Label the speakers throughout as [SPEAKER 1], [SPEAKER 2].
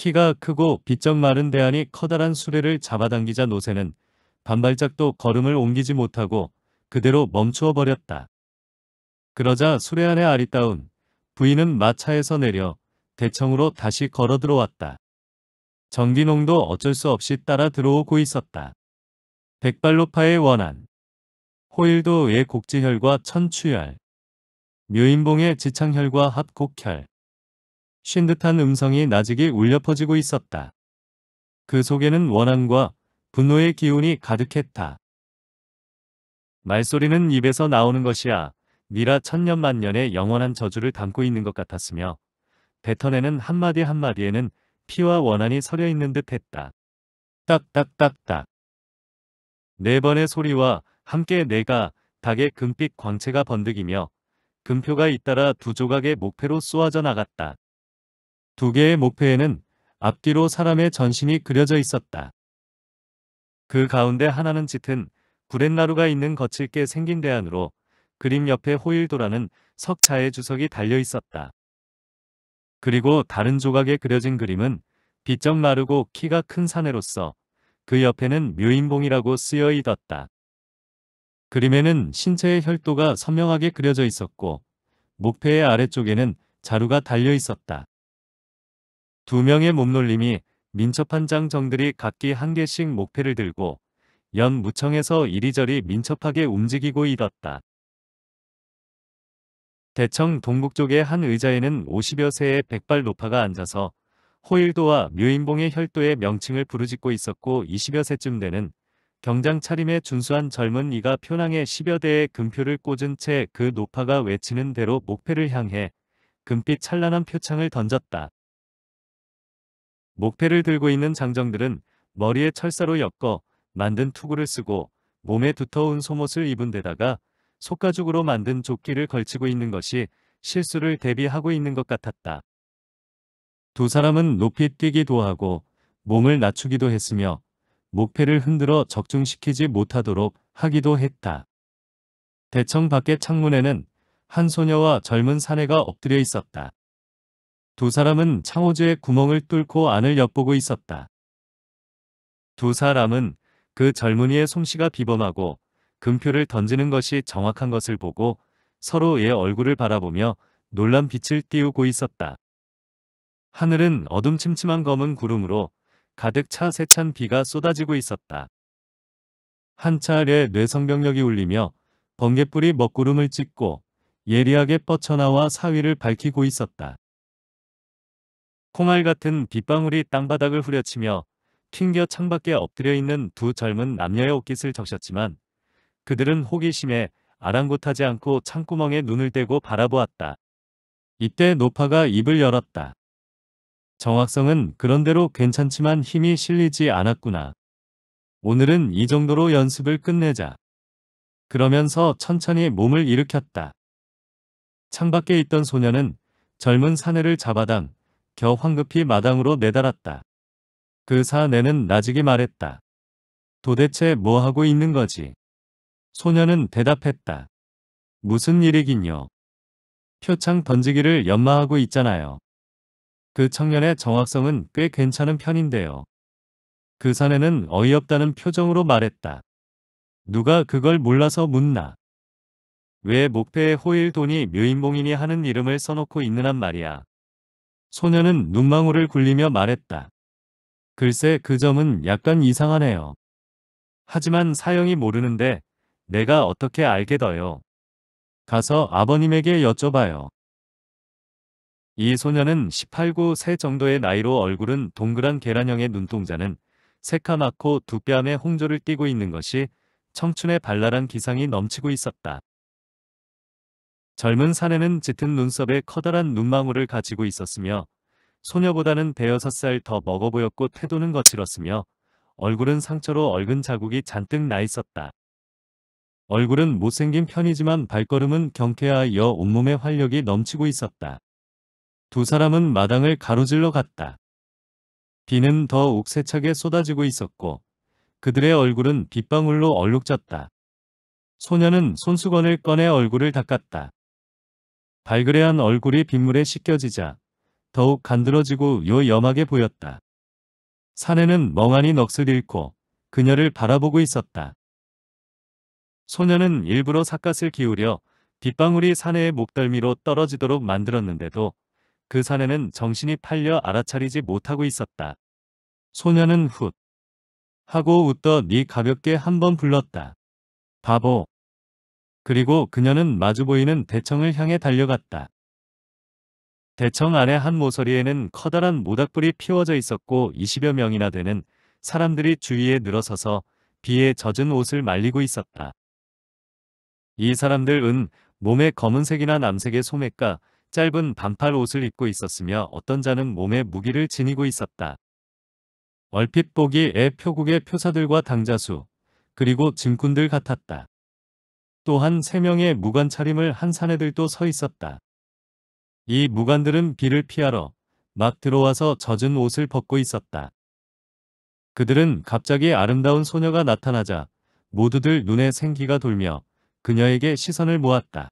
[SPEAKER 1] 키가 크고 비쩍 마른 대안이 커다란 수레를 잡아당기자 노새는 반발짝도 걸음을 옮기지 못하고 그대로 멈추어 버렸다. 그러자 수레 안의 아리따운 부인은 마차에서 내려 대청으로 다시 걸어 들어왔다. 정기농도 어쩔 수 없이 따라 들어오고 있었다. 백발로파의 원한 호일도의 곡지혈과 천추혈 묘인봉의 지창혈과 합곡혈 쉰 듯한 음성이 나직이 울려 퍼지고 있었다. 그 속에는 원한과 분노의 기운이 가득했다. 말소리는 입에서 나오는 것이야 미라 천년만년의 영원한 저주를 담고 있는 것 같았으며 뱉어내는 한마디 한마디에는 피와 원한이 서려 있는 듯 했다. 딱딱딱딱 네 번의 소리와 함께 내가 닭의 금빛 광채가 번득이며 금표가 잇따라 두 조각의 목표로 쏘아져 나갔다. 두 개의 목표에는 앞뒤로 사람의 전신이 그려져 있었다. 그 가운데 하나는 짙은 구렛나루가 있는 거칠게 생긴 대안으로 그림 옆에 호일도라는 석차의 주석이 달려 있었다. 그리고 다른 조각에 그려진 그림은 비쩍 마르고 키가 큰 사내로서 그 옆에는 묘인봉이라고 쓰여 있었다. 그림에는 신체의 혈도가 선명하게 그려져 있었고 목표의 아래쪽에는 자루가 달려 있었다. 두 명의 몸놀림이 민첩한 장정들이 각기 한 개씩 목패를 들고 연 무청에서 이리저리 민첩하게 움직이고 있었다. 대청 동북쪽의 한 의자에는 50여 세의 백발 노파가 앉아서 호일도와 묘인봉의 혈도의 명칭을 부르짖고 있었고 20여 세쯤 되는 경장 차림의 준수한 젊은 이가 표낭에 10여 대의 금표를 꽂은 채 그 노파가 외치는 대로 목패를 향해 금빛 찬란한 표창을 던졌다. 목패를 들고 있는 장정들은 머리에 철사로 엮어 만든 투구를 쓰고 몸에 두터운 소옷을 입은 데다가 속가죽으로 만든 조끼를 걸치고 있는 것이 실수를 대비하고 있는 것 같았다. 두 사람은 높이 뛰기도 하고 몸을 낮추기도 했으며 목패를 흔들어 적중시키지 못하도록 하기도 했다. 대청 밖의 창문에는 한 소녀와 젊은 사내가 엎드려 있었다. 두 사람은 창호주의 구멍을 뚫고 안을 엿보고 있었다. 두 사람은 그 젊은이의 솜씨가 비범하고 금표를 던지는 것이 정확한 것을 보고 서로의 얼굴을 바라보며 놀란 빛을 띄우고 있었다. 하늘은 어둠침침한 검은 구름으로 가득 차 세찬 비가 쏟아지고 있었다. 한 차례 뇌성병력이 울리며 번개불이 먹구름을 찢고 예리하게 뻗쳐나와 사위를 밝히고 있었다. 콩알 같은 빗방울이 땅바닥을 후려치며 튕겨 창밖에 엎드려 있는 두 젊은 남녀의 옷깃을 적셨지만 그들은 호기심에 아랑곳하지 않고 창구멍에 눈을 떼고 바라보았다. 이때 노파가 입을 열었다. 정확성은 그런대로 괜찮지만 힘이 실리지 않았구나. 오늘은 이 정도로 연습을 끝내자. 그러면서 천천히 몸을 일으켰다. 창밖에 있던 소녀는 젊은 사내를 잡아당 겨 황급히 마당으로 내달았다. 그 사내는 나지기 말했다. 도대체 뭐 하고 있는 거지? 소녀는 대답했다. 무슨 일이긴요. 표창 던지기를 연마하고 있잖아요. 그 청년의 정확성은 꽤 괜찮은 편인데요. 그 사내는 어이없다는 표정으로 말했다. 누가 그걸 몰라서 묻나. 왜목패의 호일돈이 묘인봉인이 하는 이름을 써놓고 있는 한 말이야. 소녀는 눈망울을 굴리며 말했다. 글쎄 그 점은 약간 이상하네요. 하지만 사형이 모르는데 내가 어떻게 알게더요. 가서 아버님에게 여쭤봐요. 이 소녀는 18구 세 정도의 나이로 얼굴은 동그란 계란형의 눈동자는 새카맣고 두 뺨에 홍조를 끼고 있는 것이 청춘의 발랄한 기상이 넘치고 있었다. 젊은 사내는 짙은 눈썹에 커다란 눈망울을 가지고 있었으며 소녀보다는 대여섯 살 더 먹어 보였고 태도는 거칠었으며 얼굴은 상처로 얼근 자국이 잔뜩 나 있었다. 얼굴은 못생긴 편이지만 발걸음은 경쾌하여 온몸의 활력이 넘치고 있었다. 두 사람은 마당을 가로질러 갔다. 비는 더욱 세차게 쏟아지고 있었고 그들의 얼굴은 빗방울로 얼룩졌다. 소녀는 손수건을 꺼내 얼굴을 닦았다. 발그레한 얼굴이 빗물에 씻겨지자 더욱 간드러지고 요염하게 보였다. 사내는 멍하니 넋을 잃고 그녀를 바라보고 있었다. 소녀는 일부러 삿갓을 기울여 빗방울이 사내의 목덜미로 떨어지도록 만들었는데도 그 사내는 정신이 팔려 알아차리지 못하고 있었다. 소녀는 훗 하고 웃더 니 가볍게 한번 불렀다. 바보. 그리고 그녀는 마주보이는 대청을 향해 달려갔다. 대청 안에한 모서리에는 커다란 모닥불이 피워져 있었고 20여 명이나 되는 사람들이 주위에 늘어서서 비에 젖은 옷을 말리고 있었다. 이 사람들은 몸에 검은색이나 남색의 소매과 짧은 반팔 옷을 입고 있었으며 어떤 자는 몸에 무기를 지니고 있었다. 얼핏 보기 애 표국의 표사들과 당자수 그리고 짐꾼들 같았다. 또한 세 명의 무관 차림을 한 사내들도 서 있었다. 이 무관들은 비를 피하러 막 들어와서 젖은 옷을 벗고 있었다. 그들은 갑자기 아름다운 소녀가 나타나자 모두들 눈에 생기가 돌며 그녀에게 시선을 모았다.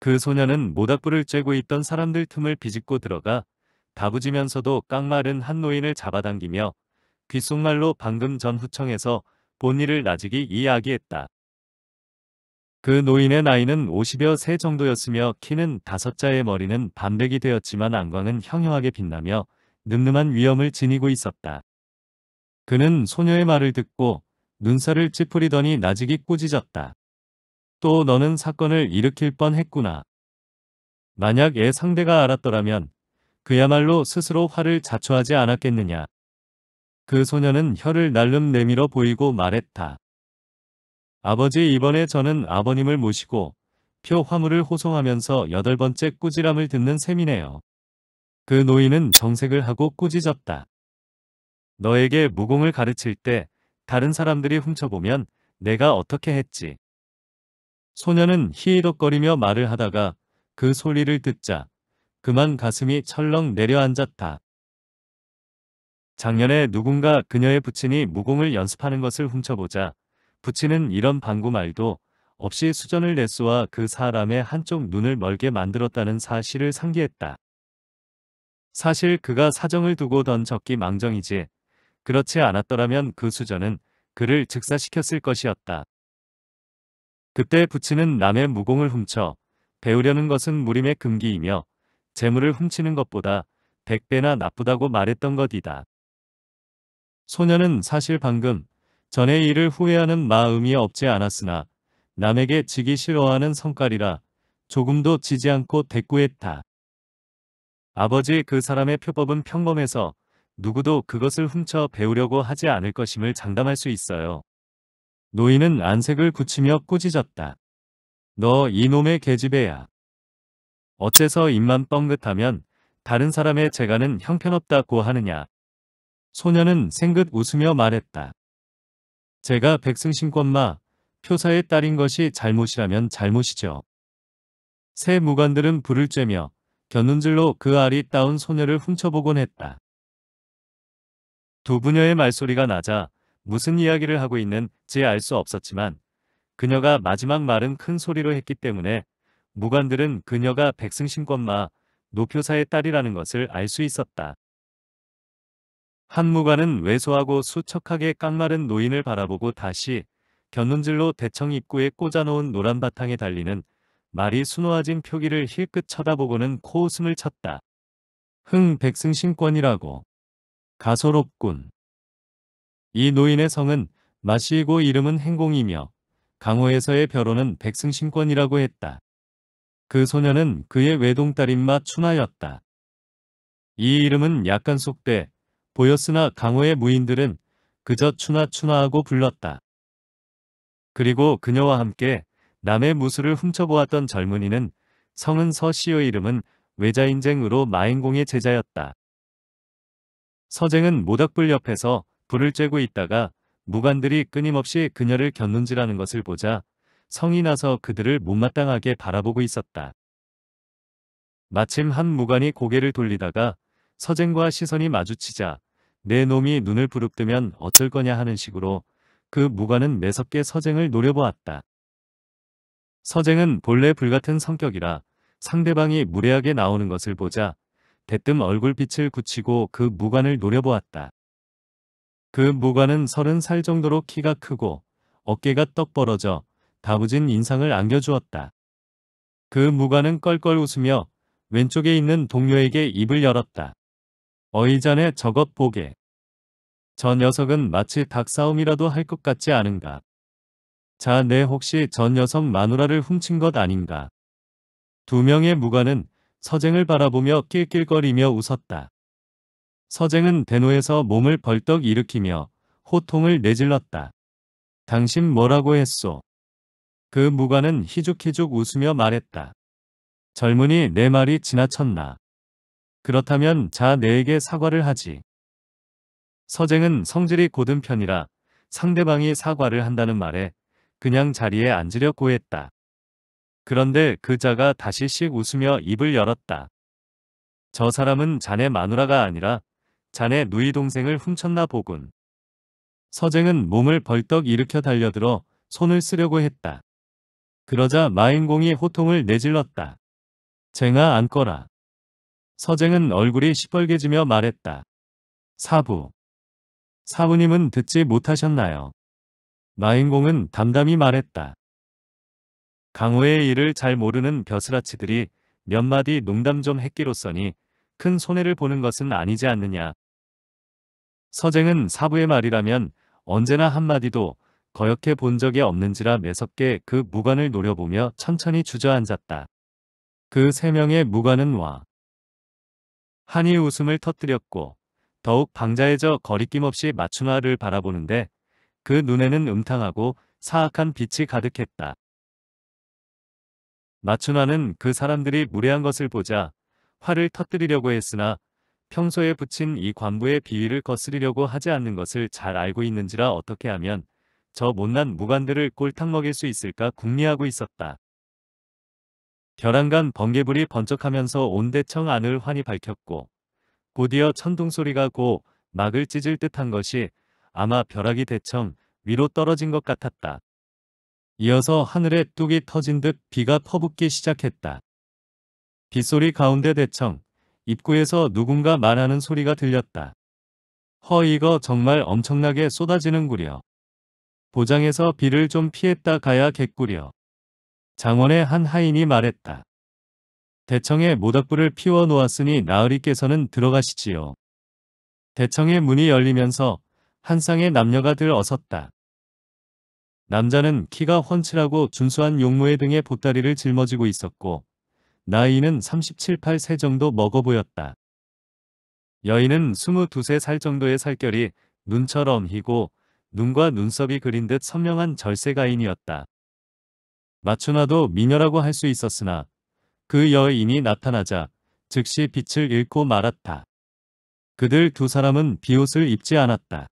[SPEAKER 1] 그 소녀는 모닥불을 쬐고 있던 사람들 틈을 비집고 들어가 다부지면서도 깡마른 한 노인을 잡아당기며 귓속말로 방금 전 후청에서 본 일을 나지기 이야기했다. 그 노인의 나이는 50여 세 정도였으며 키는 다섯 자의 머리는 반백이 되었지만 안광은 형형하게 빛나며 늠름한 위엄을 지니고 있었다. 그는 소녀의 말을 듣고 눈살을 찌푸리더니 나직이 꾸짖었다. 또 너는 사건을 일으킬 뻔했구나. 만약 애 상대가 알았더라면 그야말로 스스로 화를 자초하지 않았겠느냐. 그 소녀는 혀를 날름 내밀어 보이고 말했다. 아버지 이번에 저는 아버님을 모시고 표 화물을 호송하면서 여덟 번째 꾸지람을 듣는 셈이네요. 그 노인은 정색을 하고 꾸짖었다. 너에게 무공을 가르칠 때 다른 사람들이 훔쳐보면 내가 어떻게 했지. 소녀는 희희덕거리며 말을 하다가 그 소리를 듣자 그만 가슴이 철렁 내려앉았다. 작년에 누군가 그녀의 부친이 무공을 연습하는 것을 훔쳐보자 부친은 이런 방구말도 없이 수전을 내수와 그 사람의 한쪽 눈을 멀게 만들었다는 사실을 상기했다. 사실 그가 사정을 두고 던적기 망정이지 그렇지 않았더라면 그 수전은 그를 즉사시켰을 것이었다. 그때 부친은 남의 무공을 훔쳐 배우려는 것은 무림의 금기이며 재물을 훔치는 것보다 100배나 나쁘다고 말했던 것이다. 소녀는 사실 방금 전의 일을 후회하는 마음이 없지 않았으나 남에게 지기 싫어하는 성깔이라 조금도 지지 않고 대꾸했다. 아버지 그 사람의 표법은 평범해서 누구도 그것을 훔쳐 배우려고 하지 않을 것임을 장담할 수 있어요. 노인은 안색을 굳히며 꾸짖었다. 너 이놈의 계집애야. 어째서 입만 뻥긋하면 다른 사람의 재간은 형편없다고 하느냐. 소녀는 생긋 웃으며 말했다. 제가 백승신권마 표사의 딸인 것이 잘못이라면 잘못이죠. 새 무관들은 불을 쬐며 견눈질로 그 알이 따온 소녀를 훔쳐보곤 했다. 두 부녀의 말소리가 나자 무슨 이야기를 하고 있는지 알 수 없었지만 그녀가 마지막 말은 큰 소리로 했기 때문에 무관들은 그녀가 백승신권마 노표사의 딸이라는 것을 알 수 있었다. 한무관은 왜소하고 수척하게 깡마른 노인을 바라보고 다시 견눈질로 대청 입구에 꽂아놓은 노란 바탕에 달리는 말이 수놓아진 표기를 힐끗 쳐다보고는 코웃음을 쳤다. 흥 백승신권이라고. 가소롭군. 이 노인의 성은 마시고 이름은 행공이며 강호에서의 벼로는 백승신권이라고 했다. 그 소녀는 그의 외동딸인마 춘하였다. 이 이름은 약간 속돼 보였으나 강호의 무인들은 그저 추나 추나하고 불렀다. 그리고 그녀와 함께 남의 무술을 훔쳐보았던 젊은이는 성은 서씨의 이름은 외자인쟁으로 마인공의 제자였다. 서쟁은 모닥불 옆에서 불을 쬐고 있다가 무관들이 끊임없이 그녀를 견눈질하는 것을 보자 성이 나서 그들을 못마땅하게 바라보고 있었다. 마침 한 무관이 고개를 돌리다가 서쟁과 시선이 마주치자 내 놈이 눈을 부릅뜨면 어쩔 거냐 하는 식으로 그 무관은 매섭게 서쟁을 노려보았다. 서쟁은 본래 불같은 성격이라 상대방이 무례하게 나오는 것을 보자 대뜸 얼굴빛을 굳히고 그 무관을 노려보았다. 그 무관은 서른 살 정도로 키가 크고 어깨가 떡 벌어져 다부진 인상을 안겨주었다. 그 무관은 껄껄 웃으며 왼쪽에 있는 동료에게 입을 열었다. 어이전에 저것 보게. 저 녀석은 마치 닭싸움이라도 할 것 같지 않은가. 자, 내네 혹시 저 녀석 마누라를 훔친 것 아닌가. 두 명의 무관은 서쟁을 바라보며 낄낄거리며 웃었다. 서쟁은 대노에서 몸을 벌떡 일으키며 호통을 내질렀다. 당신 뭐라고 했소? 그 무관은 희죽희죽 웃으며 말했다. 젊은이 내 말이 지나쳤나? 그렇다면 자 내에게 사과를 하지. 서쟁은 성질이 곧은 편이라 상대방이 사과를 한다는 말에 그냥 자리에 앉으려고 했다. 그런데 그 자가 다시씩 웃으며 입을 열었다. 저 사람은 자네 마누라가 아니라 자네 누이 동생을 훔쳤나 보군. 서쟁은 몸을 벌떡 일으켜 달려들어 손을 쓰려고 했다. 그러자 마인공이 호통을 내질렀다. 쟁아 안꺼라 서쟁은 얼굴이 시뻘개지며 말했다. 사부. 사부님은 듣지 못하셨나요? 마인공은 담담히 말했다. 강호의 일을 잘 모르는 벼슬아치들이 몇 마디 농담 좀 했기로 서니큰 손해를 보는 것은 아니지 않느냐. 서쟁은 사부의 말이라면 언제나 한마디도 거역해 본 적이 없는지라 매섭게 그 무관을 노려보며 천천히 주저앉았다. 그 세 명의 무관은 와 한이 웃음을 터뜨렸고 더욱 방자해져 거리낌 없이 마춘화를 바라보는데 그 눈에는 음탕하고 사악한 빛이 가득했다. 마춘화는 그 사람들이 무례한 것을 보자 화를 터뜨리려고 했으나 평소에 붙인 이 관부의 비위를 거스리려고 하지 않는 것을 잘 알고 있는지라 어떻게 하면 저 못난 무관들을 꼴탕 먹일 수 있을까 궁리하고 있었다. 벼랑간 번개불이 번쩍하면서 온 대청 안을 환히 밝혔고 곧이어 천둥소리가 고 막을 찢을 듯한 것이 아마 벼락이 대청 위로 떨어진 것 같았다. 이어서 하늘에 뚝이 터진 듯 비가 퍼붓기 시작했다. 빗소리 가운데 대청 입구에서 누군가 말하는 소리가 들렸다. 허 이거 정말 엄청나게 쏟아지는구려. 보장에서 비를 좀 피했다 가야 겠구려. 장원의 한 하인이 말했다. 대청에 모닥불을 피워 놓았으니 나으리께서는 들어가시지요. 대청의 문이 열리면서 한 쌍의 남녀가 들어섰다. 남자는 키가 훤칠하고 준수한 용모의 등의 보따리를 짊어지고 있었고 나이는 37, 8세 정도 먹어 보였다. 여인은 22세 살 정도의 살결이 눈처럼 희고 눈과 눈썹이 그린 듯 선명한 절세가인이었다. 맞추나도 미녀라고 할 수 있었으나 그 여인이 나타나자 즉시 빛을 잃고 말았다. 그들 두 사람은 비옷을 입지 않았다.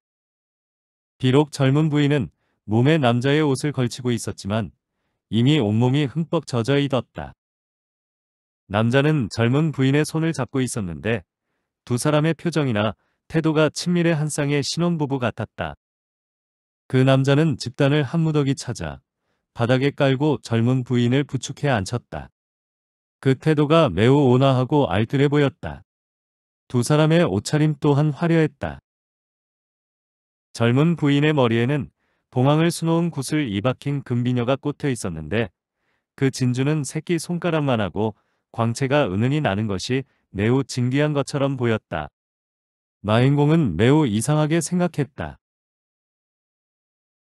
[SPEAKER 1] 비록 젊은 부인은 몸에 남자의 옷을 걸치고 있었지만 이미 온몸이 흠뻑 젖어 있었다. 남자는 젊은 부인의 손을 잡고 있었는데 두 사람의 표정이나 태도가 친밀해한 쌍의 신혼부부 같았다. 그 남자는 집단을 한 무더기 찾아 바닥에 깔고 젊은 부인을 부축해 앉혔다. 그 태도가 매우 온화하고 알뜰해 보였다. 두 사람의 옷차림 또한 화려했다. 젊은 부인의 머리에는 봉황을 수놓은 구슬 이박힌 금비녀가 꽂혀 있었는데 그 진주는 새끼 손가락만하고 광채가 은은히 나는 것이 매우 진귀한 것처럼 보였다. 마인공은 매우 이상하게 생각했다.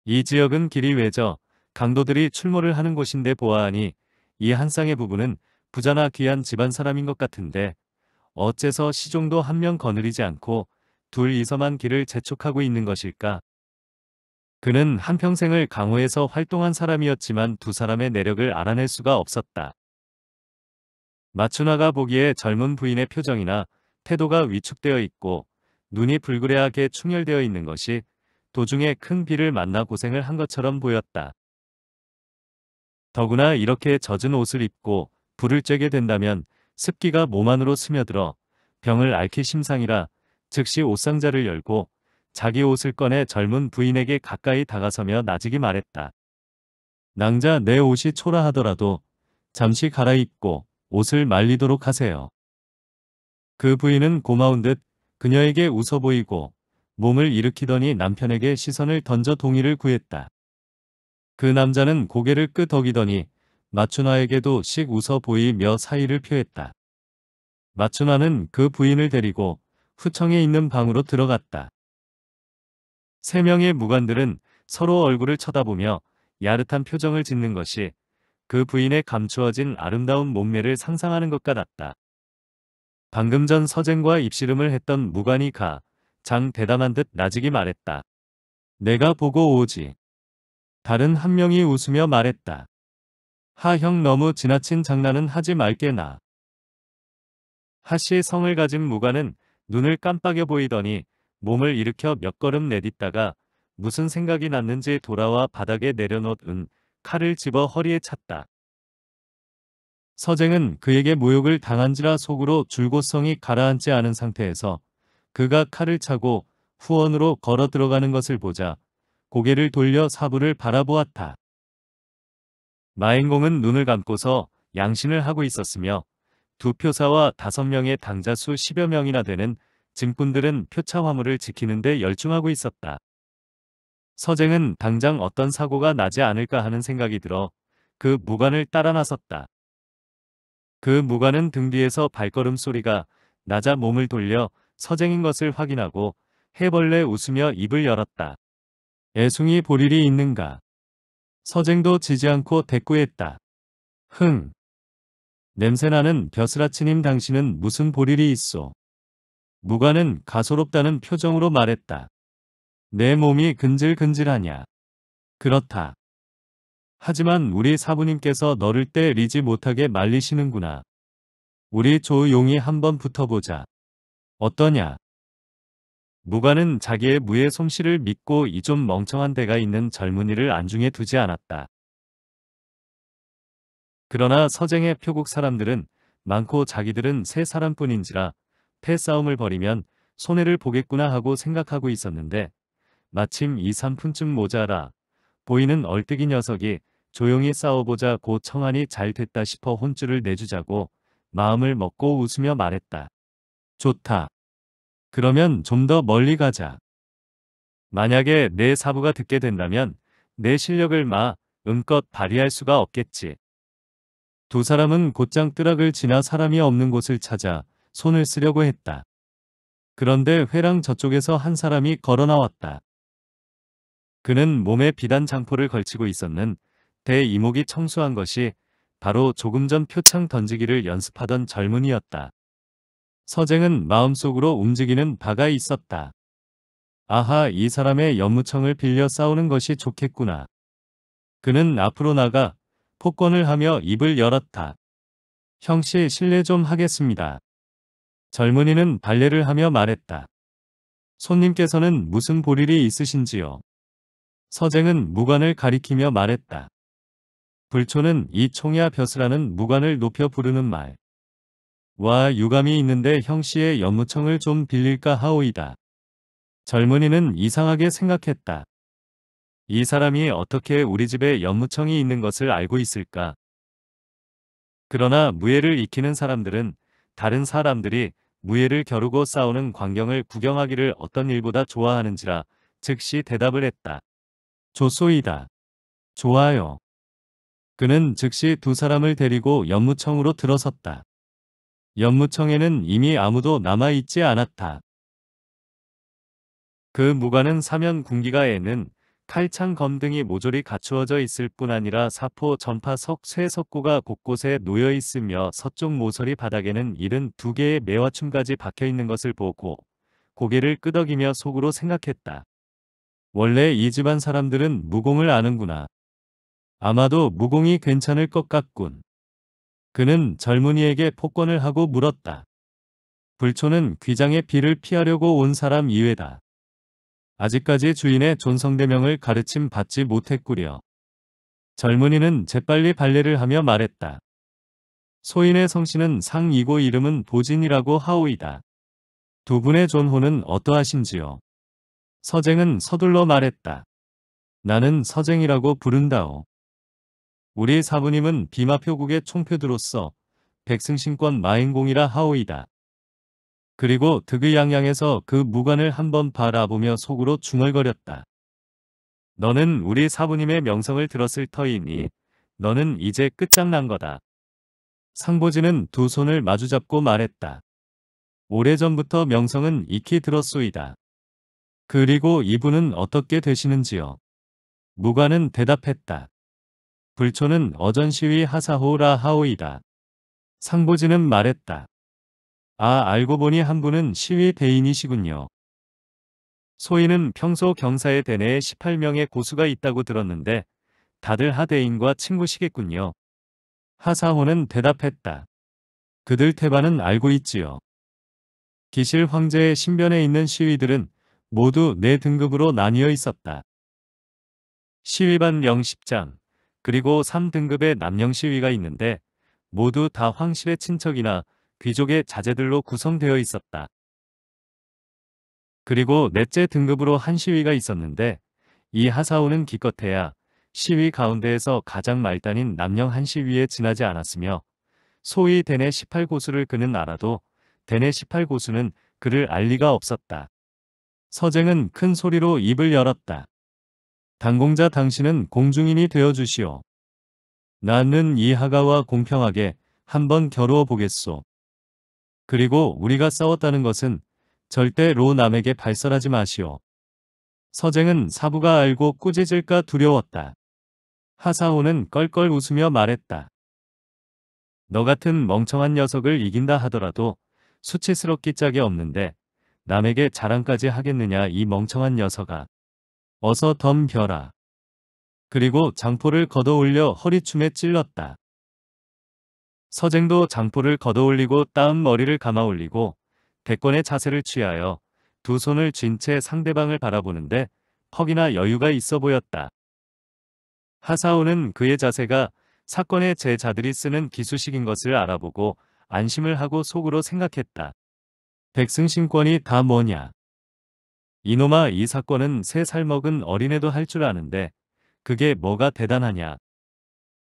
[SPEAKER 1] 이 지역은 길이 외져 강도들이 출몰을 하는 곳인데 보아하니 이 한 쌍의 부부는 부자나 귀한 집안 사람인 것 같은데 어째서 시종도 한 명 거느리지 않고 둘이서만 길을 재촉하고 있는 것일까? 그는 한평생을 강호에서 활동한 사람이었지만 두 사람의 내력을 알아낼 수가 없었다. 마추나가 보기에 젊은 부인의 표정이나 태도가 위축되어 있고 눈이 불그레하게 충혈되어 있는 것이 도중에 큰 비를 만나 고생을 한 것처럼 보였다. 더구나 이렇게 젖은 옷을 입고 불을 쬐게 된다면 습기가 몸 안으로 스며들어 병을 앓기 심상이라 즉시 옷상자를 열고 자기 옷을 꺼내 젊은 부인에게 가까이 다가서며 나지기 말했다. 낭자 내 옷이 초라하더라도 잠시 갈아입고 옷을 말리도록 하세요. 그 부인은 고마운 듯 그녀에게 웃어 보이고 몸을 일으키더니 남편에게 시선을 던져 동의를 구했다. 그 남자는 고개를 끄덕이더니 마춘화에게도씩 웃어 보이며 사의를 표했다. 마춘화는그 부인을 데리고 후청에 있는 방으로 들어갔다. 세 명의 무관들은 서로 얼굴을 쳐다보며 야릇한 표정을 짓는 것이 그 부인의 감추어진 아름다운 몸매를 상상하는 것 같았다. 방금 전 서쟁과 입씨름을 했던 무관이 가, 장 대담한 듯 나직이 말했다. 내가 보고 오지. 다른 한 명이 웃으며 말했다. 하 형 너무 지나친 장난은 하지 말게나. 하씨의 성을 가진 무관은 눈을 깜빡여 보이더니 몸을 일으켜 몇 걸음 내딛다가 무슨 생각이 났는지 돌아와 바닥에 내려놓은 칼을 집어 허리에 찼다. 서쟁은 그에게 모욕을 당한지라 속으로 줄곧성이 가라앉지 않은 상태에서 그가 칼을 차고 후원으로 걸어 들어가는 것을 보자 고개를 돌려 사부를 바라보았다. 마행공은 눈을 감고서 양신을 하고 있었으며 두 표사와 다섯 명의 당자 수 10여 명이나 되는 증꾼들은 표차 화물을 지키는데 열중하고 있었다. 서쟁은 당장 어떤 사고가 나지 않을까 하는 생각이 들어 그 무관을 따라 나섰다. 그 무관은 등 뒤에서 발걸음 소리가 나자 몸을 돌려 서쟁인 것을 확인하고 해벌레 웃으며 입을 열었다. 애송이 볼 일이 있는가. 서쟁도 지지 않고 대꾸했다. 흥. 냄새나는 벼슬아치님 당신은 무슨 볼일이 있소. 무관은 가소롭다는 표정으로 말했다. 내 몸이 근질근질하냐. 그렇다. 하지만 우리 사부님께서 너를 때리지 못하게 말리시는구나. 우리 조용히 한번 붙어보자. 어떠냐? 무관은 자기의 무의 솜씨를 믿고 이 좀 멍청한 데가 있는 젊은이를 안중에 두지 않았다. 그러나 서쟁의 표국 사람들은 많고 자기들은 세 사람뿐인지라 패싸움을 벌이면 손해를 보겠구나 하고 생각하고 있었는데 마침 이 3푼쯤 모자라 보이는 얼뜨기 녀석이 조용히 싸워보자 고 청안이 잘 됐다 싶어 혼쭐을 내주자고 마음을 먹고 웃으며 말했다. 좋다. 그러면 좀 더 멀리 가자. 만약에 내 사부가 듣게 된다면 내 실력을 마, 음껏 발휘할 수가 없겠지. 두 사람은 곧장 뜨락을 지나 사람이 없는 곳을 찾아 손을 쓰려고 했다. 그런데 회랑 저쪽에서 한 사람이 걸어 나왔다. 그는 몸에 비단 장포를 걸치고 있었는 대이목이 청소한 것이 바로 조금 전 표창 던지기를 연습하던 젊은이였다. 서쟁은 마음속으로 움직이는 바가 있었다. 아하 이 사람의 연무청을 빌려 싸우는 것이 좋겠구나. 그는 앞으로 나가 폭권을 하며 입을 열었다. 형씨 실례 좀 하겠습니다. 젊은이는 발레를 하며 말했다. 손님께서는 무슨 볼일이 있으신지요? 서쟁은 무관을 가리키며 말했다. 불초는 이 총야 벼슬하는 무관을 높여 부르는 말. 와 유감이 있는데 형씨의 연무청을 좀 빌릴까 하오이다. 젊은이는 이상하게 생각했다. 이 사람이 어떻게 우리 집에 연무청이 있는 것을 알고 있을까? 그러나 무예를 익히는 사람들은 다른 사람들이 무예를 겨루고 싸우는 광경을 구경하기를 어떤 일보다 좋아하는지라 즉시 대답을 했다. 조소이다 좋아요. 그는 즉시 두 사람을 데리고 연무청으로 들어섰다. 연무청에는 이미 아무도 남아있지 않았다. 그 무관은 사면 군기가에는 칼창 검등이 모조리 갖추어져 있을 뿐 아니라 사포 전파석 쇠석고가 곳곳에 놓여 있으며 서쪽 모서리 바닥에는 72개의 매화춤까지 박혀 있는 것을 보고 고개를 끄덕이며 속으로 생각했다. 원래 이 집안 사람들은 무공을 아는구나. 아마도 무공이 괜찮을 것 같군. 그는 젊은이에게 폭언을 하고 물었다. 불초는 귀장의 비를 피하려고 온 사람 이외다. 아직까지 주인의 존성대명을 가르침 받지 못했구려. 젊은이는 재빨리 발레를 하며 말했다. 소인의 성씨는 상이고 이름은 보진이라고 하오이다. 두 분의 존호는 어떠하신지요? 서쟁은 서둘러 말했다. 나는 서쟁이라고 부른다오. 우리 사부님은 비마표국의 총표들로서 백승신권 마인공이라 하오이다. 그리고 득의양양에서 그 무관을 한번 바라보며 속으로 중얼거렸다. 너는 우리 사부님의 명성을 들었을 터이니 너는 이제 끝장난 거다. 상보지는 두 손을 마주잡고 말했다. 오래전부터 명성은 익히 들었소이다. 그리고 이분은 어떻게 되시는지요? 무관은 대답했다. 불초는 어전시위 하사호라 하오이다. 상보지는 말했다. 아 알고 보니 한 분은 시위 대인이시군요. 소인은 평소 경사의 대내에 18명의 고수가 있다고 들었는데 다들 하대인과 친구시겠군요. 하사호는 대답했다. 그들 태반은 알고 있지요. 기실 황제의 신변에 있는 시위들은 모두 네 등급으로 나뉘어 있었다. 시위반 영십장 그리고 3등급의 남령 시위가 있는데 모두 다 황실의 친척이나 귀족의 자제들로 구성되어 있었다. 그리고 넷째 등급으로 한 시위가 있었는데 이 하사오는 기껏해야 시위 가운데에서 가장 말단인 남령 한 시위에 지나지 않았으며 소위 대내 18고수를 그는 알아도 대내 18고수는 그를 알 리가 없었다. 서쟁은 큰 소리로 입을 열었다. 당공자 당신은 공중인이 되어 주시오. 나는 이 하가와 공평하게 한번 겨루어 보겠소. 그리고 우리가 싸웠다는 것은 절대로 남에게 발설하지 마시오. 서쟁은 사부가 알고 꾸짖을까 두려웠다. 하사오는 껄껄 웃으며 말했다. 너 같은 멍청한 녀석을 이긴다 하더라도 수치스럽기 짝이 없는데 남에게 자랑까지 하겠느냐 이 멍청한 녀석아. 어서 덤벼라. 그리고 장포를 걷어올려 허리춤에 찔렀다. 서쟁도 장포를 걷어올리고 땀 머리를 감아올리고 대권의 자세를 취하여 두 손을 쥔 채 상대방을 바라보는데 퍽이나 여유가 있어 보였다. 하사오는 그의 자세가 사건의 제자들이 쓰는 기수식인 것을 알아보고 안심을 하고 속으로 생각했다. 백승신권이 다 뭐냐. 이놈아 이 사건은 세살 먹은 어린애도 할 줄 아는데 그게 뭐가 대단하냐.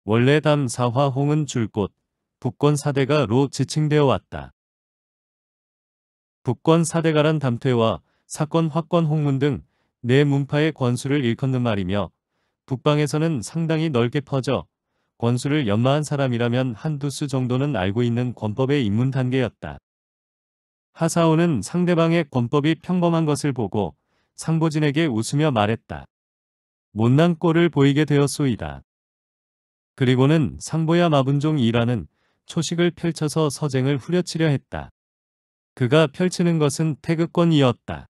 [SPEAKER 1] 원래 담 사화 홍은 줄곧 북권 사대가로 지칭되어 왔다. 북권 사대가란 담퇴와 사건 확권 홍문 등내 네 문파의 권수를 일컫는 말이며 북방에서는 상당히 넓게 퍼져 권수를 연마한 사람이라면 한두 수 정도는 알고 있는 권법의 입문 단계였다. 하사오는 상대방의 권법이 평범한 것을 보고 상보진에게 웃으며 말했다. 못난 꼴을 보이게 되었소이다. 그리고는 상보야 마분종이라는 초식을 펼쳐서 서쟁을 후려치려 했다. 그가 펼치는 것은 태극권이었다.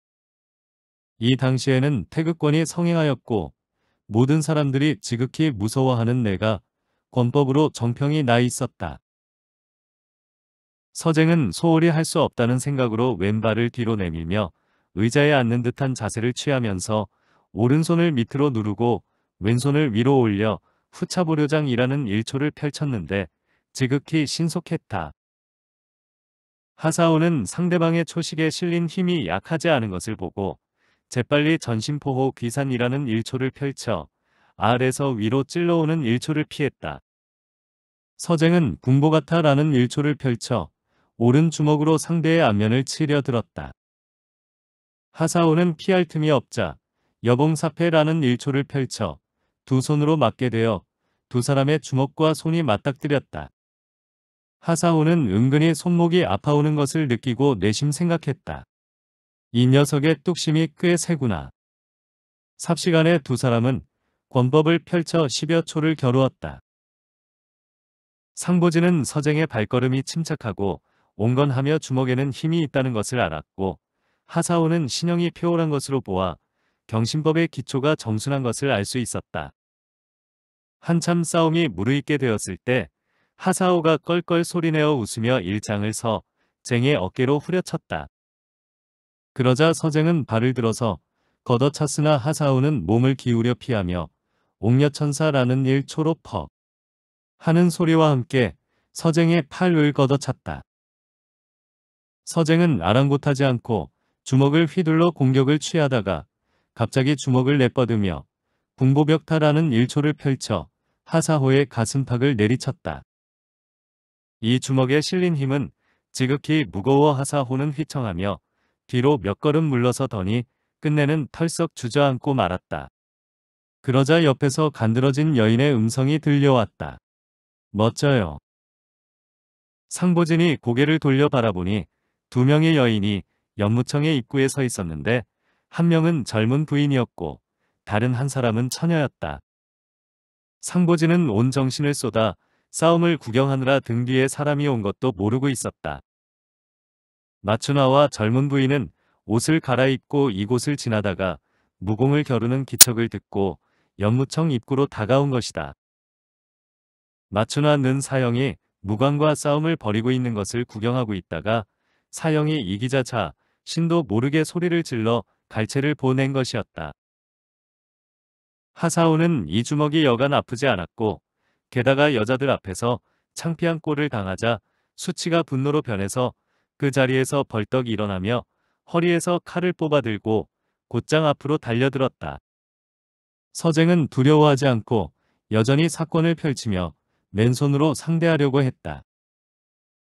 [SPEAKER 1] 이 당시에는 태극권이 성행하였고 모든 사람들이 지극히 무서워하는 내가 권법으로 정평이 나 있었다. 서쟁은 소홀히 할 수 없다는 생각으로 왼발을 뒤로 내밀며 의자에 앉는 듯한 자세를 취하면서 오른손을 밑으로 누르고 왼손을 위로 올려 후차보료장이라는 1초를 펼쳤는데 지극히 신속했다. 하사오는 상대방의 초식에 실린 힘이 약하지 않은 것을 보고 재빨리 전신포호 귀산이라는 1초를 펼쳐 아래에서 위로 찔러오는 1초를 피했다. 서쟁은 군보 같아라는 1초를 펼쳐 오른 주먹으로 상대의 안면을 치려들었다. 하사오는 피할 틈이 없자 여봉사패라는 일초를 펼쳐 두 손으로 맞게 되어 두 사람의 주먹과 손이 맞닥뜨렸다. 하사오는 은근히 손목이 아파오는 것을 느끼고 내심 생각했다. 이 녀석의 뚝심이 꽤 세구나. 삽시간에 두 사람은 권법을 펼쳐 10여 초를 겨루었다. 상보지는 서쟁의 발걸음이 침착하고 온건하며 주먹에는 힘이 있다는 것을 알았고 하사오는 신형이 표올한 것으로 보아 경신법의 기초가 정순한 것을 알 수 있었다. 한참 싸움이 무르익게 되었을 때 하사오가 껄껄 소리내어 웃으며 일장을 서 쟁의 어깨로 후려쳤다. 그러자 서쟁은 발을 들어서 걷어찼으나 하사오는 몸을 기울여 피하며 옥녀천사라는 일 초로 퍽 하는 소리와 함께 서쟁의 팔을 걷어찼다. 서쟁은 아랑곳하지 않고 주먹을 휘둘러 공격을 취하다가 갑자기 주먹을 내뻗으며 군보벽타라는 일초를 펼쳐 하사호의 가슴팍을 내리쳤다. 이 주먹에 실린 힘은 지극히 무거워 하사호는 휘청하며 뒤로 몇 걸음 물러서더니 끝내는 털썩 주저앉고 말았다. 그러자 옆에서 간드러진 여인의 음성이 들려왔다. 멋져요. 상보진이 고개를 돌려 바라보니 두 명의 여인이 연무청의 입구에 서 있었는데 한 명은 젊은 부인이었고 다른 한 사람은 처녀였다. 상보지는 온 정신을 쏟아 싸움을 구경하느라 등 뒤에 사람이 온 것도 모르고 있었다. 마추나와 젊은 부인은 옷을 갈아입고 이곳을 지나다가 무공을 겨루는 기척을 듣고 연무청 입구로 다가온 것이다. 마추나는 사형이 무관과 싸움을 벌이고 있는 것을 구경하고 있다가 사형이 이기자차 신도 모르게 소리를 질러 갈채를 보낸 것이었다. 하사오는 이 주먹이 여간 아프지 않았고 게다가 여자들 앞에서 창피한 꼴을 당하자 수치가 분노로 변해서 그 자리에서 벌떡 일어나며 허리에서 칼을 뽑아들고 곧장 앞으로 달려들었다. 서쟁은 두려워하지 않고 여전히 사건을 펼치며 맨손으로 상대하려고 했다.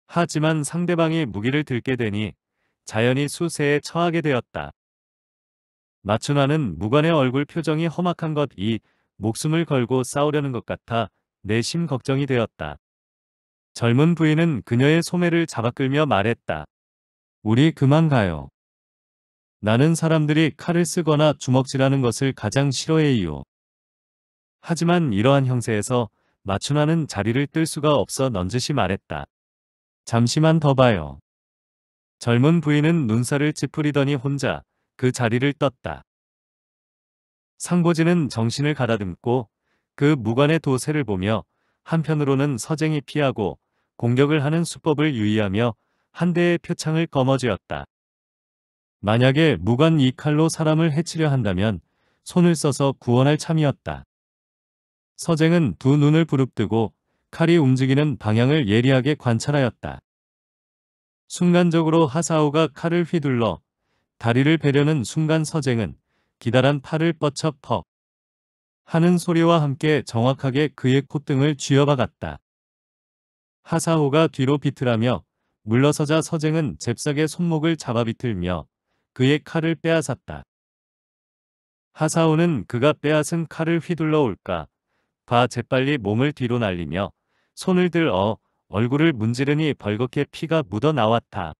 [SPEAKER 1] 하지만 상대방이 무기를 들게 되니 자연히 수세에 처하게 되었다. 마춘화는 무관의 얼굴 표정이 험악한 것 이 목숨을 걸고 싸우려는 것 같아 내심 걱정이 되었다. 젊은 부인은 그녀의 소매를 잡아끌며 말했다. 우리 그만 가요. 나는 사람들이 칼을 쓰거나 주먹질하는 것을 가장 싫어해요. 하지만 이러한 형세에서 마춘화는 자리를 뜰 수가 없어 넌지시 말했다. 잠시만 더 봐요. 젊은 부인은 눈살을 찌푸리더니 혼자 그 자리를 떴다. 상고지는 정신을 가다듬고 그 무관의 도세를 보며 한편으로는 서쟁이 피하고 공격을 하는 수법을 유의하며 한 대의 표창을 거머쥐었다. 만약에 무관 이 칼로 사람을 해치려 한다면 손을 써서 구원할 참이었다. 서쟁은 두 눈을 부릅뜨고 칼이 움직이는 방향을 예리하게 관찰하였다. 순간적으로 하사오가 칼을 휘둘러 다리를 베려는 순간 서쟁은 기다란 팔을 뻗쳐 퍽 하는 소리와 함께 정확하게 그의 콧등을 쥐어박았다. 하사오가 뒤로 비틀하며 물러서자 서쟁은 잽싸게 손목을 잡아비틀며 그의 칼을 빼앗았다. 하사오는 그가 빼앗은 칼을 휘둘러 올까 봐 재빨리 몸을 뒤로 날리며 손을 들어 얼굴을 문지르니 벌겋게 피가 묻어나왔다.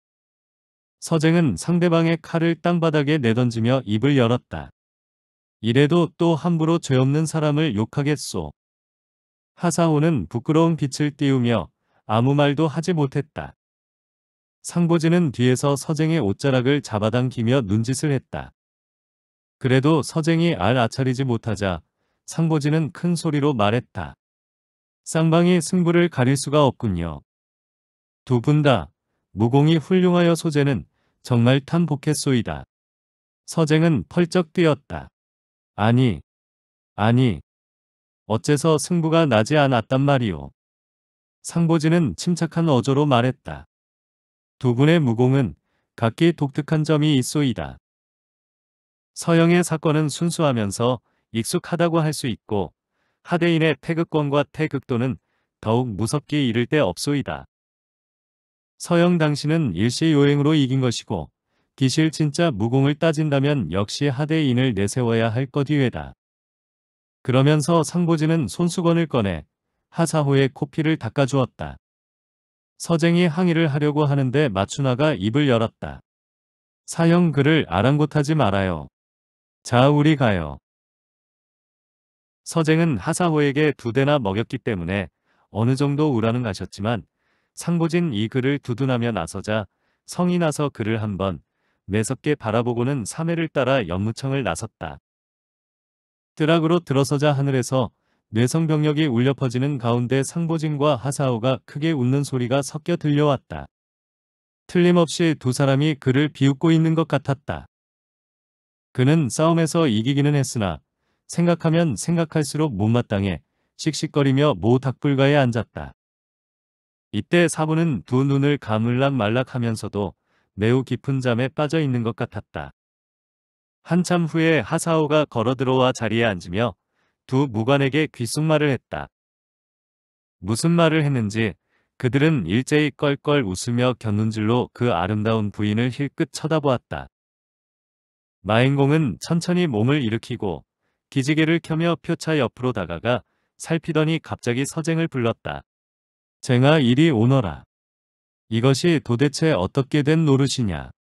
[SPEAKER 1] 서쟁은 상대방의 칼을 땅바닥에 내던지며 입을 열었다. 이래도 또 함부로 죄 없는 사람을 욕하겠소. 하사호는 부끄러운 빛을 띄우며 아무 말도 하지 못했다. 상보진은 뒤에서 서쟁의 옷자락을 잡아당기며 눈짓을 했다. 그래도 서쟁이 알 아차리지 못하자 상보진은 큰 소리로 말했다. 쌍방이 승부를 가릴 수가 없군요. 두 분 다 무공이 훌륭하여 소재는 정말 탐복했소이다. 서쟁은 펄쩍 뛰었다. 아니, 아니, 어째서 승부가 나지 않았단 말이오. 상보지는 침착한 어조로 말했다. 두 분의 무공은 각기 독특한 점이 있소이다. 서영의 사건은 순수하면서 익숙하다고 할 수 있고 하대인의 태극권과 태극도는 더욱 무섭게 이를 때 없소이다. 서영 당신은 일시요행으로 이긴 것이고 기실 진짜 무공을 따진다면 역시 하대인을 내세워야 할 것이외다. 그러면서 상보진은 손수건을 꺼내 하사호의 코피를 닦아주었다. 서쟁이 항의를 하려고 하는데 마추나가 입을 열었다. 사형 그를 아랑곳하지 말아요. 자 우리 가요. 서쟁은 하사호에게 두 대나 먹였기 때문에 어느 정도 우라는 가셨지만 상보진 이 글을 두둔하며 나서자 성이 나서 그를 한번 매섭게 바라보고는 사매를 따라 연무청을 나섰다. 드락으로 들어서자 하늘에서 뇌성병력이 울려 퍼지는 가운데 상보진과 하사호가 크게 웃는 소리가 섞여 들려왔다. 틀림없이 두 사람이 그를 비웃고 있는 것 같았다. 그는 싸움에서 이기기는 했으나 생각하면 생각할수록 못마땅해 씩씩거리며 모닥불가에 앉았다. 이때 사부는 두 눈을 가물락 말락하면서도 매우 깊은 잠에 빠져 있는 것 같았다. 한참 후에 하사오가 걸어 들어와 자리에 앉으며 두 무관에게 귓속말을 했다. 무슨 말을 했는지 그들은 일제히 껄껄 웃으며 곁눈질로그 아름다운 부인을 힐끗 쳐다보았다. 마인공은 천천히 몸을 일으키고 기지개를 켜며 표차 옆으로 다가가 살피더니 갑자기 서쟁을 불렀다. 쟁아 이리 오너라. 이것이 도대체 어떻게 된 노릇이냐.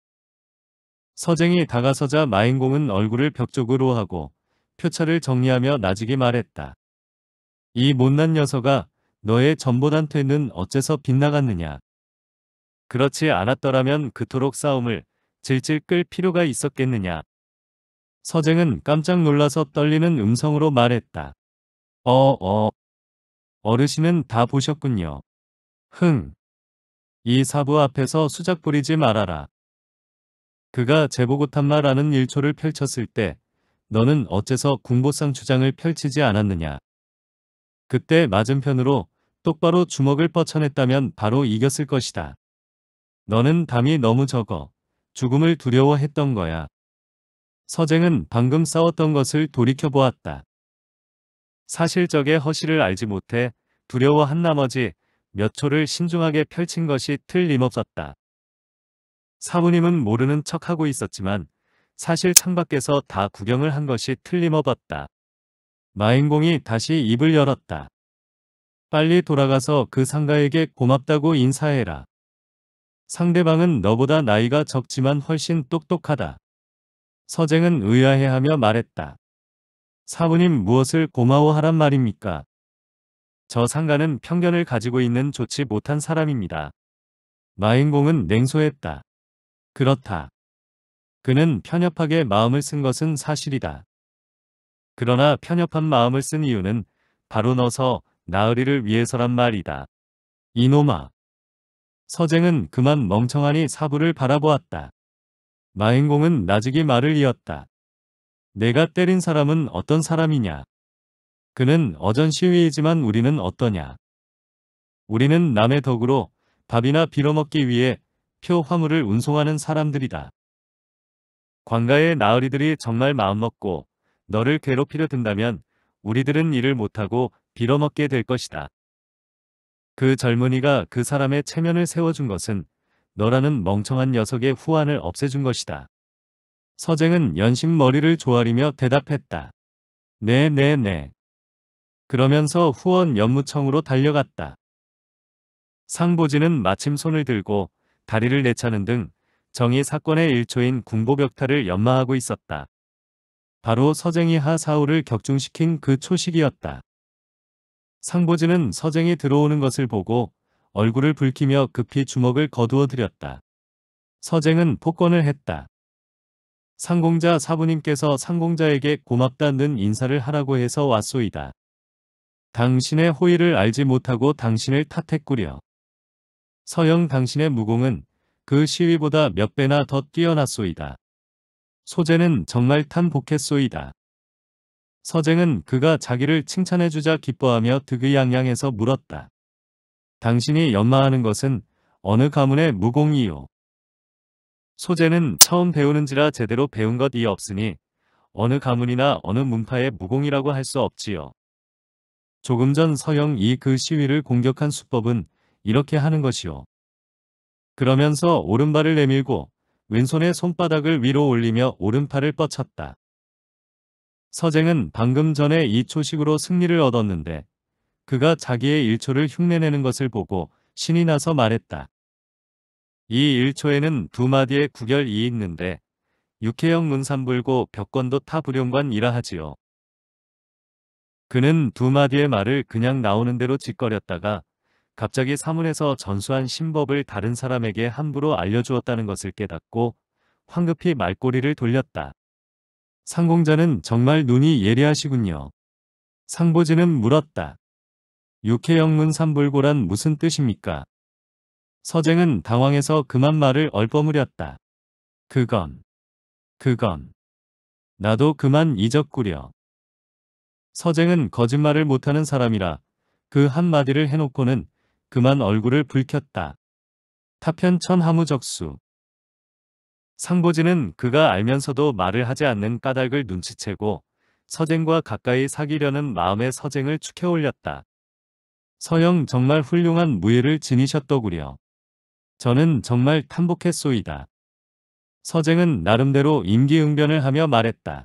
[SPEAKER 1] 서쟁이 다가서자 마인공은 얼굴을 벽 쪽으로 하고 표차를 정리하며 나지기 말했다. 이 못난 녀석아 너의 전보단퇴는 어째서 빗나갔느냐. 그렇지 않았더라면 그토록 싸움을 질질 끌 필요가 있었겠느냐. 서쟁은 깜짝 놀라서 떨리는 음성으로 말했다. 어, 어. 어르신은 다 보셨군요. 흥. 이 사부 앞에서 수작 부리지 말아라. 그가 제보고 탐마라는 일초를 펼쳤을 때 너는 어째서 군보상 주장을 펼치지 않았느냐. 그때 맞은편으로 똑바로 주먹을 뻗쳐냈다면 바로 이겼을 것이다. 너는 담이 너무 적어 죽음을 두려워했던 거야. 서쟁은 방금 싸웠던 것을 돌이켜보았다. 사실적의 허실을 알지 못해 두려워한 나머지 몇 초를 신중하게 펼친 것이 틀림없었다. 사부님은 모르는 척하고 있었지만 사실 창밖에서 다 구경을 한 것이 틀림없었다. 마인공이 다시 입을 열었다. 빨리 돌아가서 그 상가에게 고맙다고 인사해라. 상대방은 너보다 나이가 적지만 훨씬 똑똑하다. 서쟁은 의아해하며 말했다. 사부님 무엇을 고마워하란 말입니까? 저 상가는 편견을 가지고 있는 좋지 못한 사람입니다. 마인공은 냉소했다. 그렇다. 그는 편협하게 마음을 쓴 것은 사실이다. 그러나 편협한 마음을 쓴 이유는 바로 너서 나으리를 위해서란 말이다. 이놈아. 서쟁은 그만 멍청하니 사부를 바라보았다. 마행공은 나직이 말을 이었다. 내가 때린 사람은 어떤 사람이냐? 그는 어전 시위이지만 우리는 어떠냐? 우리는 남의 덕으로 밥이나 빌어먹기 위해 표 화물을 운송하는 사람들이다. 광가의 나으리들이 정말 마음먹고 너를 괴롭히려 든다면 우리들은 일을 못하고 빌어먹게 될 것이다. 그 젊은이가 그 사람의 체면을 세워준 것은 너라는 멍청한 녀석의 후한을 없애준 것이다. 서쟁은 연신 머리를 조아리며 대답했다. 네네네. 네, 네. 그러면서 후원 연무청으로 달려갔다. 상보진은 마침 손을 들고 다리를 내차는 등 정의 사건의 일초인 군보벽탈을 연마하고 있었다. 바로 서쟁이 하사우를 격중시킨 그 초식이었다. 상보진은 서쟁이 들어오는 것을 보고 얼굴을 붉히며 급히 주먹을 거두어 들였다. 서쟁은 폭권을 했다. 상공자 사부님께서 상공자에게 고맙다는 인사를 하라고 해서 왔소이다. 당신의 호의를 알지 못하고 당신을 탓했구려. 서영 당신의 무공은 그 시위보다 몇 배나 더 뛰어났소이다. 소재는 정말 탄복했소이다. 서쟁은 그가 자기를 칭찬해주자 기뻐하며 득의양양해서 물었다. 당신이 연마하는 것은 어느 가문의 무공이요. 소재는 처음 배우는지라 제대로 배운 것이 없으니 어느 가문이나 어느 문파의 무공이라고 할 수 없지요. 조금 전 서영이 그 시위를 공격한 수법은 이렇게 하는 것이요. 그러면서 오른발을 내밀고 왼손의 손바닥을 위로 올리며 오른팔을 뻗쳤다. 서쟁은 방금 전에 이 초식으로 승리를 얻었는데 그가 자기의 일초를 흉내내는 것을 보고 신이 나서 말했다. 이 일초에는 두 마디의 구결이 있는데 육해영 문산불고 벽건도 타불용관이라 하지요. 그는 두 마디의 말을 그냥 나오는 대로 짓거렸다가 갑자기 사문에서 전수한 신법을 다른 사람에게 함부로 알려주었다는 것을 깨닫고 황급히 말꼬리를 돌렸다. 상공자는 정말 눈이 예리하시군요. 상보지는 물었다. 육해영문 삼불고란 무슨 뜻입니까? 서쟁은 당황해서 그만 말을 얼버무렸다. 그건, 그건, 나도 그만 잊었구려. 서쟁은 거짓말을 못하는 사람이라 그 한마디를 해놓고는 그만 얼굴을 붉혔다. 타편천 하무적수. 상보진은 그가 알면서도 말을 하지 않는 까닭을 눈치채고 서쟁과 가까이 사귀려는 마음에 서쟁을 축해올렸다. 서영 정말 훌륭한 무예를 지니셨더구려. 저는 정말 탐복했소이다. 서쟁은 나름대로 임기응변을 하며 말했다.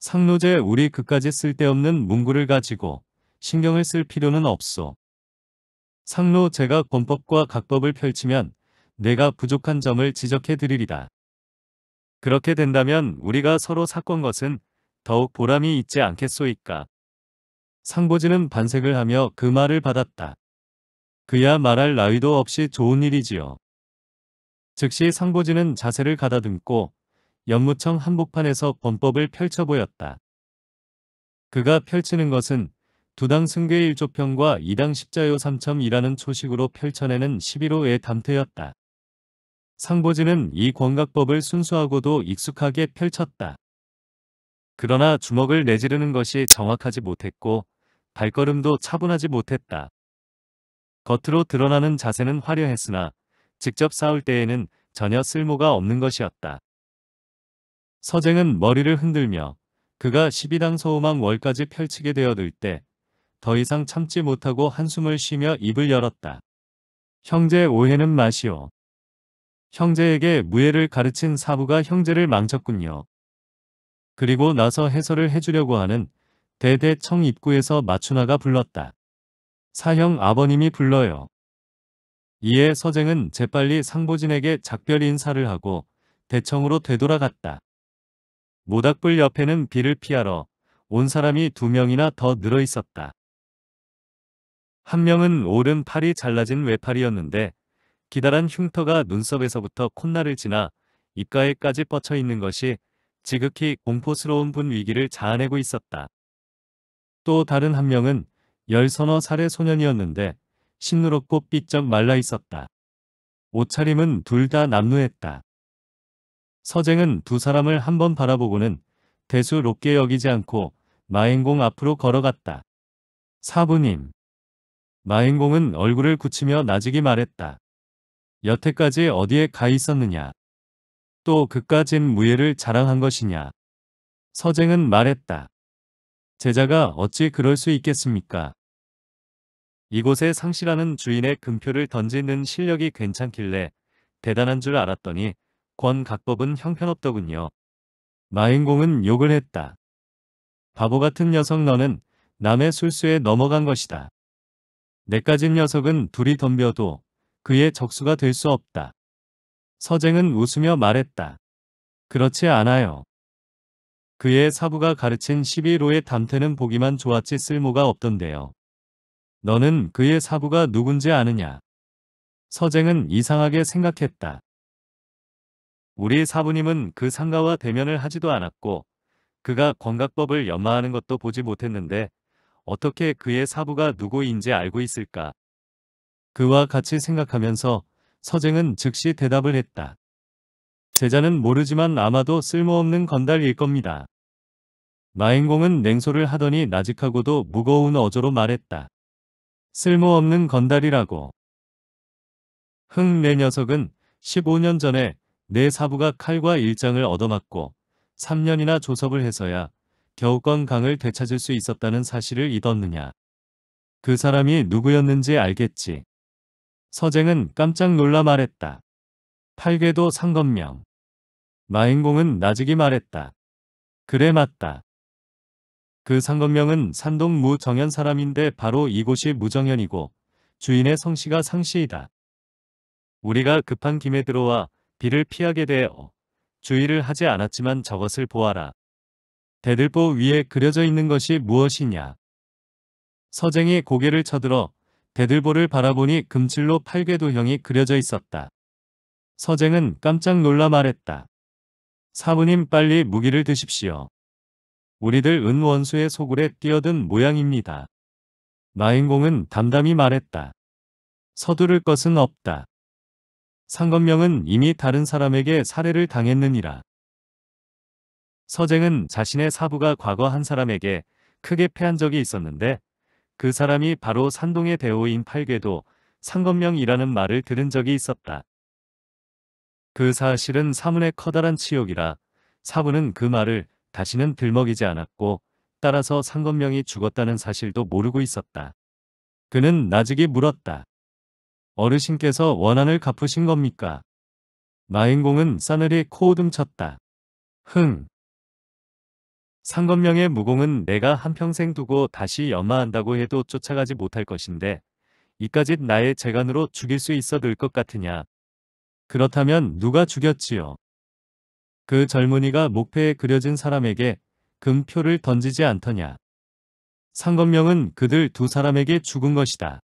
[SPEAKER 1] 상노제 우리 그까지 쓸데없는 문구를 가지고 신경을 쓸 필요는 없소. 상노 제가 권법과 각법을 펼치면 내가 부족한 점을 지적해 드리리다. 그렇게 된다면 우리가 서로 사건 것은 더욱 보람이 있지 않겠소이까. 상보지는 반색을 하며 그 말을 받았다. 그야 말할 나위도 없이 좋은 일이지요. 즉시 상보지는 자세를 가다듬고 연무청 한복판에서 범법을 펼쳐 보였다. 그가 펼치는 것은 두당 승계 1조평과 이당 십자요 3첨이라는 초식으로 펼쳐내는 11호의 담태였다. 상보지는 이 권각법을 순수하고도 익숙하게 펼쳤다. 그러나 주먹을 내지르는 것이 정확하지 못했고 발걸음도 차분하지 못했다. 겉으로 드러나는 자세는 화려했으나 직접 싸울 때에는 전혀 쓸모가 없는 것이었다. 서쟁은 머리를 흔들며 그가 12당 소음왕 월까지 펼치게 되어들 때 더 이상 참지 못하고 한숨을 쉬며 입을 열었다. 형제 오해는 마시오. 형제에게 무예를 가르친 사부가 형제를 망쳤군요. 그리고 나서 해설을 해주려고 하는 대대청 입구에서 마춘아가 불렀다. 사형 아버님이 불러요. 이에 서쟁은 재빨리 상보진에게 작별 인사를 하고 대청으로 되돌아갔다. 모닥불 옆에는 비를 피하러 온 사람이 두 명이나 더 늘어 있었다. 한 명은 오른 팔이 잘라진 외팔이었는데 기다란 흉터가 눈썹에서부터 콧날을 지나 입가에까지 뻗쳐 있는 것이 지극히 공포스러운 분위기를 자아내고 있었다. 또 다른 한 명은 열 서너 살의 소년이었는데 시누럽고 삐쩍 말라 있었다. 옷차림은 둘 다 남루했다. 서쟁은 두 사람을 한번 바라보고는 대수 롭게 여기지 않고 마행공 앞으로 걸어갔다. 사부님. 마행공은 얼굴을 굳히며 나지기 말했다. 여태까지 어디에 가 있었느냐. 또 그까진 무예를 자랑한 것이냐. 서쟁은 말했다. 제자가 어찌 그럴 수 있겠습니까? 이곳에 상실하는 주인의 금표를 던지는 실력이 괜찮길래 대단한 줄 알았더니 권각법은 형편없더군요. 마인공은 욕을 했다. 바보 같은 녀석 너는 남의 술수에 넘어간 것이다. 내까진 녀석은 둘이 덤벼도 그의 적수가 될 수 없다. 서쟁은 웃으며 말했다. 그렇지 않아요. 그의 사부가 가르친 11호의 담태는 보기만 좋았지 쓸모가 없던데요. 너는 그의 사부가 누군지 아느냐? 서쟁은 이상하게 생각했다. 우리 사부님은 그 상가와 대면을 하지도 않았고 그가 권각법을 연마하는 것도 보지 못했는데 어떻게 그의 사부가 누구인지 알고 있을까? 그와 같이 생각하면서 서쟁은 즉시 대답을 했다. 제자는 모르지만 아마도 쓸모없는 건달일 겁니다. 마행공은 냉소를 하더니 나직하고도 무거운 어조로 말했다. 쓸모없는 건달이라고. 흥 내 녀석은 15년 전에 내 사부가 칼과 일장을 얻어맞고 3년이나 조섭을 해서야 겨우건 강을 되찾을 수 있었다는 사실을 잊었느냐. 그 사람이 누구였는지 알겠지. 서쟁은 깜짝 놀라 말했다. 팔괘도 상건명. 마인공은 나직이 말했다. 그래 맞다. 그 상건명은 산동 무정현 사람인데 바로 이곳이 무정현이고 주인의 성씨가 상씨이다. 우리가 급한 김에 들어와 비를 피하게 되어 주의를 하지 않았지만 저것을 보아라. 대들보 위에 그려져 있는 것이 무엇이냐. 서쟁이 고개를 쳐들어 대들보를 바라보니 금칠로 팔괘도형이 그려져 있었다. 서쟁은 깜짝 놀라 말했다. 사부님 빨리 무기를 드십시오. 우리들 은원수의 소굴에 뛰어든 모양입니다. 마인공은 담담히 말했다. 서두를 것은 없다. 상건명은 이미 다른 사람에게 살해를 당했느니라. 서쟁은 자신의 사부가 과거 한 사람에게 크게 패한 적이 있었는데 그 사람이 바로 산동의 대호인 팔괘도 상건명이라는 말을 들은 적이 있었다. 그 사실은 사문의 커다란 치욕이라 사부는 그 말을 다시는 들먹이지 않았고 따라서 상건명이 죽었다는 사실도 모르고 있었다. 그는 나직이 물었다. 어르신께서 원한을 갚으신 겁니까? 마인공은 싸늘히 코오등쳤다. 흥. 상건명의 무공은 내가 한평생 두고 다시 연마한다고 해도 쫓아가지 못할 것인데 이까짓 나의 재간으로 죽일 수 있어 늘것 같으냐 그렇다면 누가 죽였지요? 그 젊은이가 목표에 그려진 사람에게 금표를 던지지 않더냐. 상검명은 그들 두 사람에게 죽은 것이다.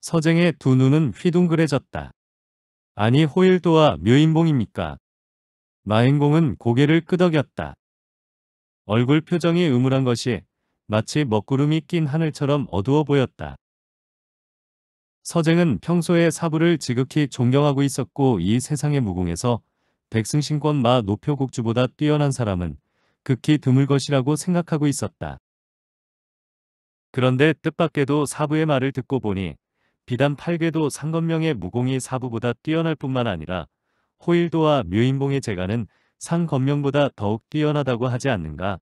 [SPEAKER 1] 서쟁의 두 눈은 휘둥그레졌다. 아니 호일도와 묘인봉입니까? 마행공은 고개를 끄덕였다. 얼굴 표정이 음울한 것이 마치 먹구름이 낀 하늘처럼 어두워 보였다. 서쟁은 평소에 사부를 지극히 존경하고 있었고 이 세상의 무궁에서 백승신권 마 노표국주보다 뛰어난 사람은 극히 드물 것이라고 생각하고 있었다. 그런데 뜻밖에도 사부의 말을 듣고 보니 비단 팔괘도 상건명의 무공이 사부보다 뛰어날 뿐만 아니라 호일도와 묘인봉의 재가는 상건명보다 더욱 뛰어나다고 하지 않는가.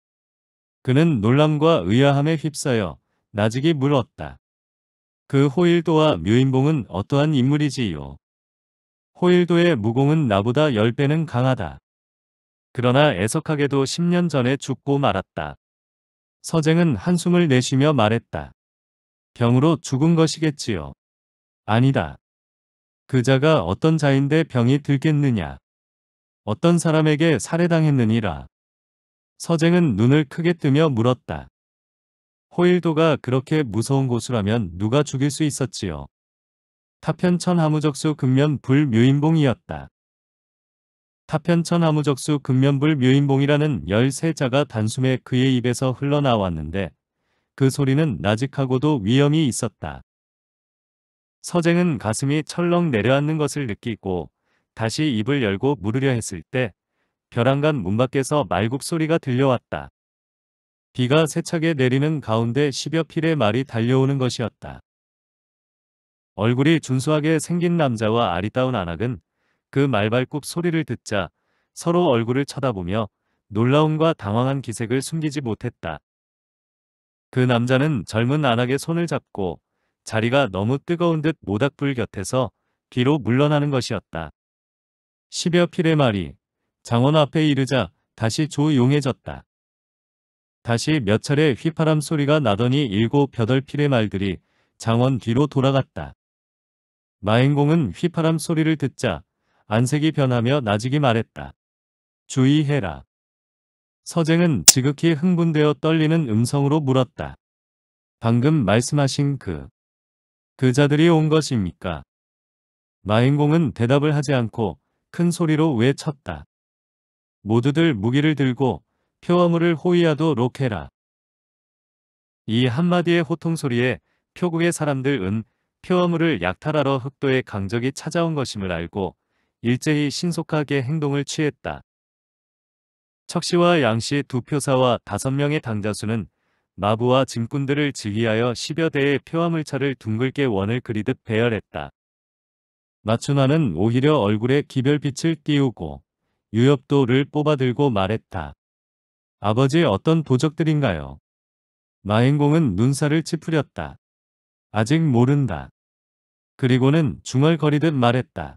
[SPEAKER 1] 그는 놀람과 의아함에 휩싸여 나직이 물었다. 그 호일도와 묘인봉은 어떠한 인물이지요. 호일도의 무공은 나보다 10배는 강하다. 그러나 애석하게도 10년 전에 죽고 말았다. 서쟁은 한숨을 내쉬며 말했다. 병으로 죽은 것이겠지요. 아니다. 그자가 어떤 자인데 병이 들겠느냐. 어떤 사람에게 살해당했느니라. 서쟁은 눈을 크게 뜨며 물었다. 호일도가 그렇게 무서운 곳수라면 누가 죽일 수 있었지요. 타편천 하무적수 근면불 묘인봉이었다. 타편천 하무적수 근면불 묘인봉이라는 열세자가 단숨에 그의 입에서 흘러나왔는데 그 소리는 나직하고도 위험이 있었다. 서쟁은 가슴이 철렁 내려앉는 것을 느끼고 다시 입을 열고 물으려 했을 때 벼랑간 문 밖에서 말굽 소리가 들려왔다. 비가 세차게 내리는 가운데 10여 필의 말이 달려오는 것이었다. 얼굴이 준수하게 생긴 남자와 아리따운 안악은 그 말발굽 소리를 듣자 서로 얼굴을 쳐다보며 놀라움과 당황한 기색을 숨기지 못했다. 그 남자는 젊은 안악의 손을 잡고 자리가 너무 뜨거운 듯 모닥불 곁에서 뒤로 물러나는 것이었다. 10여 필의 말이 장원 앞에 이르자 다시 조용해졌다. 다시 몇 차례 휘파람 소리가 나더니 일곱 여덟 필의 말들이 장원 뒤로 돌아갔다. 마행공은 휘파람 소리를 듣자 안색이 변하며 나직이 말했다. 주의해라. 서쟁은 지극히 흥분되어 떨리는 음성으로 물었다. 방금 말씀하신 그 그자들이 온 것입니까? 마행공은 대답을 하지 않고 큰 소리로 외쳤다. 모두들 무기를 들고 표어물을 호위하도 록해라이 한마디의 호통소리에 표구의 사람들은 표어물을 약탈하러 흑도의 강적이 찾아온 것임을 알고 일제히 신속하게 행동을 취했다. 척시와 양씨 두 표사와 다섯 명의 당자수는 마부와 짐꾼들을 지휘하여 10여 대의 표화물차를 둥글게 원을 그리듯 배열했다. 마춘화는 오히려 얼굴에 기별빛을 띄우고 유엽도를 뽑아들고 말했다. 아버지의 어떤 도적들인가요? 마행공은 눈살을 찌푸렸다. 아직 모른다. 그리고는 중얼거리듯 말했다.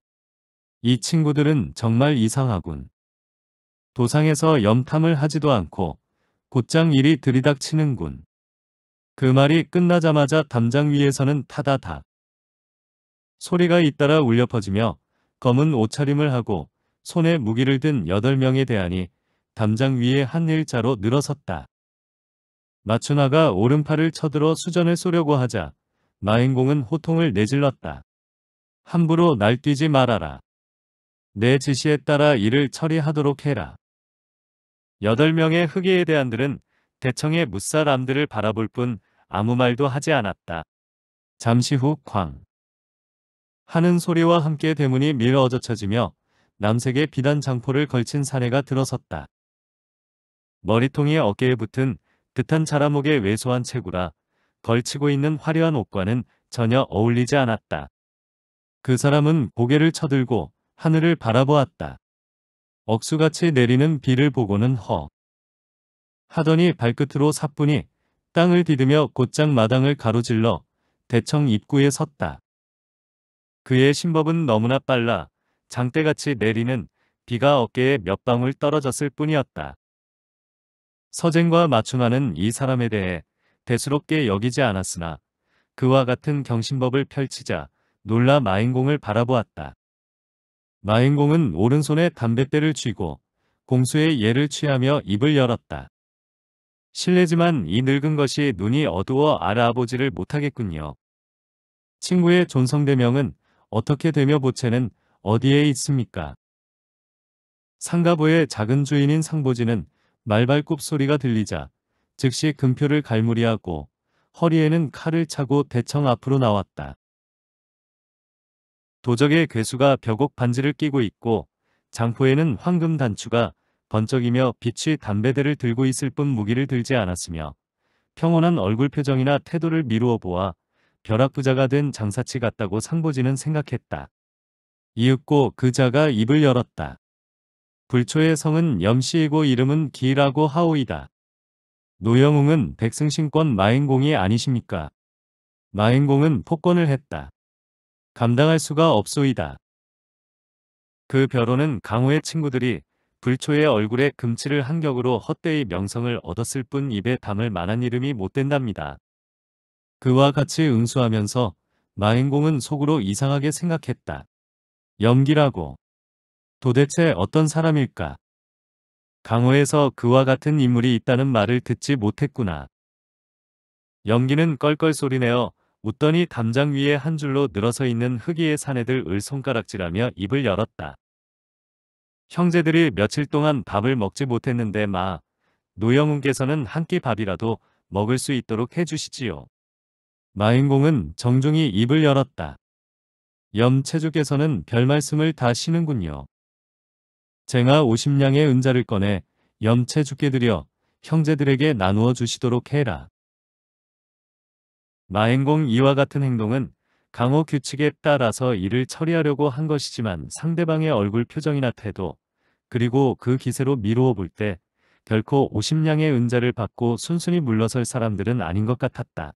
[SPEAKER 1] 이 친구들은 정말 이상하군. 도상에서 염탐을 하지도 않고 곧장 일이 들이닥치는군. 그 말이 끝나자마자 담장 위에서는 타다닥 소리가 잇따라 울려 퍼지며 검은 옷차림을 하고 손에 무기를 든 여덟 명의 대안이 담장 위에 한 일자로 늘어섰다. 마추나가 오른팔을 쳐들어 수전을 쏘려고 하자 마행공은 호통을 내질렀다. 함부로 날뛰지 말아라. 내 지시에 따라 일을 처리하도록 해라. 여덟 명의 흑예에 대한들은 대청의 무사람들을 바라볼 뿐 아무 말도 하지 않았다. 잠시 후 쾅. 하는 소리와 함께 대문이 밀어젖혀지며 남색의 비단 장포를 걸친 사내가 들어섰다. 머리통이 어깨에 붙은 듯한 자라목의 왜소한 체구라 걸치고 있는 화려한 옷과는 전혀 어울리지 않았다. 그 사람은 고개를 쳐들고 하늘을 바라보았다. 억수같이 내리는 비를 보고는 허 하더니 발끝으로 사뿐히 땅을 디디며 곧장 마당을 가로질러 대청 입구에 섰다. 그의 신법은 너무나 빨라 장대같이 내리는 비가 어깨에 몇 방울 떨어졌을 뿐이었다. 서쟁과 맞춤하는이 사람에 대해 대수롭게 여기지 않았으나 그와 같은 경신법을 펼치자 놀라 마인공을 바라보았다. 마인공은 오른손에 담뱃대를 쥐고 공수의 예를 취하며 입을 열었다. 실례지만 이 늙은 것이 눈이 어두워 알아보지를 못하겠군요. 친구의 존성대명은 어떻게 되며 보채는 어디에 있습니까? 상가부의 작은 주인인 상보지는 말발굽 소리가 들리자 즉시 금표를 갈무리하고 허리에는 칼을 차고 대청 앞으로 나왔다. 도적의 괴수가 벼곡 반지를 끼고 있고 장포에는 황금 단추가 번쩍이며 빛이 담배대를 들고 있을 뿐 무기를 들지 않았으며 평온한 얼굴 표정이나 태도를 미루어 보아 벼락부자가 된 장사치 같다고 상보지는 생각했다. 이윽고 그 자가 입을 열었다. 불초의 성은 염시이고 이름은 기라고 하오이다. 노영웅은 백승신권 마행공이 아니십니까? 마행공은 폭권을 했다. 감당할 수가 없소이다. 그 벼로는 강호의 친구들이 불초의 얼굴에 금치를 한 격으로 헛되이 명성을 얻었을 뿐 입에 담을 만한 이름이 못된답니다. 그와 같이 응수하면서 마행공은 속으로 이상하게 생각했다. 염기라고 도대체 어떤 사람일까? 강호에서 그와 같은 인물이 있다는 말을 듣지 못했구나. 연기는 껄껄 소리내어 웃더니 담장 위에 한 줄로 늘어서 있는 흑이의 사내들을 손가락질하며 입을 열었다. 형제들이 며칠 동안 밥을 먹지 못했는데 마, 노영웅께서는한 끼 밥이라도 먹을 수 있도록 해주시지요. 마인공은 정중히 입을 열었다. 염채주께서는 별 말씀을 다 시는군요. 쟁아 50냥의 은자를 꺼내 염채 죽게 드려 형제들에게 나누어 주시도록 해라. 마행공 이와 같은 행동은 강호 규칙에 따라서 일을 처리하려고 한 것이지만 상대방의 얼굴 표정이나 태도 그리고 그 기세로 미루어 볼 때 결코 50냥의 은자를 받고 순순히 물러설 사람들은 아닌 것 같았다.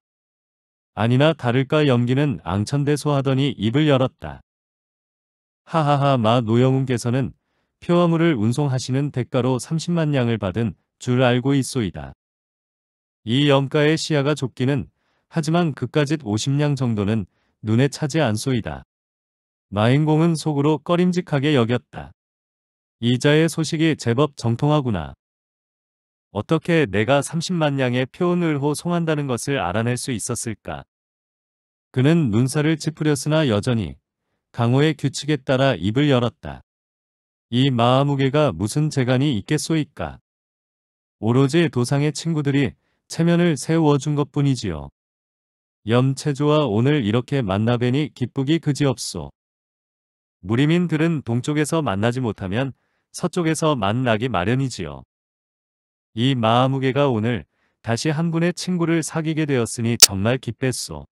[SPEAKER 1] 아니나 다를까 염기는 앙천대소하더니 입을 열었다. 하하하 마노영웅께서는 표화물을 운송하시는 대가로 30만 양을 받은 줄 알고 있소이다. 이 염가의 시야가 좁기는 하지만 그까짓 50량 정도는 눈에 차지 않소이다. 마인공은 속으로 꺼림직하게 여겼다. 이자의 소식이 제법 정통하구나. 어떻게 내가 30만 양의 표온을 호송한다는 것을 알아낼 수 있었을까? 그는 눈살을 찌푸렸으나 여전히 강호의 규칙에 따라 입을 열었다. 이 마아무개가 무슨 재간이 있겠소이까. 오로지 도상의 친구들이 체면을 세워준 것뿐이지요. 염체조와 오늘 이렇게 만나뵈니 기쁘기 그지없소. 무리민들은 동쪽에서 만나지 못하면 서쪽에서 만나기 마련이지요. 이 마아무개가 오늘 다시 한 분의 친구를 사귀게 되었으니 정말 기뺐소.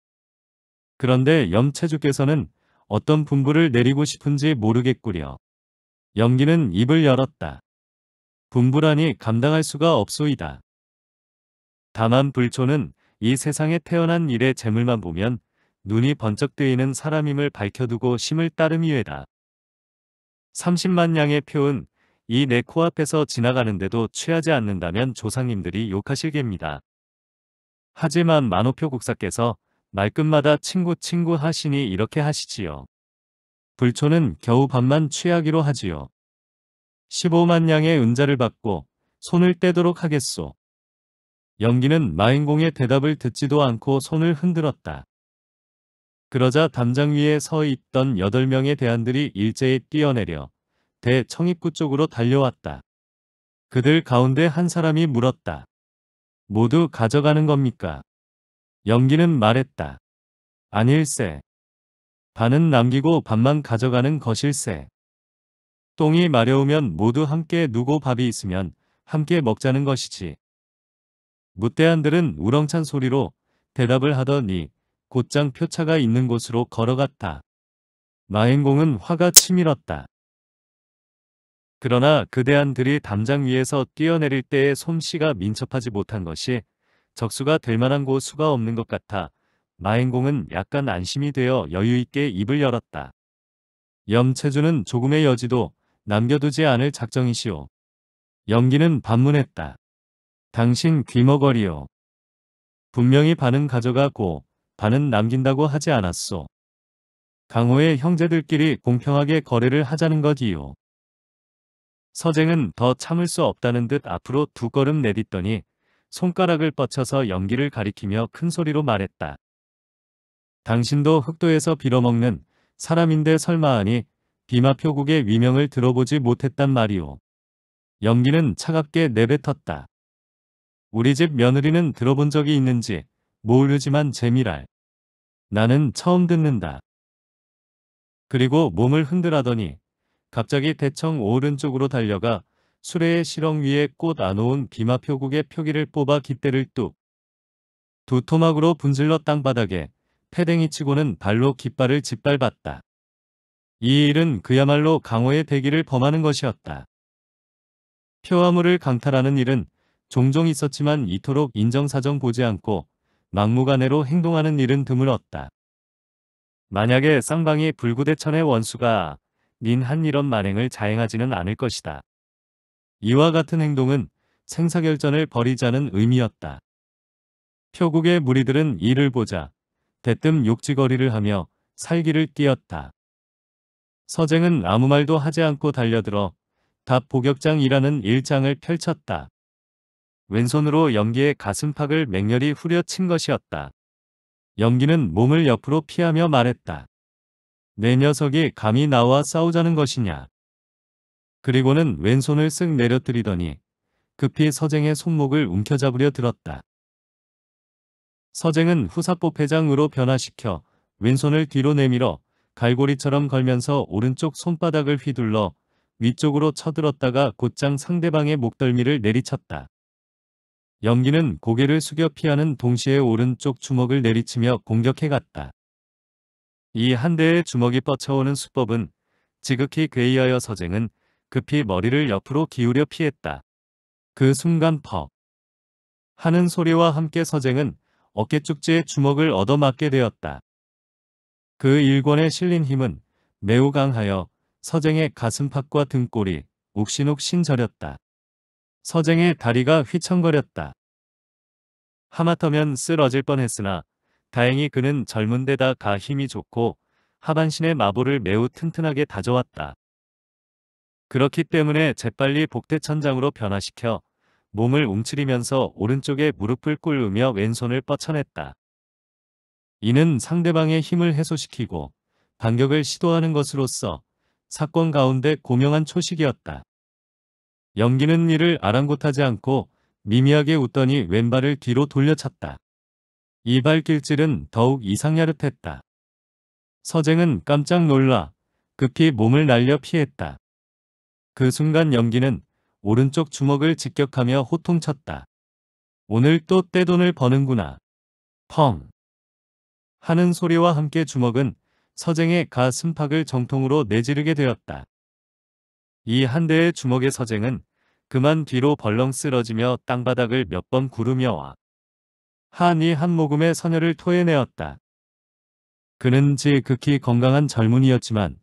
[SPEAKER 1] 그런데 염체주께서는 어떤 분부를 내리고 싶은지 모르겠구려. 연기는 입을 열었다. 분불하니 감당할 수가 없소이다. 다만 불초는 이 세상에 태어난 일의 재물만 보면 눈이 번쩍 뜨이는 사람임을 밝혀두고 심을 따름이외다. 30만 양의 표은 이 내 코앞에서 지나가는데도 취하지 않는다면 조상님들이 욕하실겠입니다. 하지만 만호표 국사께서 말끝마다 친구 친구 하시니 이렇게 하시지요. 불초는 겨우 밥만 취하기로 하지요. 15만 양의 은자를 받고 손을 떼도록 하겠소. 연기는 마인공의 대답을 듣지도 않고 손을 흔들었다. 그러자 담장 위에 서 있던 8명의 대안들이 일제히 뛰어내려 대청입구 쪽으로 달려왔다. 그들 가운데 한 사람이 물었다. 모두 가져가는 겁니까? 연기는 말했다. 아닐세. 반은 남기고 반만 가져가는 것일세 똥이 마려우면 모두 함께 누고 밥이 있으면 함께 먹자는 것이지. 무대한들은 우렁찬 소리로 대답을 하더니 곧장 표차가 있는 곳으로 걸어갔다. 마행공은 화가 치밀었다. 그러나 그대한들이 담장 위에서 뛰어내릴 때의 솜씨가 민첩하지 못한 것이 적수가 될 만한 곳수가 없는 것 같아 마행공은 약간 안심이 되어 여유있게 입을 열었다. 염채주는 조금의 여지도 남겨두지 않을 작정이시오. 연기는 반문했다. 당신 귀머거리요. 분명히 반은 가져가고 반은 남긴다고 하지 않았소. 강호의 형제들끼리 공평하게 거래를 하자는 것이요. 서쟁은 더 참을 수 없다는 듯 앞으로 두 걸음 내딛더니 손가락을 뻗쳐서 연기를 가리키며 큰 소리로 말했다. 당신도 흑도에서 빌어먹는 사람인데 설마 하니 비마표국의 위명을 들어보지 못했단 말이오. 연기는 차갑게 내뱉었다. 우리 집 며느리는 들어본 적이 있는지 모르지만 재미랄. 나는 처음 듣는다. 그리고 몸을 흔들하더니 갑자기 대청 오른쪽으로 달려가 수레의 실렁 위에 꽃 안놓은 비마표국의 표기를 뽑아 깃대를 뚝두 토막으로 분질러 땅바닥에 패댕이치고는 발로 깃발을 짓밟았다. 이 일은 그야말로 강호의 대기를 범하는 것이었다. 표화물을 강탈하는 일은 종종 있었지만 이토록 인정사정 보지 않고 막무가내로 행동하는 일은 드물었다. 만약에 쌍방이 불구대천의 원수가 민한 이런 만행을 자행하지는 않을 것이다. 이와 같은 행동은 생사결전을 벌이자는 의미였다. 표국의 무리들은 이를 보자 대뜸 욕지거리를 하며 살기를 띄었다. 서쟁은 아무 말도 하지 않고 달려들어 답 복역장이라는 일장을 펼쳤다. 왼손으로 연기의 가슴팍을 맹렬히 후려친 것이었다. 연기는 몸을 옆으로 피하며 말했다. 내 녀석이 감히 나와 싸우자는 것이냐. 그리고는 왼손을 쓱 내려뜨리더니 급히 서쟁의 손목을 움켜잡으려 들었다. 서쟁은 후사포 폐장으로 변화시켜 왼손을 뒤로 내밀어 갈고리처럼 걸면서 오른쪽 손바닥을 휘둘러 위쪽으로 쳐들었다가 곧장 상대방의 목덜미를 내리쳤다. 염기는 고개를 숙여 피하는 동시에 오른쪽 주먹을 내리치며 공격해갔다. 이 한 대의 주먹이 뻗쳐오는 수법은 지극히 괴이하여 서쟁은 급히 머리를 옆으로 기울여 피했다. 그 순간 퍽 하는 소리와 함께 서쟁은 어깨쪽지에 주먹을 얻어맞게 되었다. 그 일권에 실린 힘은 매우 강하여 서쟁의 가슴팍과 등골이 옥신옥신 절였다 서쟁의 다리가 휘청거렸다. 하마터면 쓰러질 뻔했으나 다행히 그는 젊은 데다가 힘이 좋고 하반신의 마보를 매우 튼튼하게 다져왔다. 그렇기 때문에 재빨리 복대천장으로 변화시켜 몸을 움츠리면서 오른쪽에 무릎을 꿇으며 왼손을 뻗쳐냈다. 이는 상대방의 힘을 해소시키고 반격을 시도하는 것으로서 사건 가운데 고명한 초식이었다. 연기는 이를 아랑곳하지 않고 미미하게 웃더니 왼발을 뒤로 돌려쳤다 이발 길질은 더욱 이상야릇했다. 서쟁은 깜짝 놀라 급히 몸을 날려 피했다. 그 순간 연기는 오른쪽 주먹을 직격하며 호통쳤다. 오늘 또 떼돈을 버는구나. 펑 하는 소리와 함께 주먹은 서쟁의 가슴팍을 정통으로 내지르게 되었다. 이 한 대의 주먹의 서쟁은 그만 뒤로 벌렁 쓰러지며 땅바닥을 몇 번 구르며 와. 한 이 한 모금의 선혈을 토해내었다. 그는 지극히 건강한 젊은이였지만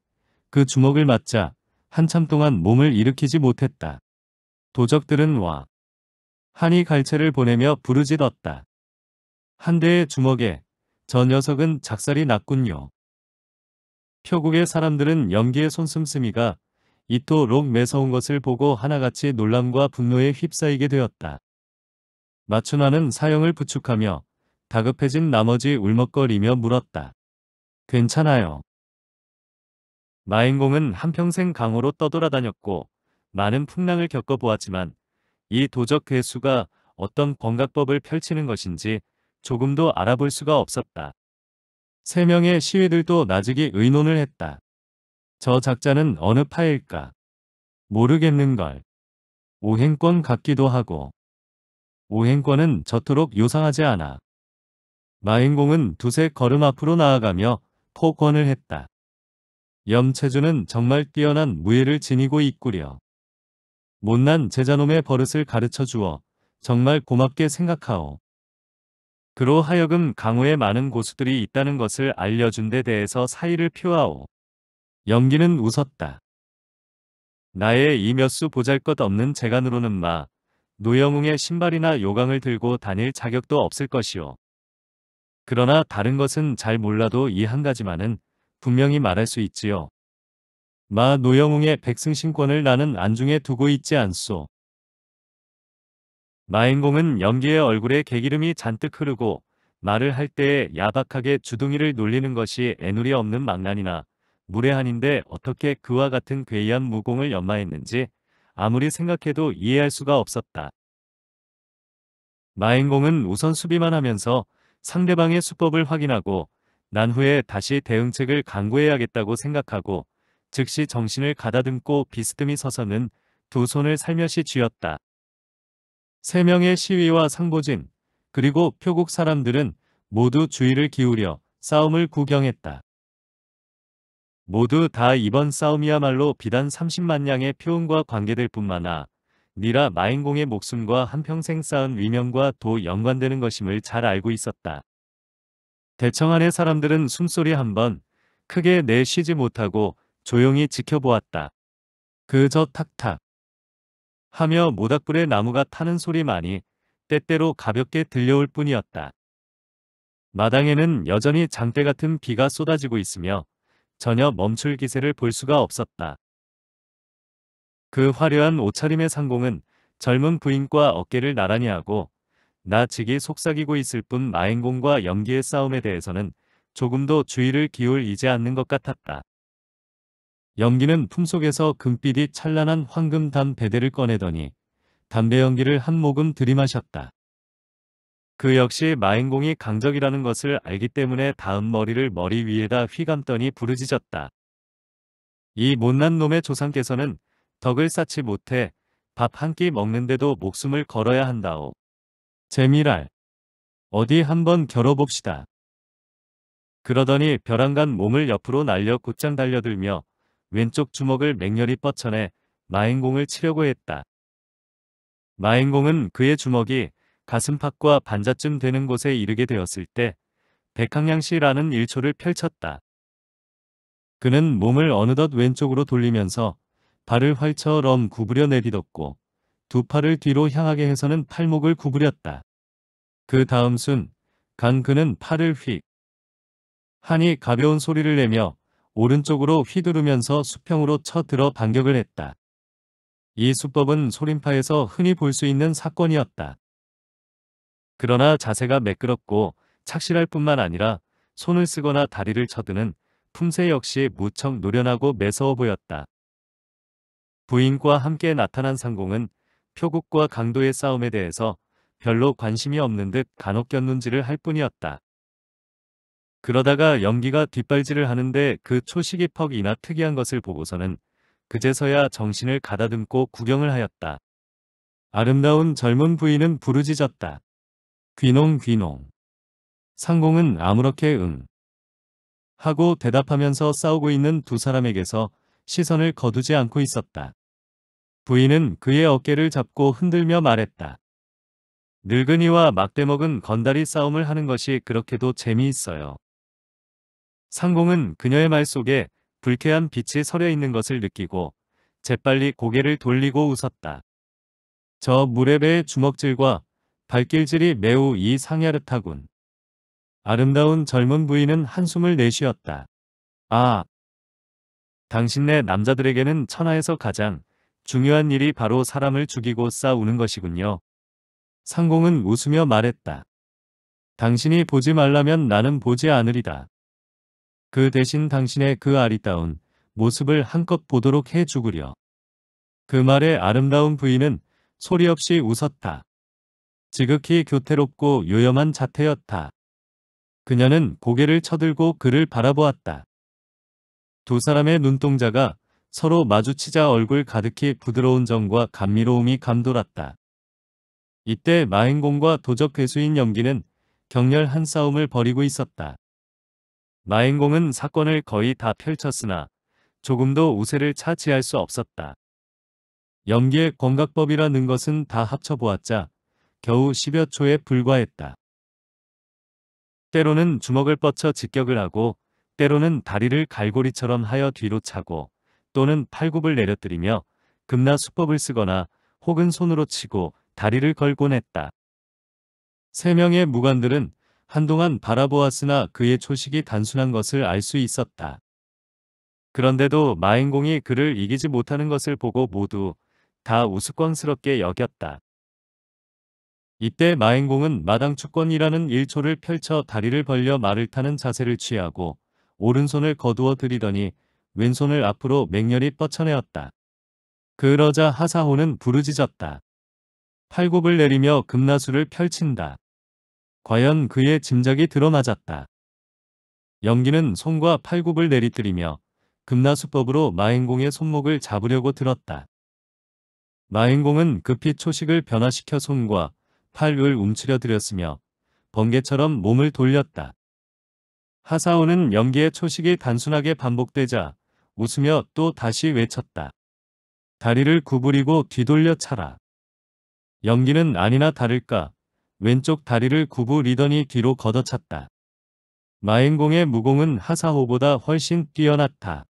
[SPEAKER 1] 그 주먹을 맞자 한참 동안 몸을 일으키지 못했다. 도적들은 와. 한이 갈채를 보내며 부르짖었다. 한 대의 주먹에 저 녀석은 작살이 났군요. 표국의 사람들은 연기의 손씀씀이가 이토록 매서운 것을 보고 하나같이 놀람과 분노에 휩싸이게 되었다. 마춘화는 사형을 부축하며 다급해진 나머지 울먹거리며 물었다. 괜찮아요. 마인공은 한평생 강으로 떠돌아다녔고 많은 풍랑을 겪어보았지만 이 도적 괴수가 어떤 번각법을 펼치는 것인지 조금도 알아볼 수가 없었다. 세 명의 시위들도 나직이 의논을 했다. 저 작자는 어느 파일까? 모르겠는걸. 오행권 같기도 하고. 오행권은 저토록 요상하지 않아. 마인공은 두세 걸음 앞으로 나아가며 포권을 했다. 염채주는 정말 뛰어난 무예를 지니고 있구려. 못난 제자놈의 버릇을 가르쳐 주어 정말 고맙게 생각하오. 그로 하여금 강호에 많은 고수들이 있다는 것을 알려준 데 대해서 사의를 표하오. 연기는 웃었다. 나의 이 몇 수 보잘것 없는 재간으로는 마 노영웅의 신발이나 요강을 들고 다닐 자격도 없을 것이오. 그러나 다른 것은 잘 몰라도 이 한 가지만은 분명히 말할 수 있지요. 마 노영웅의 백승신권을 나는 안중에 두고 있지 않소. 마인공은 연기의 얼굴에 개기름이 잔뜩 흐르고 말을 할 때에 야박하게 주둥이를 놀리는 것이 애누리 없는 망난이나 무례한인데 어떻게 그와 같은 괴이한 무공을 연마했는지 아무리 생각해도 이해할 수가 없었다. 마인공은 우선 수비만 하면서 상대방의 수법을 확인하고 난 후에 다시 대응책을 강구해야겠다고 생각하고 즉시 정신을 가다듬고 비스듬히 서서는 두 손을 살며시 쥐었다. 세 명의 시위와 상보진 그리고 표국 사람들은 모두 주의를 기울여 싸움을 구경했다. 모두 다 이번 싸움이야말로 비단 3 0만냥의 표음과 관계될 뿐만아 니라 마인공의 목숨과 한평생 쌓은 위명과 도 연관되는 것임을 잘 알고 있었다. 대청 안의 사람들은 숨소리 한번 크게 내쉬지 못하고 조용히 지켜보았다. 그저 탁탁 하며 모닥불에 나무가 타는 소리만이 때때로 가볍게 들려올 뿐이었다. 마당에는 여전히 장대 같은 비가 쏟아지고 있으며 전혀 멈출 기세를 볼 수가 없었다. 그 화려한 옷차림의 상공은 젊은 부인과 어깨를 나란히 하고 나직이 속삭이고 있을 뿐 마행공과 연기의 싸움에 대해서는 조금도 주의를 기울이지 않는 것 같았다. 연기는 품속에서 금빛이 찬란한 황금 담 배대를 꺼내더니 담배 연기를 한 모금 들이마셨다. 그 역시 마행공이 강적이라는 것을 알기 때문에 다음 머리를 머리 위에다 휘감더니 부르짖었다. 이 못난 놈의 조상께서는 덕을 쌓지 못해 밥 한 끼 먹는데도 목숨을 걸어야 한다오. 재미랄. 어디 한번 겨뤄봅시다. 그러더니 벼랑간 몸을 옆으로 날려 곧장 달려들며 왼쪽 주먹을 맹렬히 뻗쳐내 마행공을 치려고 했다. 마행공은 그의 주먹이 가슴팍과 반자쯤 되는 곳에 이르게 되었을 때 백항양시라는 일초를 펼쳤다. 그는 몸을 어느덧 왼쪽으로 돌리면서 발을 활쳐 럼 구부려 내딛었고 두 팔을 뒤로 향하게 해서는 팔목을 구부렸다. 그 다음 순 간 그는 팔을 휙 하니 가벼운 소리를 내며 오른쪽으로 휘두르면서 수평으로 쳐들어 반격을 했다. 이 수법은 소림파에서 흔히 볼 수 있는 사건이었다. 그러나 자세가 매끄럽고 착실할 뿐만 아니라 손을 쓰거나 다리를 쳐드는 품새 역시 무척 노련하고 매서워 보였다. 부인과 함께 나타난 상공은 표국과 강도의 싸움에 대해서 별로 관심이 없는 듯 간혹 겼는지를 할 뿐이었다. 그러다가 연기가 뒷발질을 하는데 그 초식이 퍽이나 특이한 것을 보고서는 그제서야 정신을 가다듬고 구경을 하였다. 아름다운 젊은 부인은 부르짖었다. 귀농 귀농. 상공은 아무렇게 응. 하고 대답하면서 싸우고 있는 두 사람에게서 시선을 거두지 않고 있었다. 부인은 그의 어깨를 잡고 흔들며 말했다. 늙은이와 막대먹은 건달이 싸움을 하는 것이 그렇게도 재미있어요. 상공은 그녀의 말 속에 불쾌한 빛이 서려 있는 것을 느끼고 재빨리 고개를 돌리고 웃었다. 저 무레배의 주먹질과 발길질이 매우 이상야릇하군. 아름다운 젊은 부인은 한숨을 내쉬었다. 아, 당신네 남자들에게는 천하에서 가장 중요한 일이 바로 사람을 죽이고 싸우는 것이군요. 상공은 웃으며 말했다. 당신이 보지 말라면 나는 보지 않으리다. 그 대신 당신의 그 아리따운 모습을 한껏 보도록 해 주구려. 그 말에 아름다운 부인은 소리 없이 웃었다. 지극히 교태롭고 요염한 자태였다. 그녀는 고개를 쳐들고 그를 바라보았다. 두 사람의 눈동자가 서로 마주치자 얼굴 가득히 부드러운 정과 감미로움이 감돌았다. 이때 마행공과 도적 괴수인 연기는 격렬한 싸움을 벌이고 있었다. 마행공은 사건을 거의 다 펼쳤으나 조금도 우세를 차지할 수 없었다. 연계 권각법이라는 것은 다 합쳐보았자 겨우 10여 초에 불과했다. 때로는 주먹을 뻗쳐 직격을 하고 때로는 다리를 갈고리처럼 하여 뒤로 차고 또는 팔굽을 내려뜨리며 급나 수법을 쓰거나 혹은 손으로 치고 다리를 걸곤 했다. 세 명의 무관들은 한동안 바라보았으나 그의 초식이 단순한 것을 알 수 있었다. 그런데도 마행공이 그를 이기지 못하는 것을 보고 모두 다 우스꽝스럽게 여겼다. 이때 마행공은 마당 축권이라는 일초를 펼쳐 다리를 벌려 말을 타는 자세를 취하고 오른손을 거두어 들이더니 왼손을 앞으로 맹렬히 뻗쳐내었다. 그러자 하사호는 부르짖었다. 팔굽을 내리며 금나수를 펼친다. 과연 그의 짐작이 드러나졌다. 연기는 손과 팔굽을 내리뜨리며 금나수법으로 마행공의 손목을 잡으려고 들었다. 마행공은 급히 초식을 변화시켜 손과 팔을 움츠려 들였으며 번개처럼 몸을 돌렸다. 하사오는 연기의 초식이 단순하게 반복되자 웃으며 또 다시 외쳤다. 다리를 구부리고 뒤돌려 차라. 연기는 아니나 다를까 왼쪽 다리를 구부 리더니 뒤로 걷어찼다. 마인공의 무공은 하사호보다 훨씬 뛰어났다.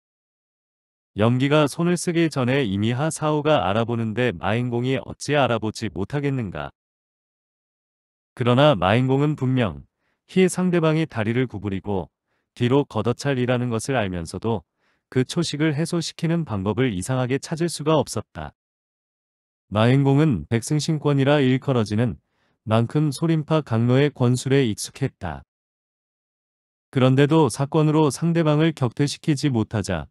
[SPEAKER 1] 염기가 손을 쓰기 전에 이미 하사호가 알아보는데 마인공이 어찌 알아보지 못하겠는가. 그러나 마인공은 분명 히 상대방이 다리를 구부리고 뒤로 걷어찰이라는 것을 알면서도 그 초식을 해소시키는 방법을 이상하게 찾을 수가 없었다. 마인공은 백승신권이라 일컬어지는 만큼 소림파 강로의 권술에 익숙했다. 그런데도 사건으로 상대방을 격퇴시키지 못하자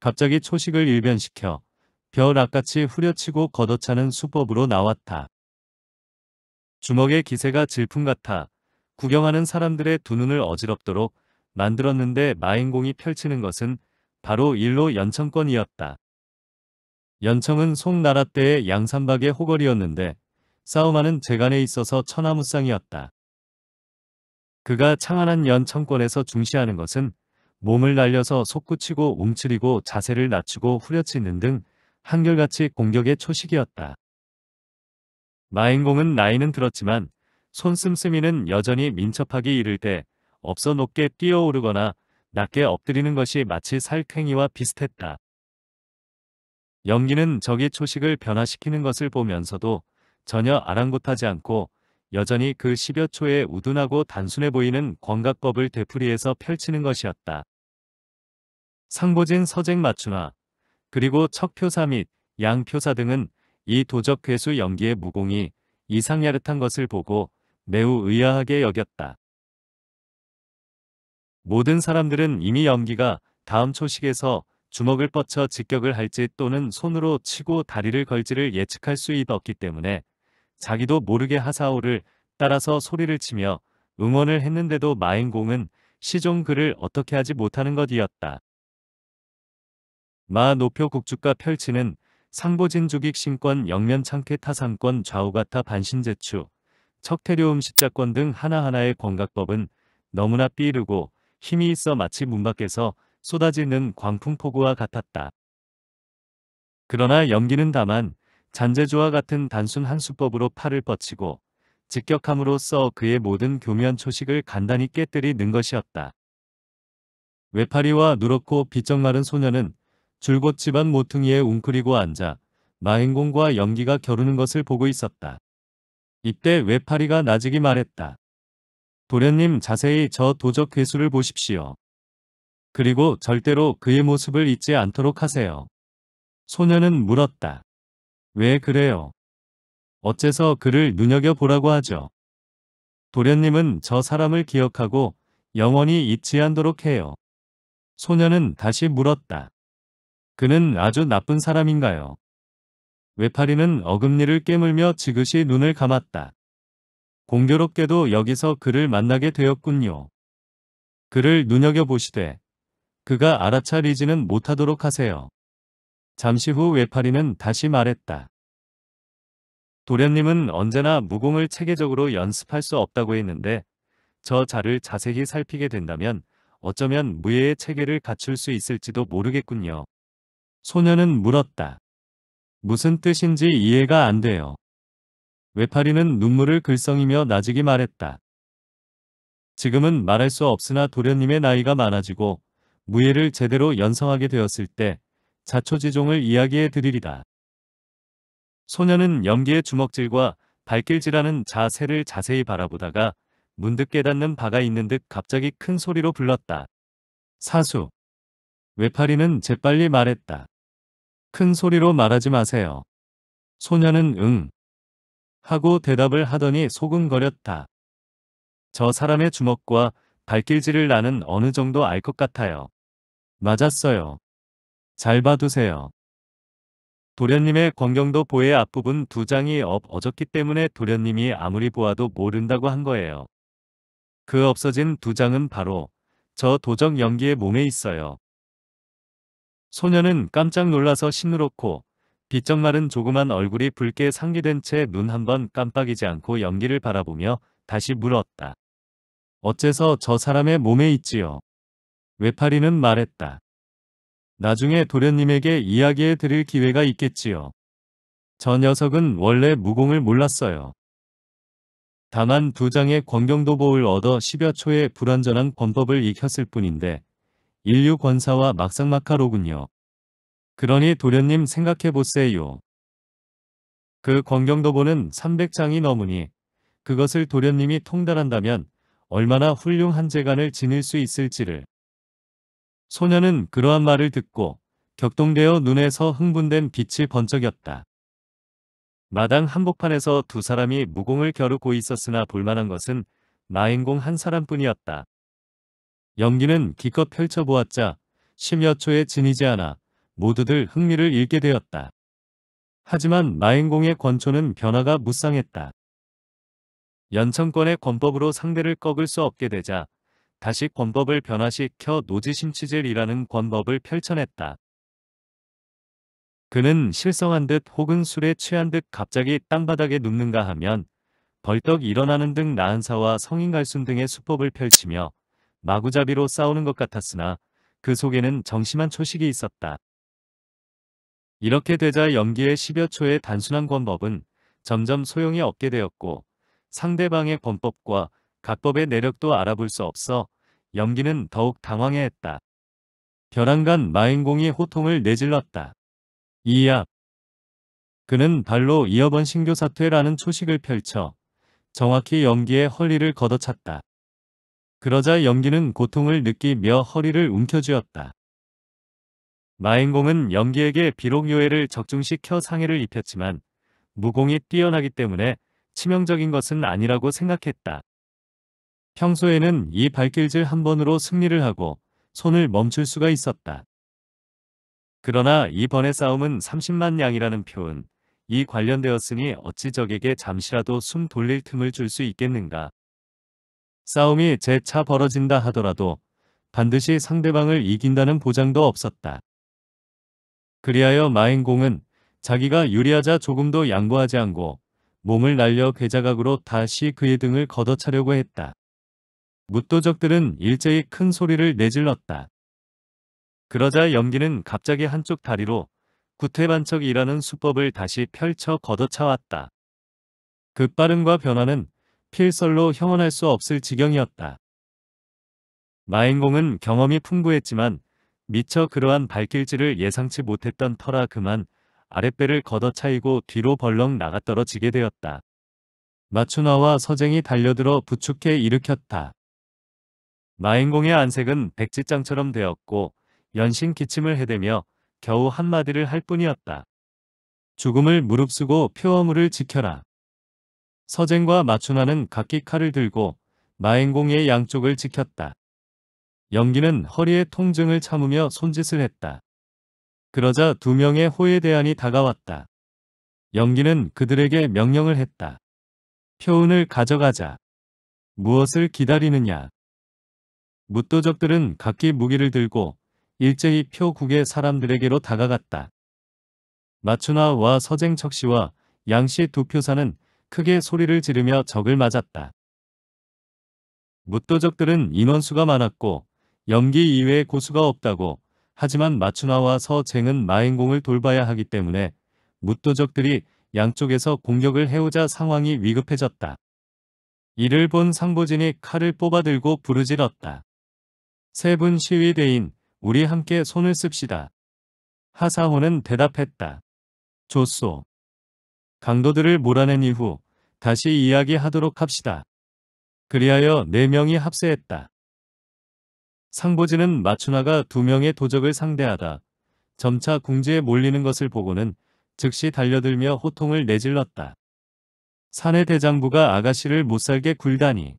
[SPEAKER 1] 갑자기 초식을 일변시켜 벼락같이 후려치고 걷어차는 수법으로 나왔다. 주먹의 기세가 질풍같아 구경하는 사람들의 두 눈을 어지럽도록 만들었는데 마인공이 펼치는 것은 바로 일로 연청권이었다. 연청은 송나라 때의 양산박의 호걸이었는데 싸움하는 재간에 있어서 천하무쌍이었다. 그가 창안한 연청권에서 중시하는 것은 몸을 날려서 솟구치고 움츠리고 자세를 낮추고 후려치는 등 한결같이 공격의 초식이었다. 마인공은 나이는 들었지만 손씀씀이는 여전히 민첩하기 이를 때 없어 높게 뛰어오르거나 낮게 엎드리는 것이 마치 살쾡이와 비슷했다. 연기는 적의 초식을 변화시키는 것을 보면서도 전혀 아랑곳하지 않고 여전히 그 10여 초의 우둔하고 단순해 보이는 권각법을 되풀이해서 펼치는 것이었다. 상보진 서쟁맞추나 그리고 척표사 및 양표사 등은 이 도적 괴수 연기의 무공이 이상 야릇한 것을 보고 매우 의아하게 여겼다. 모든 사람들은 이미 연기가 다음 초식에서 주먹을 뻗쳐 직격을 할지 또는 손으로 치고 다리를 걸지를 예측할 수 있었기 때문에 자기도 모르게 하사오를 따라서 소리를 치며 응원을 했는데도 마인공은 시종 그를 어떻게 하지 못하는 것이었다. 마 노표 국주가 펼치는 상보진 주익 신권 영면 창케 타상권 좌우가타 반신제추 척태료음 십자권 등 하나하나의 권각법은 너무나 삐르고 힘이 있어 마치 문 밖에서 쏟아지는 광풍포구와 같았다. 그러나 연기는 다만 잔재주와 같은 단순 한 수법으로 팔을 뻗치고 직격함으로써 그의 모든 교면 초식을 간단히 깨뜨리는 것이었다. 외파리와 누렇고 비쩍 마른 소녀는 줄곧 집안 모퉁이에 웅크리고 앉아 마행공과 연기가 겨루는 것을 보고 있었다. 이때 외파리가 나지기 말했다. 도련님 자세히 저 도적 괴수를 보십시오. 그리고 절대로 그의 모습을 잊지 않도록 하세요. 소녀는 물었다. 왜 그래요? 어째서 그를 눈여겨보라고 하죠. 도련님은 저 사람을 기억하고 영원히 잊지 않도록 해요. 소녀는 다시 물었다. 그는 아주 나쁜 사람인가요? 외파리는 어금니를 깨물며 지그시 눈을 감았다. 공교롭게도 여기서 그를 만나게 되었군요. 그를 눈여겨보시되 그가 알아차리지는 못하도록 하세요. 잠시 후 외파리는 다시 말했다. 도련님은 언제나 무공을 체계적으로 연습할 수 없다고 했는데 저 자를 자세히 살피게 된다면 어쩌면 무예의 체계를 갖출 수 있을지도 모르겠군요. 소녀는 물었다. 무슨 뜻인지 이해가 안 돼요. 외파리는 눈물을 글썽이며 나지기 말했다. 지금은 말할 수 없으나 도련님의 나이가 많아지고 무예를 제대로 연성하게 되었을 때 자초지종을 이야기해 드리리다. 소녀는 연기의 주먹질과 발길질하는 자세를 자세히 바라보다가 문득 깨닫는 바가 있는 듯 갑자기 큰 소리로 불렀다. 사수. 외파리는 재빨리 말했다. 큰 소리로 말하지 마세요. 소녀는 응. 하고 대답을 하더니 소근거렸다. 저 사람의 주먹과 발길질을 나는 어느 정도 알 것 같아요. 맞았어요. 잘 봐두세요. 도련님의 광경도 보의 앞부분 두 장이 업 어졌기 때문에 도련님이 아무리 보아도 모른다고 한 거예요. 그 없어진 두 장은 바로 저 도적 연기의 몸에 있어요. 소녀는 깜짝 놀라서 시누렇고 비쩍 마른 조그만 얼굴이 붉게 상기된 채 눈한번 깜빡이지 않고 연기를 바라보며 다시 물었다. 어째서 저 사람의 몸에 있지요? 외파리는 말했다. 나중에 도련님에게 이야기해 드릴 기회가 있겠지요. 저 녀석은 원래 무공을 몰랐어요. 다만 두 장의 권경도보을 얻어 10여 초의 불완전한 권법을 익혔을 뿐인데 인류 권사와 막상막하로군요. 그러니 도련님 생각해보세요. 그 권경도보는 300장이 넘으니 그것을 도련님이 통달한다면 얼마나 훌륭한 재간을 지닐 수 있을지를 소녀는 그러한 말을 듣고 격동되어 눈에서 흥분된 빛이 번쩍였다. 마당 한복판에서 두 사람이 무공을 겨루고 있었으나 볼만한 것은 마인공 한 사람뿐이었다. 연기는 기껏 펼쳐보았자 1여 초에 지니지 않아 모두들 흥미를 잃게 되었다. 하지만 마인공의 권초는 변화가 무쌍했다. 연천권의 권법으로 상대를 꺾을 수 없게 되자 다시 권법을 변화시켜 노지심취질이라는 권법을 펼쳐냈다. 그는 실성한 듯 혹은 술에 취한 듯 갑자기 땅바닥에 눕는가 하면 벌떡 일어나는 등나은사와 성인 갈순 등의 수법을 펼치며 마구잡이로 싸우는 것 같았으나 그 속에는 정심한 초식이 있었다. 이렇게 되자 연기의 10여 초의 단순한 권법은 점점 소용이 없게 되었고 상대방의 권법과 각법의 내력도 알아볼 수 없어 염기는 더욱 당황해했다. 벼랑간 마인공이 호통을 내질렀다. 이야 그는 발로 이어번 신교 사퇴라는 초식을 펼쳐 정확히 염기의 허리를 걷어찼다. 그러자 염기는 고통을 느끼며 허리를 움켜쥐었다. 마인공은 염기에게 비록 요해를 적중시켜 상해를 입혔지만 무공이 뛰어나기 때문에 치명적인 것은 아니라고 생각했다. 평소에는 이 발길질 한 번으로 승리를 하고 손을 멈출 수가 있었다. 그러나 이번의 싸움은 30만 양이라는 표은 이 관련되었으니 어찌 적에게 잠시라도 숨 돌릴 틈을 줄 수 있겠는가. 싸움이 재차 벌어진다 하더라도 반드시 상대방을 이긴다는 보장도 없었다. 그리하여 마행공은 자기가 유리하자 조금도 양보하지 않고 몸을 날려 괴자각으로 다시 그의 등을 걷어차려고 했다. 무도적들은 일제히 큰 소리를 내질렀다. 그러자 염기는 갑자기 한쪽 다리로 구태반척이라는 수법을 다시 펼쳐 걷어차왔다. 그빠름과 변화는 필설로 형언할 수 없을 지경이었다. 마인공은 경험이 풍부했지만 미처 그러한 발길질을 예상치 못했던 터라 그만 아랫배를 걷어차이고 뒤로 벌렁 나가떨어지게 되었다. 마추나와 서쟁이 달려들어 부축해 일으켰다. 마행공의 안색은 백지장처럼 되었고 연신 기침을 해대며 겨우 한마디를 할 뿐이었다. 죽음을 무릅쓰고 표어물을 지켜라. 서쟁과 마춘하는 각기 칼을 들고 마행공의 양쪽을 지켰다. 연기는 허리에 통증을 참으며 손짓을 했다. 그러자 두 명의 호의대안이 다가왔다. 연기는 그들에게 명령을 했다. 표운을 가져가자. 무엇을 기다리느냐. 무도적들은 각기 무기를 들고 일제히 표국의 사람들에게로 다가갔다. 마추나와 서쟁척 씨와 양씨 두 표사는 크게 소리를 지르며 적을 맞았다. 무도적들은 인원수가 많았고 연기 이외에 고수가 없다고 하지만 마추나와 서쟁은 마인공을 돌봐야 하기 때문에 무도적들이 양쪽에서 공격을 해오자 상황이 위급해졌다. 이를 본 상보진이 칼을 뽑아들고 부르질렀다. 세분 시위대인 우리 함께 손을 씁시다. 하사호는 대답했다. 좋소. 강도들을 몰아낸 이후 다시 이야기하도록 합시다. 그리하여 네 명이 합세했다. 상보지는 마추나가 두 명의 도적을 상대하다 점차 궁지에 몰리는 것을 보고는 즉시 달려들며 호통을 내질렀다. 사내 대장부가 아가씨를 못살게 굴다니.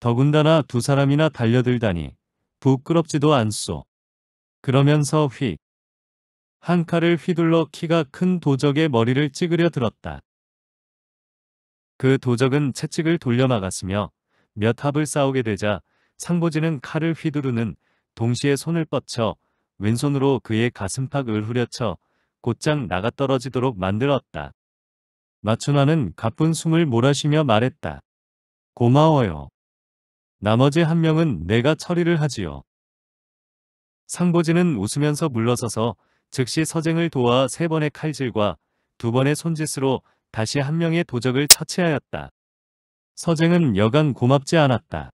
[SPEAKER 1] 더군다나 두 사람이나 달려들다니. 부끄럽지도 않소. 그러면서 휙. 한 칼을 휘둘러 키가 큰 도적의 머리를 찌그려 들었다. 그 도적은 채찍을 돌려막았으며 몇 합을 싸우게 되자 상보지는 칼을 휘두르는 동시에 손을 뻗쳐 왼손으로 그의 가슴팍을 후려쳐 곧장 나가떨어지도록 만들었다. 마춘화는 가쁜 숨을 몰아쉬며 말했다. 고마워요. 나머지 한 명은 내가 처리를 하지요. 상보지는 웃으면서 물러서서 즉시 서쟁을 도와 세 번의 칼질과 두 번의 손짓으로 다시 한 명의 도적을 처치하였다. 서쟁은 여간 고맙지 않았다.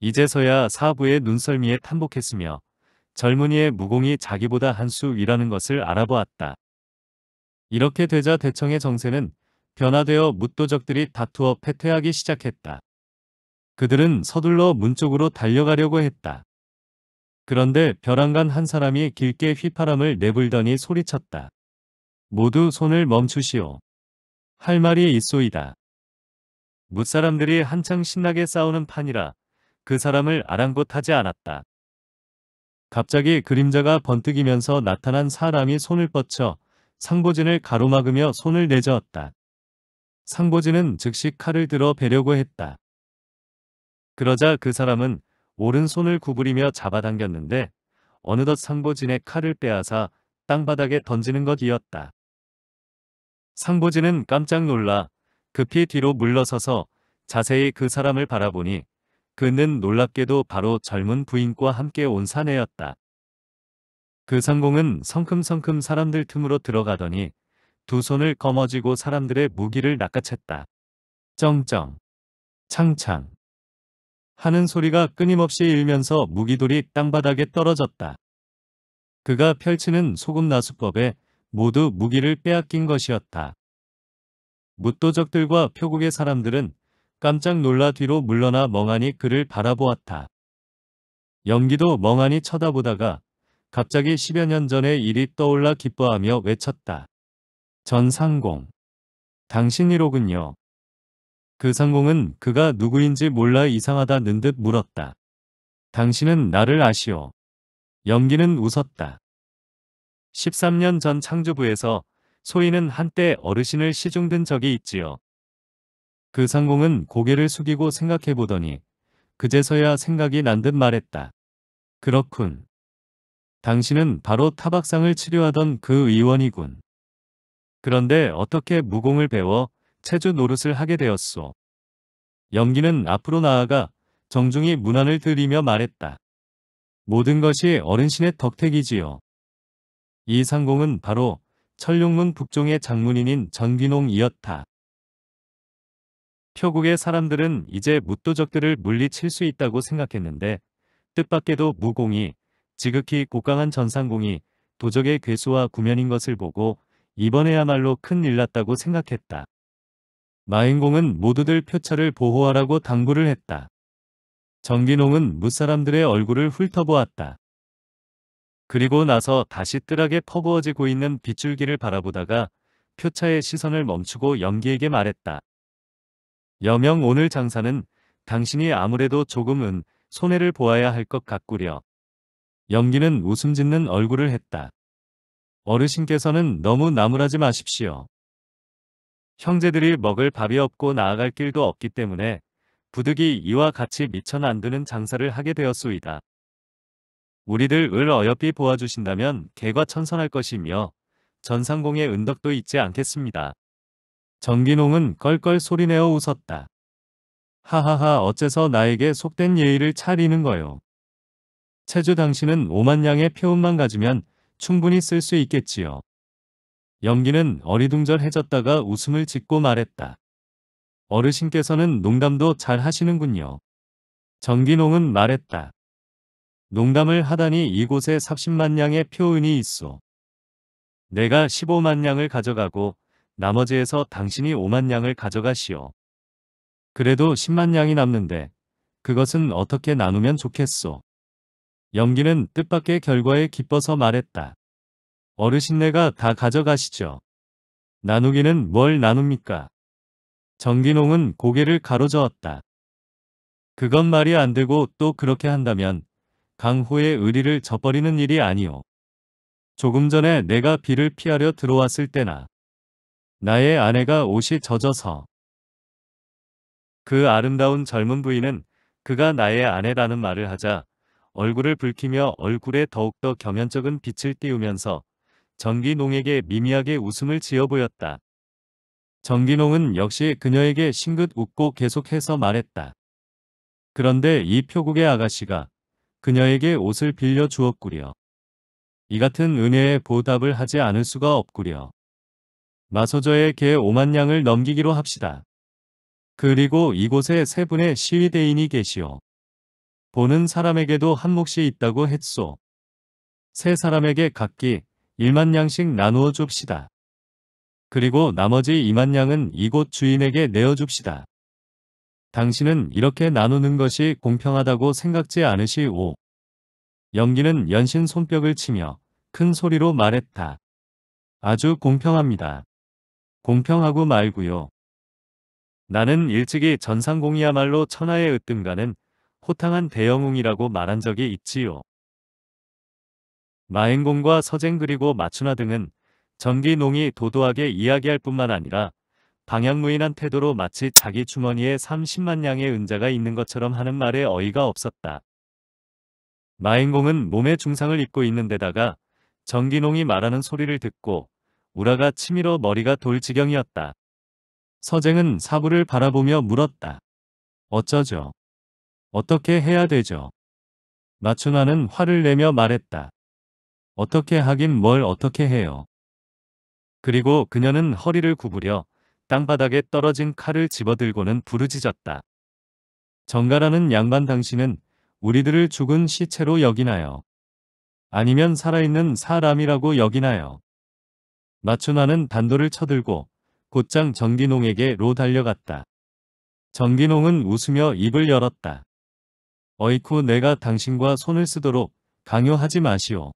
[SPEAKER 1] 이제서야 사부의 눈썰미에 탄복했으며 젊은이의 무공이 자기보다 한 수 위라는 것을 알아보았다. 이렇게 되자 대청의 정세는 변화되어 무도적들이 다투어 패퇴하기 시작했다. 그들은 서둘러 문 쪽으로 달려가려고 했다. 그런데 벼랑간 한 사람이 길게 휘파람을 내불더니 소리쳤다. 모두 손을 멈추시오. 할 말이 있소이다. 무사람들이 한창 신나게 싸우는 판이라 그 사람을 아랑곳하지 않았다. 갑자기 그림자가 번뜩이면서 나타난 사람이 손을 뻗쳐 상보진을 가로막으며 손을 내저었다. 상보진은 즉시 칼을 들어 베려고 했다. 그러자 그 사람은 오른손을 구부리며 잡아당겼는데 어느덧 상보진의 칼을 빼앗아 땅바닥에 던지는 것이었다. 상보진은 깜짝 놀라 급히 뒤로 물러서서 자세히 그 사람을 바라보니 그는 놀랍게도 바로 젊은 부인과 함께 온 사내였다. 그 상공은 성큼성큼 사람들 틈으로 들어가더니 두 손을 거머쥐고 사람들의 무기를 낚아챘다. 쩡쩡. 창창. 하는 소리가 끊임없이 일면서 무기돌이 땅바닥에 떨어졌다. 그가 펼치는 소금 나수법에 모두 무기를 빼앗긴 것이었다. 무도적들과 표국의 사람들은 깜짝 놀라 뒤로 물러나 멍하니 그를 바라보았다. 연기도 멍하니 쳐다보다가 갑자기 10여 년 전의 일이 떠올라 기뻐하며 외쳤다. 전상공. 당신이로군요. 그 상공은 그가 누구인지 몰라 이상하다는 듯 물었다. 당신은 나를 아시오. 연기는 웃었다. 13년 전 창주부에서 소인은 한때 어르신을 시중든 적이 있지요. 그 상공은 고개를 숙이고 생각해보더니 그제서야 생각이 난 듯 말했다. 그렇군. 당신은 바로 타박상을 치료하던 그 의원이군. 그런데 어떻게 무공을 배워 체조 노릇을 하게 되었소. 연기는 앞으로 나아가 정중히 문안을 들이며 말했다. 모든 것이 어른신의 덕택이지요. 이 상공은 바로 철룡문 북종의 장문인인 전귀농이었다. 표국의 사람들은 이제 무도적들을 물리칠 수 있다고 생각했는데 뜻밖에도 무공이 지극히 고강한 전상공이 도적의 괴수와 구면인 것을 보고 이번에야말로 큰일 났다고 생각했다. 마인공은 모두들 표차를 보호하라고 당부를 했다. 정기농은 무사람들의 얼굴을 훑어보았다. 그리고 나서 다시 뜰하게 퍼부어지고 있는 빗줄기를 바라보다가 표차의 시선을 멈추고 연기에게 말했다. 여명 오늘 장사는 당신이 아무래도 조금은 손해를 보아야 할 것 같구려. 연기는 웃음 짓는 얼굴을 했다. 어르신께서는 너무 나무라지 마십시오. 형제들이 먹을 밥이 없고 나아갈 길도 없기 때문에 부득이 이와 같이 미천 안 드는 장사를 하게 되었소이다. 우리들을 어여삐 보아주신다면 개과 천선할 것이며 전상공의 은덕도 잊지 않겠습니다. 정기농은 껄껄 소리내어 웃었다. 하하하 어째서 나에게 속된 예의를 차리는 거요. 체주 당신은 오만 냥의 표음만 가지면 충분히 쓸 수 있겠지요. 연기는 어리둥절해졌다가 웃음을 짓고 말했다. 어르신께서는 농담도 잘 하시는군요. 정기농은 말했다. 농담을 하다니 이곳에 30만 냥의 표은이 있어. 내가 15만 냥을 가져가고 나머지에서 당신이 5만 냥을 가져가시오. 그래도 10만 냥이 남는데 그것은 어떻게 나누면 좋겠소. 염기는 뜻밖의 결과에 기뻐서 말했다. 어르신네가 다 가져가시죠. 나누기는 뭘 나눕니까? 정기농은 고개를 가로저었다. 그건 말이 안 되고 또 그렇게 한다면 강호의 의리를 져버리는 일이 아니오. 조금 전에 내가 비를 피하려 들어왔을 때나 나의 아내가 옷이 젖어서 그 아름다운 젊은 부인은 그가 나의 아내라는 말을 하자 얼굴을 붉히며 얼굴에 더욱더 겸연적은 빛을 띄우면서 정기농에게 미미하게 웃음을 지어 보였다. 정기농은 역시 그녀에게 싱긋 웃고 계속해서 말했다. 그런데 이 표국의 아가씨가 그녀에게 옷을 빌려 주었구려. 이 같은 은혜에 보답을 하지 않을 수가 없구려. 마소저의 개 5만 냥을 넘기기로 합시다. 그리고 이곳에 세 분의 시위대인이 계시오. 보는 사람에게도 한몫이 있다고 했소. 세 사람에게 각기 1만 냥씩 나누어 줍시다. 그리고 나머지 2만 냥은 이곳 주인에게 내어 줍시다. 당신은 이렇게 나누는 것이 공평하다고 생각지 않으시오. 연기는 연신 손뼉을 치며 큰 소리로 말했다. 아주 공평합니다. 공평하고 말고요. 나는 일찍이 전상공이야말로 천하의 으뜸가는 호탕한 대영웅이라고 말한 적이 있지요. 마행공과 서쟁 그리고 마춘화 등은 전기농이 도도하게 이야기할 뿐만 아니라 방향무인한 태도로 마치 자기 주머니에 30만 냥의 은자가 있는 것처럼 하는 말에 어이가 없었다. 마행공은 몸에 중상을 입고 있는 데다가 전기농이 말하는 소리를 듣고 우라가 치밀어 머리가 돌 지경이었다. 서쟁은 사부를 바라보며 물었다. 어쩌죠? 어떻게 해야 되죠? 마춘화는 화를 내며 말했다. 어떻게 하긴 뭘 어떻게 해요. 그리고 그녀는 허리를 구부려 땅바닥에 떨어진 칼을 집어들고는 부르짖었다. 정가라는 양반 당신은 우리들을 죽은 시체로 여기나요? 아니면 살아있는 사람이라고 여기나요? 마춘화는 단도를 쳐들고 곧장 정기농에게로 달려갔다. 정기농은 웃으며 입을 열었다. 어이쿠 내가 당신과 손을 쓰도록 강요하지 마시오.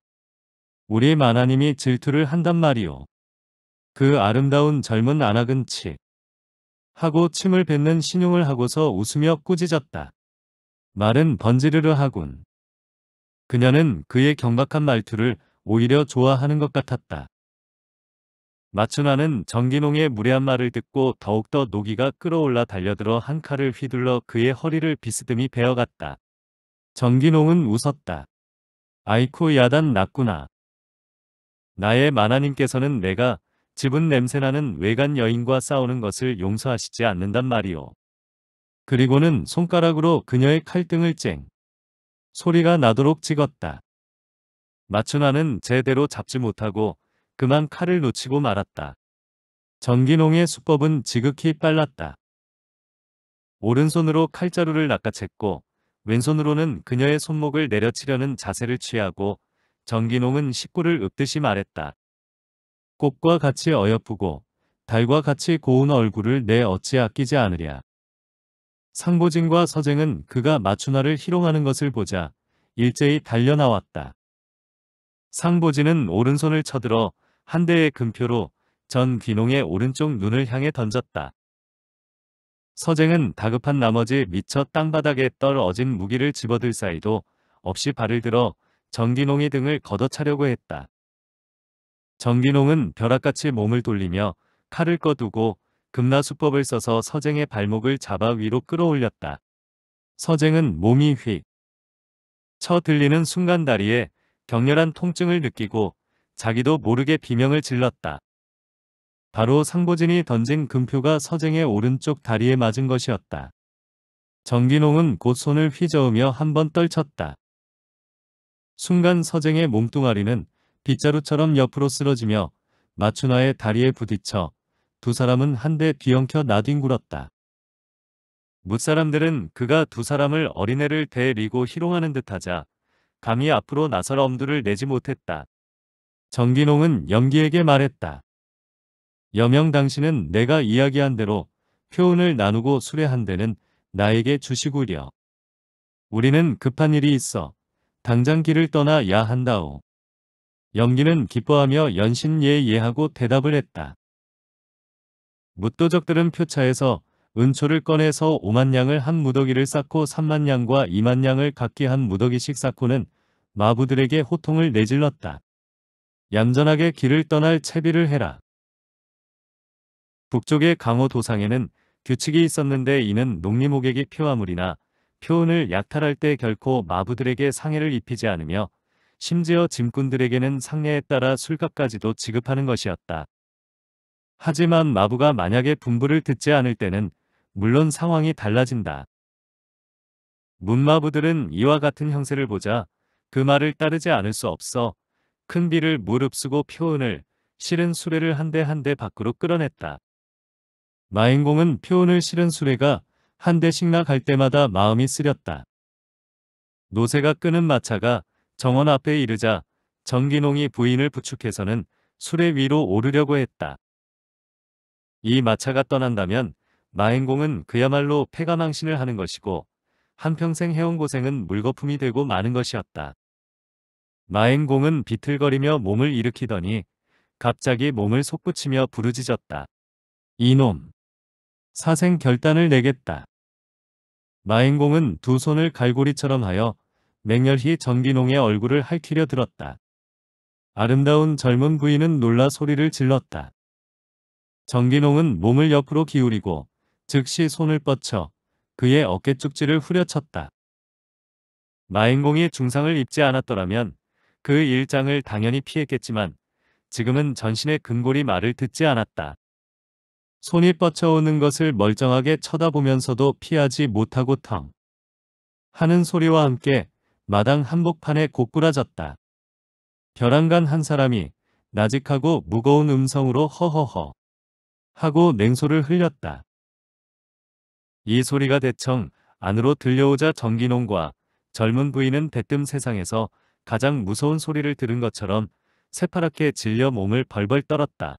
[SPEAKER 1] 우리 만하님이 질투를 한단 말이오. 그 아름다운 젊은 안아은치 하고 침을 뱉는 신용을 하고서 웃으며 꾸짖었다. 말은 번지르르 하군. 그녀는 그의 경박한 말투를 오히려 좋아하는 것 같았다. 마춘아는 정기농의 무례한 말을 듣고 더욱더 노기가 끌어올라 달려들어 한 칼을 휘둘러 그의 허리를 비스듬히 베어갔다. 정기농은 웃었다. 아이코 야단 났구나. 나의 만하님께서는 내가 집은 냄새나는 외간 여인과 싸우는 것을 용서하시지 않는단 말이오. 그리고는 손가락으로 그녀의 칼등을 쨍 소리가 나도록 찍었다. 마춘아는 제대로 잡지 못하고 그만 칼을 놓치고 말았다. 전기농의 수법은 지극히 빨랐다. 오른손으로 칼자루를 낚아챘고 왼손으로는 그녀의 손목을 내려치려는 자세를 취하고 전기농은 식구를 읊듯이 말했다. 꽃과 같이 어여쁘고 달과 같이 고운 얼굴을 내 어찌 아끼지 않으랴. 상보진과 서쟁은 그가 마춘화를 희롱하는 것을 보자 일제히 달려나왔다. 상보진은 오른손을 쳐들어 한 대의 금표로 전 귀농의 오른쪽 눈을 향해 던졌다. 서쟁은 다급한 나머지 미처 땅바닥에 떨어진 무기를 집어들 사이도 없이 발을 들어 정기농이 등을 걷어차려고 했다. 정기농은 벼락같이 몸을 돌리며 칼을 꺼두고 금나수법을 써서 서쟁의 발목을 잡아 위로 끌어올렸다. 서쟁은 몸이 휙 쳐들리는 순간 다리에 격렬한 통증을 느끼고 자기도 모르게 비명을 질렀다. 바로 상보진이 던진 금표가 서쟁의 오른쪽 다리에 맞은 것이었다. 정기농은 곧 손을 휘저으며 한 번 떨쳤다. 순간 서쟁의 몸뚱아리는 빗자루처럼 옆으로 쓰러지며 마춘화의 다리에 부딪혀 두 사람은 한데 뒤엉켜 나뒹굴었다. 무사람들은 그가 두 사람을 어린애를 데리고 희롱하는 듯하자 감히 앞으로 나설 엄두를 내지 못했다. 정기농은 영기에게 말했다. 여명 당신은 내가 이야기한 대로 표훈을 나누고 수레한 데는 나에게 주시구려. 우리는 급한 일이 있어 당장 길을 떠나야 한다오. 연기는 기뻐하며 연신 예예하고 대답을 했다. 무도적들은 표차에서 은초를 꺼내서 5만냥을 한 무더기를 쌓고 3만냥과 2만냥을 각기 한 무더기씩 쌓고는 마부들에게 호통을 내질렀다. 얌전하게 길을 떠날 채비를 해라. 북쪽의 강호 도상에는 규칙이 있었는데 이는 농림옥액이 표화물이나 표은을 약탈할 때 결코 마부들에게 상해를 입히지 않으며 심지어 짐꾼들에게는 상례에 따라 술값까지도 지급하는 것이었다. 하지만 마부가 만약에 분부를 듣지 않을 때는 물론 상황이 달라진다. 문마부들은 이와 같은 형세를 보자 그 말을 따르지 않을 수 없어 큰 비를 무릅쓰고 표은을 실은 수레를 한 대 한 대 밖으로 끌어냈다. 마인공은 표은을 실은 수레가 한 대씩 나갈 때마다 마음이 쓰렸다. 노새가 끄는 마차가 정원 앞에 이르자 정기농이 부인을 부축해서는 술레 위로 오르려고 했다. 이 마차가 떠난다면 마행공은 그야말로 폐가망신을 하는 것이고 한평생 해온 고생은 물거품이 되고 마는 것이었다. 마행공은 비틀거리며 몸을 일으키더니 갑자기 몸을 솟구치며 부르짖었다. 이놈! 사생 결단을 내겠다. 마인공은두 손을 갈고리처럼 하여 맹렬히 전기농의 얼굴을 핥히려 들었다. 아름다운 젊은 부인은 놀라 소리를 질렀다. 전기농은 몸을 옆으로 기울이고 즉시 손을 뻗쳐 그의 어깨쪽지를 후려쳤다. 마인공이 중상을 입지 않았더라면 그 일장을 당연히 피했겠지만 지금은 전신의 근골이 말을 듣지 않았다. 손이 뻗쳐오는 것을 멀쩡하게 쳐다보면서도 피하지 못하고 텅 하는 소리와 함께 마당 한복판에 고꾸라졌다. 벼랑간 한 사람이 나직하고 무거운 음성으로 허허허 하고 냉소를 흘렸다. 이 소리가 대청 안으로 들려오자 정기농과 젊은 부인은 대뜸 세상에서 가장 무서운 소리를 들은 것처럼 새파랗게 질려 몸을 벌벌 떨었다.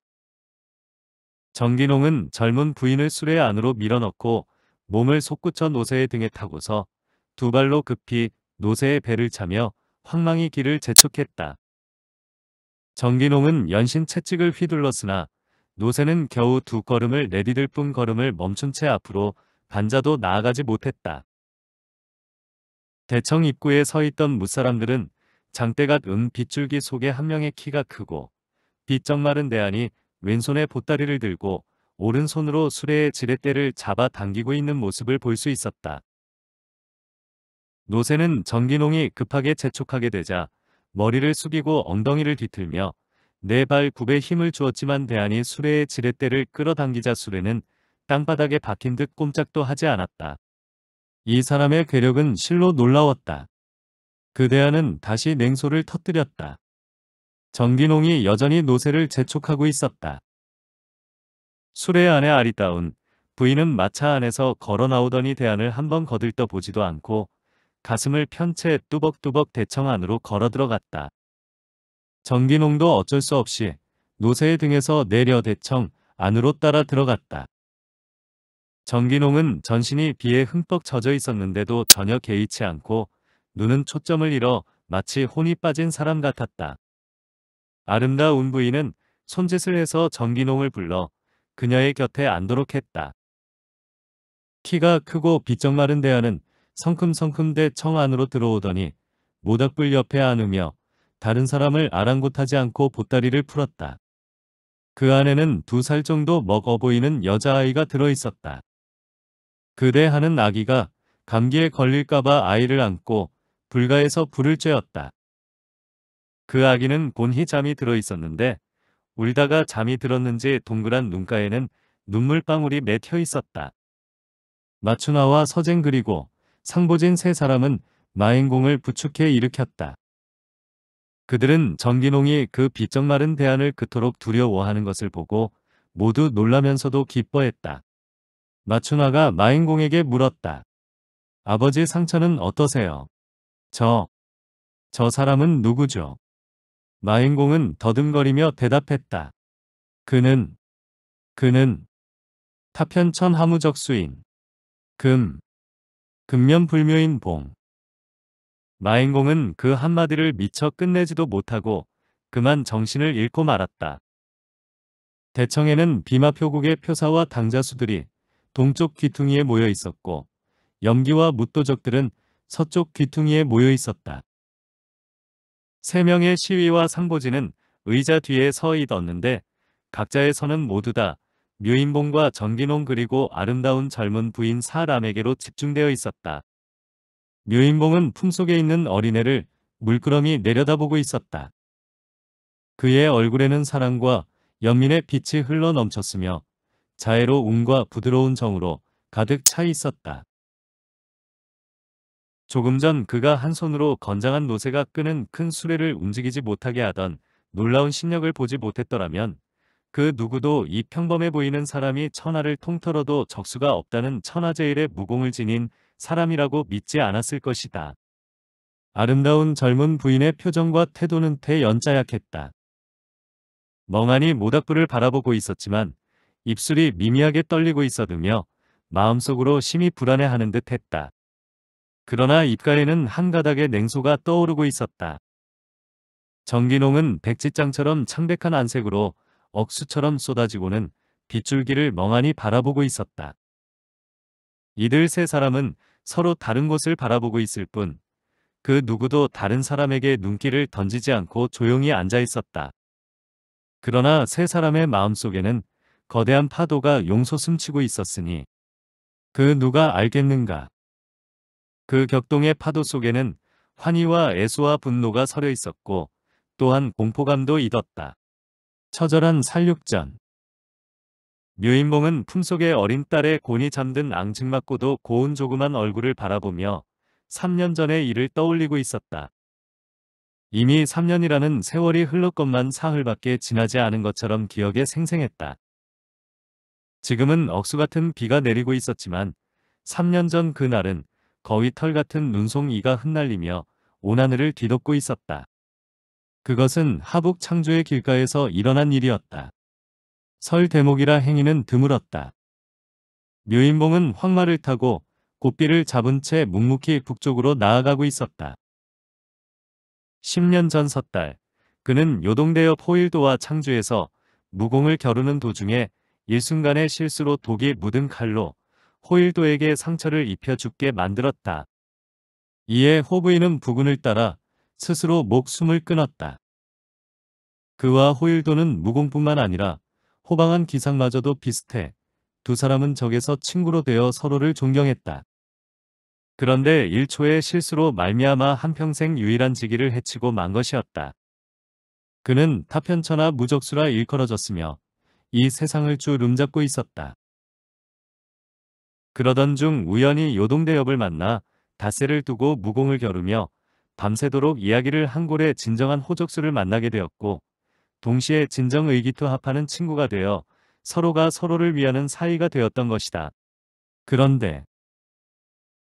[SPEAKER 1] 정기농은 젊은 부인을 수레 안으로 밀어넣고 몸을 솟구쳐 노새의 등에 타고서 두 발로 급히 노새의 배를 차며 황망히 길을 재촉했다. 정기농은 연신 채찍을 휘둘렀으나 노새는 겨우 두 걸음을 내디딜 뿐 걸음을 멈춘 채 앞으로 반자도 나아가지 못했다. 대청 입구에 서 있던 무사람들은 장대갓 은 빗줄기 속에 한 명의 키가 크고 빗정 마른 대안이 왼손에 보따리를 들고 오른손으로 수레의 지렛대를 잡아 당기고 있는 모습을 볼 수 있었다. 노새는 전기농이 급하게 재촉하게 되자 머리를 숙이고 엉덩이를 뒤틀며 네 발 굽에 힘을 주었지만 대안이 수레의 지렛대를 끌어당기자 수레는 땅바닥에 박힌 듯 꼼짝도 하지 않았다. 이 사람의 괴력은 실로 놀라웠다. 그 대안은 다시 냉소를 터뜨렸다. 정기농이 여전히 노쇠를 재촉하고 있었다. 술레 안에 아리따운 부인은 마차 안에서 걸어 나오더니 대안을 한 번 거들떠 보지도 않고 가슴을 편채 뚜벅뚜벅 대청 안으로 걸어 들어갔다. 정기농도 어쩔 수 없이 노쇠의 등에서 내려 대청 안으로 따라 들어갔다. 정기농은 전신이 비에 흠뻑 젖어 있었는데도 전혀 개의치 않고 눈은 초점을 잃어 마치 혼이 빠진 사람 같았다. 아름다운 부인은 손짓을 해서 전기농을 불러 그녀의 곁에 앉도록 했다. 키가 크고 비쩍 마른 대하는 성큼성큼대 청 안으로 들어오더니 모닥불 옆에 앉으며 다른 사람을 아랑곳하지 않고 보따리를 풀었다. 그 안에는 두 살 정도 먹어 보이는 여자아이가 들어있었다. 그대 하는 아기가 감기에 걸릴까봐 아이를 안고 불가에서 불을 쬐었다. 그 아기는 곤히 잠이 들어 있었는데 울다가 잠이 들었는지 동그란 눈가에는 눈물방울이 맺혀 있었다. 마춘아와 서쟁 그리고 상보진 세 사람은 마행공을 부축해 일으켰다. 그들은 정기농이 그 비쩍 마른 대안을 그토록 두려워하는 것을 보고 모두 놀라면서도 기뻐했다. 마춘화가마인공에게 물었다. 아버지 상처는 어떠세요? 저, 저 사람은 누구죠? 마인공은 더듬거리며 대답했다. 그는 그는 타편천 하무적수인 금 금면불묘인 봉 마인공은 그 한마디를 미처 끝내지도 못하고 그만 정신을 잃고 말았다. 대청에는 비마표국의 표사와 당자수들이 동쪽 귀퉁이에 모여 있었고 염기와 묻도적들은 서쪽 귀퉁이에 모여 있었다. 세명의 시위와 상보지는 의자 뒤에 서 있었는데 각자의 선은 모두 다 묘인봉과 정기농 그리고 아름다운 젊은 부인 사람에게로 집중되어 있었다. 묘인봉은 품속에 있는 어린애를 물끄러미 내려다보고 있었다. 그의 얼굴에는 사랑과 연민의 빛이 흘러 넘쳤으며 자애로 운과 부드러운 정으로 가득 차 있었다. 조금 전 그가 한 손으로 건장한 노새가 끄는 큰 수레를 움직이지 못하게 하던 놀라운 신력을 보지 못했더라면 그 누구도 이 평범해 보이는 사람이 천하를 통틀어도 적수가 없다는 천하제일의 무공을 지닌 사람이라고 믿지 않았을 것이다. 아름다운 젊은 부인의 표정과 태도는 대연자약했다 멍하니 모닥불을 바라보고 있었지만 입술이 미미하게 떨리고 있어두며 마음속으로 심히 불안해하는 듯했다. 그러나 입가에는 한 가닥의 냉소가 떠오르고 있었다. 정기농은 백지장처럼 창백한 안색으로 억수처럼 쏟아지고는 빗줄기를 멍하니 바라보고 있었다. 이들 세 사람은 서로 다른 곳을 바라보고 있을 뿐 그 누구도 다른 사람에게 눈길을 던지지 않고 조용히 앉아 있었다. 그러나 세 사람의 마음속에는 거대한 파도가 용솟음치고 있었으니 그 누가 알겠는가. 그 격동의 파도 속에는 환희와 애수와 분노가 서려 있었고 또한 공포감도 잊었다. 처절한 살육전 묘인봉은 품속의 어린 딸의 곤이 잠든 앙증맞고도 고운 조그만 얼굴을 바라보며 3년 전의 일을 떠올리고 있었다. 이미 3년이라는 세월이 흘렀건만 사흘밖에 지나지 않은 것처럼 기억에 생생했다. 지금은 억수같은 비가 내리고 있었지만 3년 전 그날은 거위 털 같은 눈송이가 흩날리며 온하늘을 뒤덮고 있었다. 그것은 하북 창조의 길가에서 일어난 일이었다. 설 대목이라 행위는 드물었다. 묘인봉은 황마를 타고 꽃비를 잡은 채 묵묵히 북쪽으로 나아가고 있었다. 10년 전 섣달, 그는 요동대여 포일도와 창주에서 무공을 겨루는 도중에 일순간의 실수로 독이 묻은 칼로 호일도에게 상처를 입혀 죽게 만들었다. 이에 호부인은 부군을 따라 스스로 목숨을 끊었다. 그와 호일도는 무공뿐만 아니라 호방한 기상마저도 비슷해 두 사람은 적에서 친구로 되어 서로를 존경했다. 그런데 1초의 실수로 말미암아 한평생 유일한 직위를 해치고 만 것이었다. 그는 타편천하 무적수라 일컬어졌으며 이 세상을 주 름잡고 있었다. 그러던 중 우연히 요동대협을 만나 닷새를 두고 무공을 겨루며 밤새도록 이야기를 한 골에 진정한 호적수를 만나게 되었고 동시에 진정 의기투합하는 친구가 되어 서로가 서로를 위하는 사이가 되었던 것이다. 그런데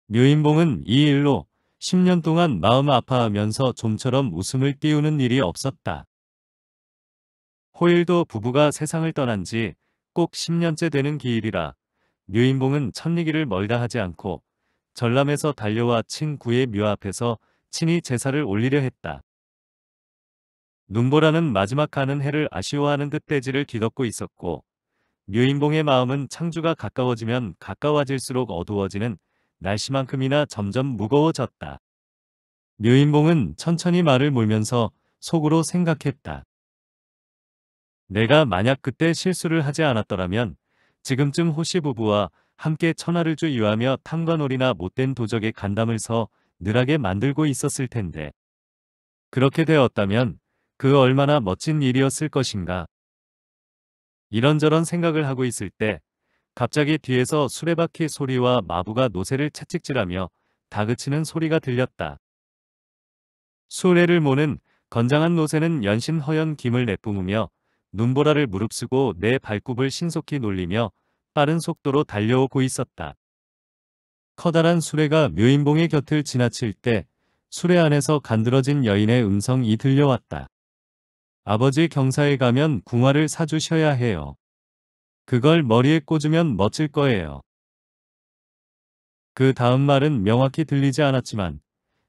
[SPEAKER 1] 묘인봉은 이 일로 10년 동안 마음 아파하면서 좀처럼 웃음을 띄우는 일이 없었다. 호일도 부부가 세상을 떠난 지 꼭 10년째 되는 기일이라 류인봉은 천리기를 멀다 하지 않고 전람에서 달려와 친구의 묘 앞에서 친히 제사를 올리려 했다. 눈보라는 마지막 가는 해를 아쉬워하는 듯 대지를 뒤덮고 있었고 류인봉의 마음은 창주가 가까워지면 가까워질수록 어두워지는 날씨만큼이나 점점 무거워졌다. 류인봉은 천천히 말을 몰면서 속으로 생각했다. 내가 만약 그때 실수를 하지 않았더라면 지금쯤 호시 부부와 함께 천하를 주유하며 탐관오리나 못된 도적의 간담을 서 늘하게 만들고 있었을 텐데. 그렇게 되었다면 그 얼마나 멋진 일이었을 것인가. 이런저런 생각을 하고 있을 때 갑자기 뒤에서 수레바퀴 소리와 마부가 노새를 채찍질하며 다그치는 소리가 들렸다. 수레를 모는 건장한 노새는 연신 허연 김을 내뿜으며 눈보라를 무릅쓰고 내 발굽을 신속히 놀리며 빠른 속도로 달려오고 있었다. 커다란 수레가 묘인봉의 곁을 지나칠 때 수레 안에서 간드러진 여인의 음성이 들려왔다. 아버지 경사에 가면 궁화를 사주셔야 해요. 그걸 머리에 꽂으면 멋질 거예요. 그 다음 말은 명확히 들리지 않았지만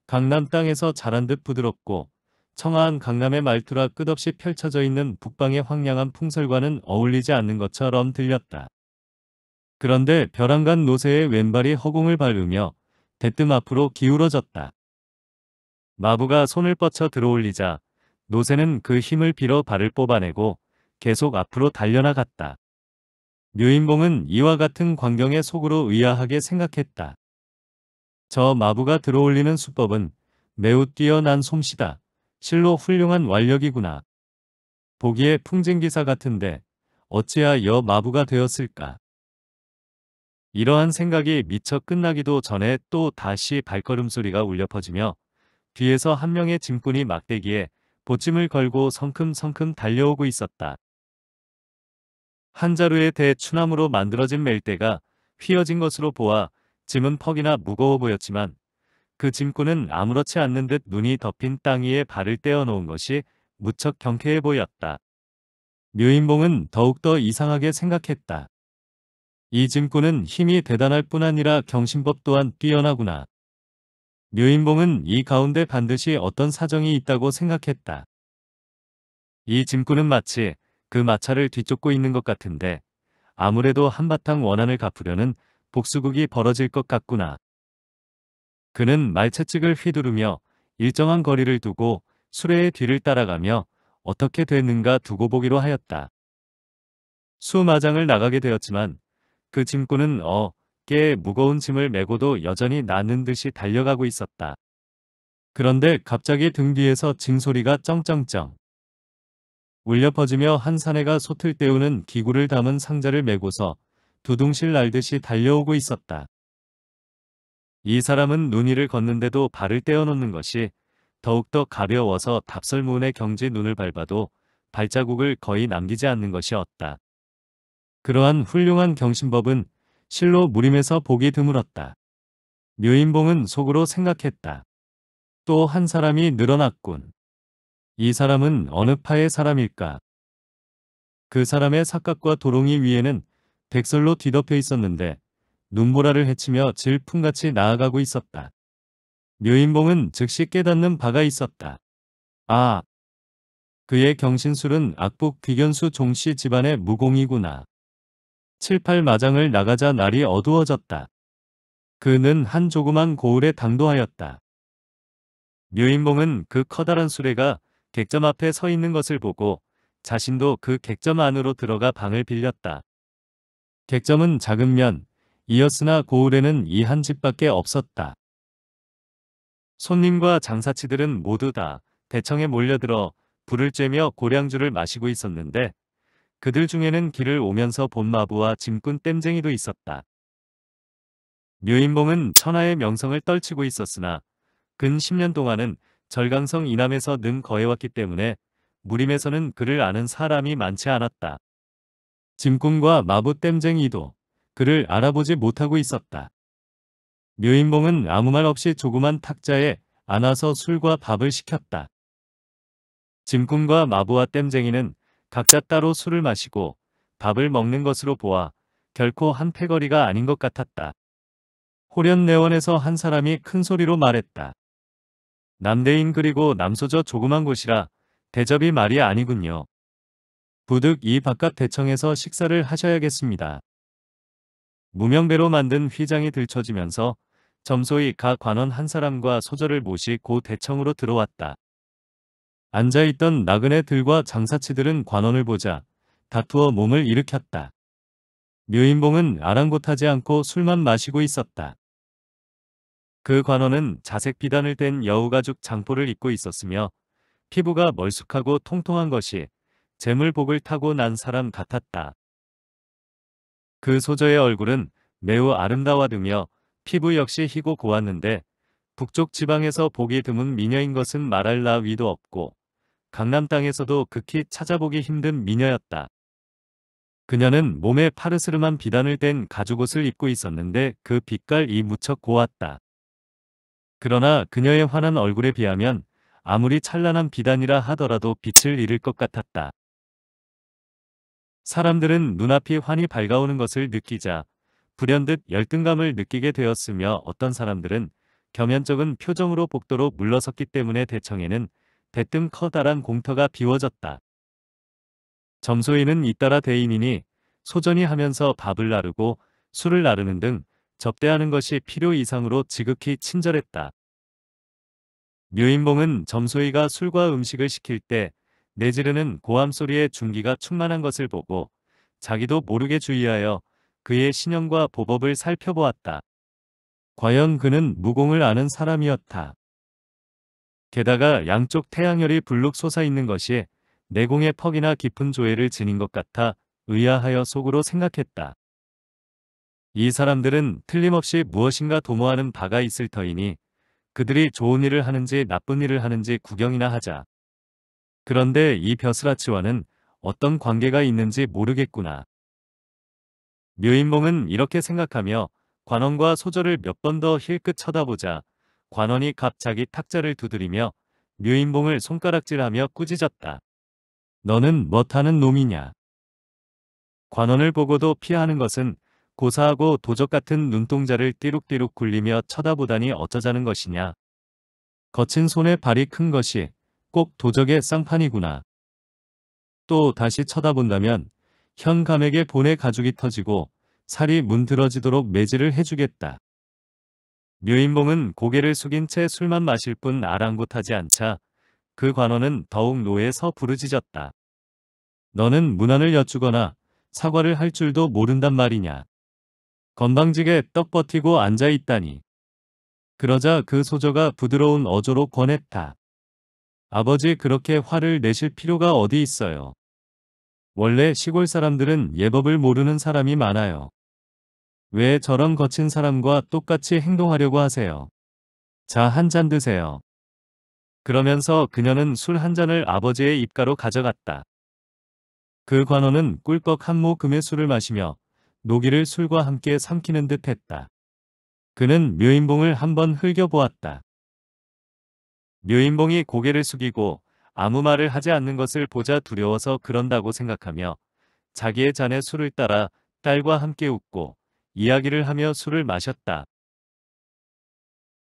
[SPEAKER 1] 강남 땅에서 자란 듯 부드럽고 청아한 강남의 말투라 끝없이 펼쳐져 있는 북방의 황량한 풍설과는 어울리지 않는 것처럼 들렸다. 그런데 벼랑간 노새의 왼발이 허공을 밟으며 대뜸 앞으로 기울어졌다. 마부가 손을 뻗쳐 들어올리자 노새는 그 힘을 빌어 발을 뽑아내고 계속 앞으로 달려나갔다. 묘인봉은 이와 같은 광경의 속으로 의아하게 생각했다. 저 마부가 들어올리는 수법은 매우 뛰어난 솜씨다. 실로 훌륭한 완력이구나. 보기에 풍진기사 같은데 어찌하여 마부가 되었을까. 이러한 생각이 미처 끝나기도 전에 또 다시 발걸음 소리가 울려 퍼지며 뒤에서 한 명의 짐꾼이 막대기에 보침을 걸고 성큼성큼 달려오고 있었다. 한 자루에 대추나무로 만들어진 멜대가 휘어진 것으로 보아 짐은 퍽이나 무거워 보였지만 그 짐꾼은 아무렇지 않는 듯 눈이 덮인 땅 위에 발을 떼어놓은 것이 무척 경쾌해 보였다. 묘인봉은 더욱더 이상하게 생각했다. 이 짐꾼은 힘이 대단할 뿐 아니라 경신법 또한 뛰어나구나. 묘인봉은 이 가운데 반드시 어떤 사정이 있다고 생각했다. 이 짐꾼은 마치 그 마차를 뒤쫓고 있는 것 같은데 아무래도 한바탕 원한을 갚으려는 복수극이 벌어질 것 같구나. 그는 말채찍을 휘두르며 일정한 거리를 두고 수레의 뒤를 따라가며 어떻게 됐는가 두고 보기로 하였다. 수마장을 나가게 되었지만 그 짐꾼은 어, 꽤 무거운 짐을 메고도 여전히 나는 듯이 달려가고 있었다. 그런데 갑자기 등 뒤에서 징소리가 쩡쩡쩡 울려 퍼지며 한 사내가 소틀 때우는 기구를 담은 상자를 메고서 두둥실 날듯이 달려오고 있었다. 이 사람은 눈위를 걷는데도 발을 떼어놓는 것이 더욱더 가벼워서 답설문의 경지 눈을 밟아도 발자국을 거의 남기지 않는 것이었다. 그러한 훌륭한 경신법은 실로 무림에서 보기 드물었다. 묘인봉은 속으로 생각했다. 또 한 사람이 늘어났군. 이 사람은 어느 파의 사람일까? 그 사람의 삭각과 도롱이 위에는 백설로 뒤덮여 있었는데 눈보라를 헤치며 질풍같이 나아가고 있었다. 묘인봉은 즉시 깨닫는 바가 있었다. 아! 그의 경신술은 악북 귀견수 종씨 집안의 무공이구나. 7, 8마장을 나가자 날이 어두워졌다. 그는 한 조그만 고을에 당도하였다. 묘인봉은 그 커다란 수레가 객점 앞에 서 있는 것을 보고 자신도 그 객점 안으로 들어가 방을 빌렸다. 객점은 작은 면, 이었으나 고을에는 이 한 집밖에 없었다. 손님과 장사치들은 모두 다 대청에 몰려들어 불을 쬐며 고량주를 마시고 있었는데 그들 중에는 길을 오면서 본 마부와 짐꾼 땜쟁이도 있었다. 묘인봉은 천하의 명성을 떨치고 있었으나 근 10년 동안은 절강성 이남에서 능 거해왔기 때문에 무림에서는 그를 아는 사람이 많지 않았다. 짐꾼과 마부 땜쟁이도 그를 알아보지 못하고 있었다. 묘인봉은 아무 말 없이 조그만 탁자에 안아서 술과 밥을 시켰다. 짐꾼과 마부와 땜쟁이는 각자 따로 술을 마시고 밥을 먹는 것으로 보아 결코 한패거리가 아닌 것 같았다. 호련내원에서 한 사람이 큰 소리로 말했다. 남대인 그리고 남소저 조그만 곳이라 대접이 말이 아니군요. 부득 이 바깥 대청에서 식사를 하셔야겠습니다. 무명배로 만든 휘장이 들쳐지면서 점소이 각 관원 한 사람과 소절을 모시고 대청으로 들어왔다. 앉아있던 나그네들과 장사치들은 관원을 보자 다투어 몸을 일으켰다. 묘인봉은 아랑곳하지 않고 술만 마시고 있었다. 그 관원은 자색 비단을 뗀 여우가죽 장포를 입고 있었으며 피부가 멀숙하고 통통한 것이 재물복을 타고 난 사람 같았다. 그 소저의 얼굴은 매우 아름다워드며 피부 역시 희고 고왔는데 북쪽 지방에서 보기 드문 미녀인 것은 말할 나위도 없고 강남 땅에서도 극히 찾아보기 힘든 미녀였다. 그녀는 몸에 파르스름한 비단을 뗀 가죽옷을 입고 있었는데 그 빛깔이 무척 고왔다. 그러나 그녀의 환한 얼굴에 비하면 아무리 찬란한 비단이라 하더라도 빛을 잃을 것 같았다. 사람들은 눈앞이 환히 밝아오는 것을 느끼자 불현듯 열등감을 느끼게 되었으며 어떤 사람들은 겸연쩍은 표정으로 복도로 물러섰기 때문에 대청에는 대뜸 커다란 공터가 비워졌다. 점소인은 잇따라 대인이니 소전이 하면서 밥을 나르고 술을 나르는 등 접대하는 것이 필요 이상으로 지극히 친절했다. 묘인봉은 점소이가 술과 음식을 시킬 때 내지르는 고함 소리에 중기가 충만한 것을 보고 자기도 모르게 주의하여 그의 신형과 보법을 살펴보았다. 과연 그는 무공을 아는 사람이었다. 게다가 양쪽 태양열이 불룩 솟아있는 것이 내공의 퍽이나 깊은 조예를 지닌 것 같아 의아하여 속으로 생각했다. 이 사람들은 틀림없이 무엇인가 도모하는 바가 있을 터이니 그들이 좋은 일을 하는지 나쁜 일을 하는지 구경이나 하자. 그런데 이 벼슬아치와는 어떤 관계가 있는지 모르겠구나. 묘인봉은 이렇게 생각하며 관원과 소절을 몇 번 더 힐끗 쳐다보자 관원이 갑자기 탁자를 두드리며 묘인봉을 손가락질하며 꾸짖었다. 너는 뭣하는 뭐 놈이냐? 관원을 보고도 피하는 것은 고사하고 도적 같은 눈동자를 띠룩띠룩 굴리며 쳐다보다니 어쩌자는 것이냐. 거친 손에 발이 큰 것이 꼭 도적의 쌍판이구나. 또 다시 쳐다본다면 현 감에게 본의 가죽이 터지고 살이 문드러지도록 매질을 해주겠다. 묘인봉은 고개를 숙인 채 술만 마실 뿐 아랑곳하지 않자 그 관원은 더욱 노에서 부르짖었다. 너는 문안을 여쭈거나 사과를 할 줄도 모른단 말이냐. 건방지게 떡 버티고 앉아있다니. 그러자 그 소저가 부드러운 어조로 권했다. 아버지 그렇게 화를 내실 필요가 어디 있어요. 원래 시골 사람들은 예법을 모르는 사람이 많아요. 왜 저런 거친 사람과 똑같이 행동하려고 하세요. 자 한 잔 드세요. 그러면서 그녀는 술 한 잔을 아버지의 입가로 가져갔다. 그 관원은 꿀꺽 한 모금의 술을 마시며 노기를 술과 함께 삼키는 듯 했다. 그는 묘인봉을 한번 흘겨보았다. 묘인봉이 고개를 숙이고 아무 말을 하지 않는 것을 보자 두려워서 그런다고 생각하며 자기의 잔에 술을 따라 딸과 함께 웃고 이야기를 하며 술을 마셨다.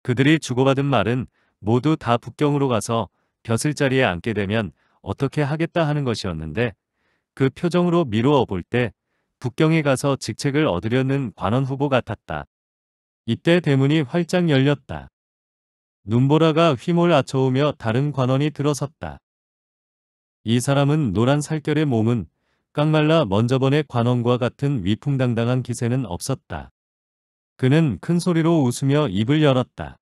[SPEAKER 1] 그들이 주고받은 말은 모두 다 북경으로 가서 벼슬 자리에 앉게 되면 어떻게 하겠다 하는 것이었는데 그 표정으로 미루어 볼 때 북경에 가서 직책을 얻으려는 관원 후보 같았다. 이때 대문이 활짝 열렸다. 눈보라가 휘몰 아쳐오며 다른 관원이 들어섰다. 이 사람은 노란 살결의 몸은 깡말라 먼저번의 관원과 같은 위풍당당한 기세는 없었다. 그는 큰 소리로 웃으며 입을 열었다.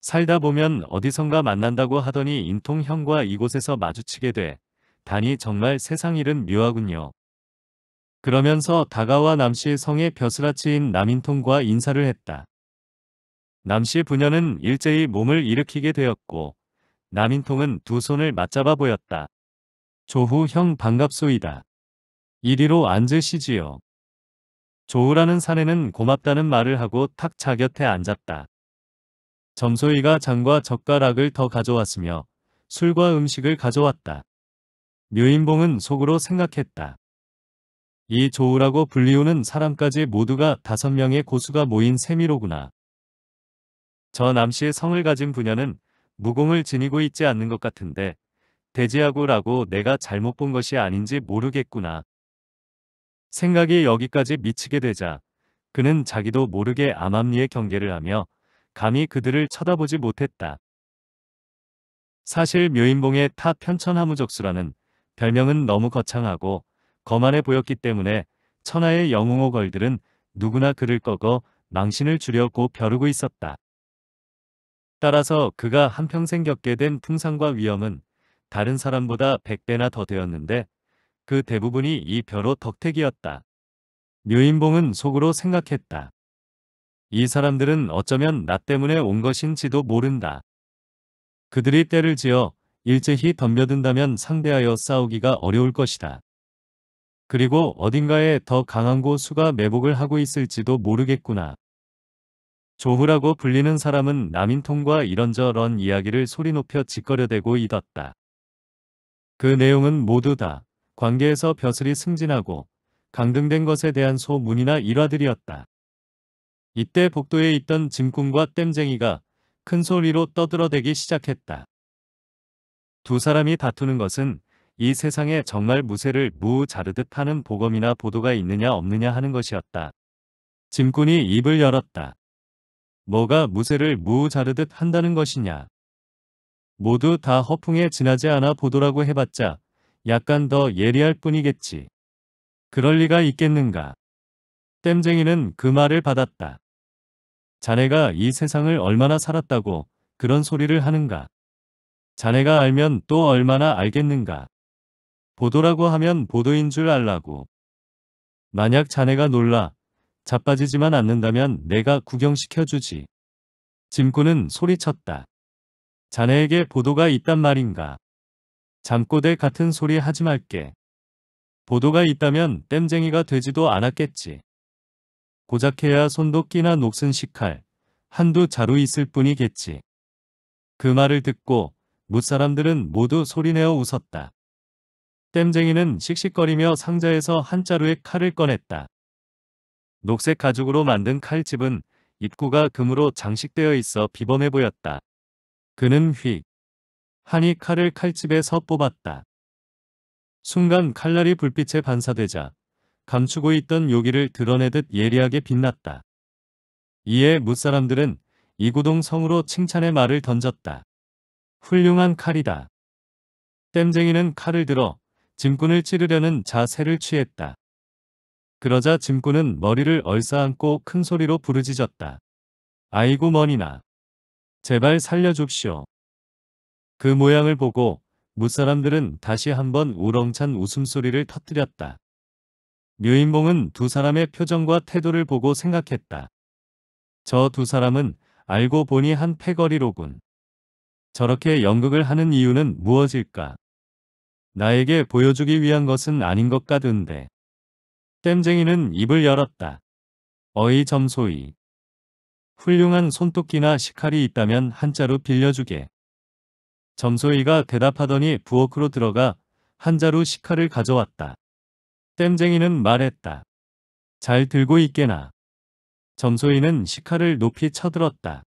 [SPEAKER 1] 살다 보면 어디선가 만난다고 하더니 인통 형과 이곳에서 마주치게 돼. 단이 정말 세상 일은 묘하군요. 그러면서 다가와 남씨 성에 벼슬아치인 남인통과 인사를 했다. 남씨 부녀는 일제히 몸을 일으키게 되었고 남인통은 두 손을 맞잡아 보였다. 조후 형 반갑소이다. 이리로 앉으시지요. 조우라는 사내는 고맙다는 말을 하고 탁차 곁에 앉았다. 점소이가 장과 젓가락을 더 가져왔으며 술과 음식을 가져왔다. 묘인봉은 속으로 생각했다. 이 조우라고 불리우는 사람까지 모두가 다섯 명의 고수가 모인 셈이로구나. 저 남씨의 성을 가진 부녀는 무공을 지니고 있지 않는 것 같은데 대지하고라고 내가 잘못 본 것이 아닌지 모르겠구나. 생각이 여기까지 미치게 되자 그는 자기도 모르게 암암리에 경계를 하며 감히 그들을 쳐다보지 못했다. 사실 묘인봉의 타 편천하무적수라는 별명은 너무 거창하고 거만해 보였기 때문에 천하의 영웅호 걸들은 누구나 그를 꺾어 망신을 줄려고 벼르고 있었다. 따라서 그가 한평생 겪게 된 풍상과 위험은 다른 사람보다 100배나 더 되었는데 그 대부분이 이 벼로 덕택이었다. 묘인봉은 속으로 생각했다. 이 사람들은 어쩌면 나 때문에 온 것인지도 모른다. 그들이 때를 지어 일제히 덤벼든다면 상대하여 싸우기가 어려울 것이다. 그리고 어딘가에 더 강한 고수가 매복을 하고 있을지도 모르겠구나. 조후라고 불리는 사람은 남인통과 이런저런 이야기를 소리높여 짓거려대고 있었다. 그 내용은 모두 다 관계에서 벼슬이 승진하고 강등된 것에 대한 소문이나 일화들이었다. 이때 복도에 있던 짐꾼과 땜쟁이가 큰 소리로 떠들어대기 시작했다. 두 사람이 다투는 것은 이 세상에 정말 무쇠를 무 자르듯 하는 보검이나 보도가 있느냐 없느냐 하는 것이었다. 짐꾼이 입을 열었다. 뭐가 무쇠를 무 자르듯 한다는 것이냐. 모두 다 허풍에 지나지 않아 보도라고 해봤자 약간 더 예리할 뿐이겠지. 그럴 리가 있겠는가. 땜쟁이는 그 말을 받았다. 자네가 이 세상을 얼마나 살았다고 그런 소리를 하는가. 자네가 알면 또 얼마나 알겠는가. 보도라고 하면 보도인 줄 알라고. 만약 자네가 놀라 자빠지지만 않는다면 내가 구경시켜주지. 짐꾼은 소리쳤다. 자네에게 보도가 있단 말인가. 잠꼬대 같은 소리 하지 말게. 보도가 있다면 땜쟁이가 되지도 않았겠지. 고작해야 손도 끼나 녹슨 식칼, 한두 자루 있을 뿐이겠지. 그 말을 듣고 무사람들은 모두 소리내어 웃었다. 땜쟁이는 씩씩거리며 상자에서 한 자루의 칼을 꺼냈다. 녹색 가죽으로 만든 칼집은 입구가 금으로 장식되어 있어 비범해 보였다. 그는 휙 하니 칼을 칼집에서 뽑았다. 순간 칼날이 불빛에 반사되자 감추고 있던 요기를 드러내듯 예리하게 빛났다. 이에 무사람들은 이구동 성으로 칭찬의 말을 던졌다. 훌륭한 칼이다. 땜쟁이는 칼을 들어 짐꾼을 찌르려는 자세를 취했다. 그러자 짐꾼은 머리를 얼싸안고 큰 소리로 부르짖었다. 아이고 머니나. 제발 살려줍시오. 그 모양을 보고 무사람들은 다시 한번 우렁찬 웃음소리를 터뜨렸다. 류인봉은 두 사람의 표정과 태도를 보고 생각했다. 저 두 사람은 알고 보니 한 패거리로군. 저렇게 연극을 하는 이유는 무엇일까? 나에게 보여주기 위한 것은 아닌 것 같은데. 땜쟁이는 입을 열었다. 어이 점소이. 훌륭한 손톱끼나 시칼이 있다면 한자루 빌려주게. 점소이가 대답하더니 부엌으로 들어가 한자루 시칼을 가져왔다. 땜쟁이는 말했다. 잘 들고 있게나. 점소이는 시칼을 높이 쳐들었다.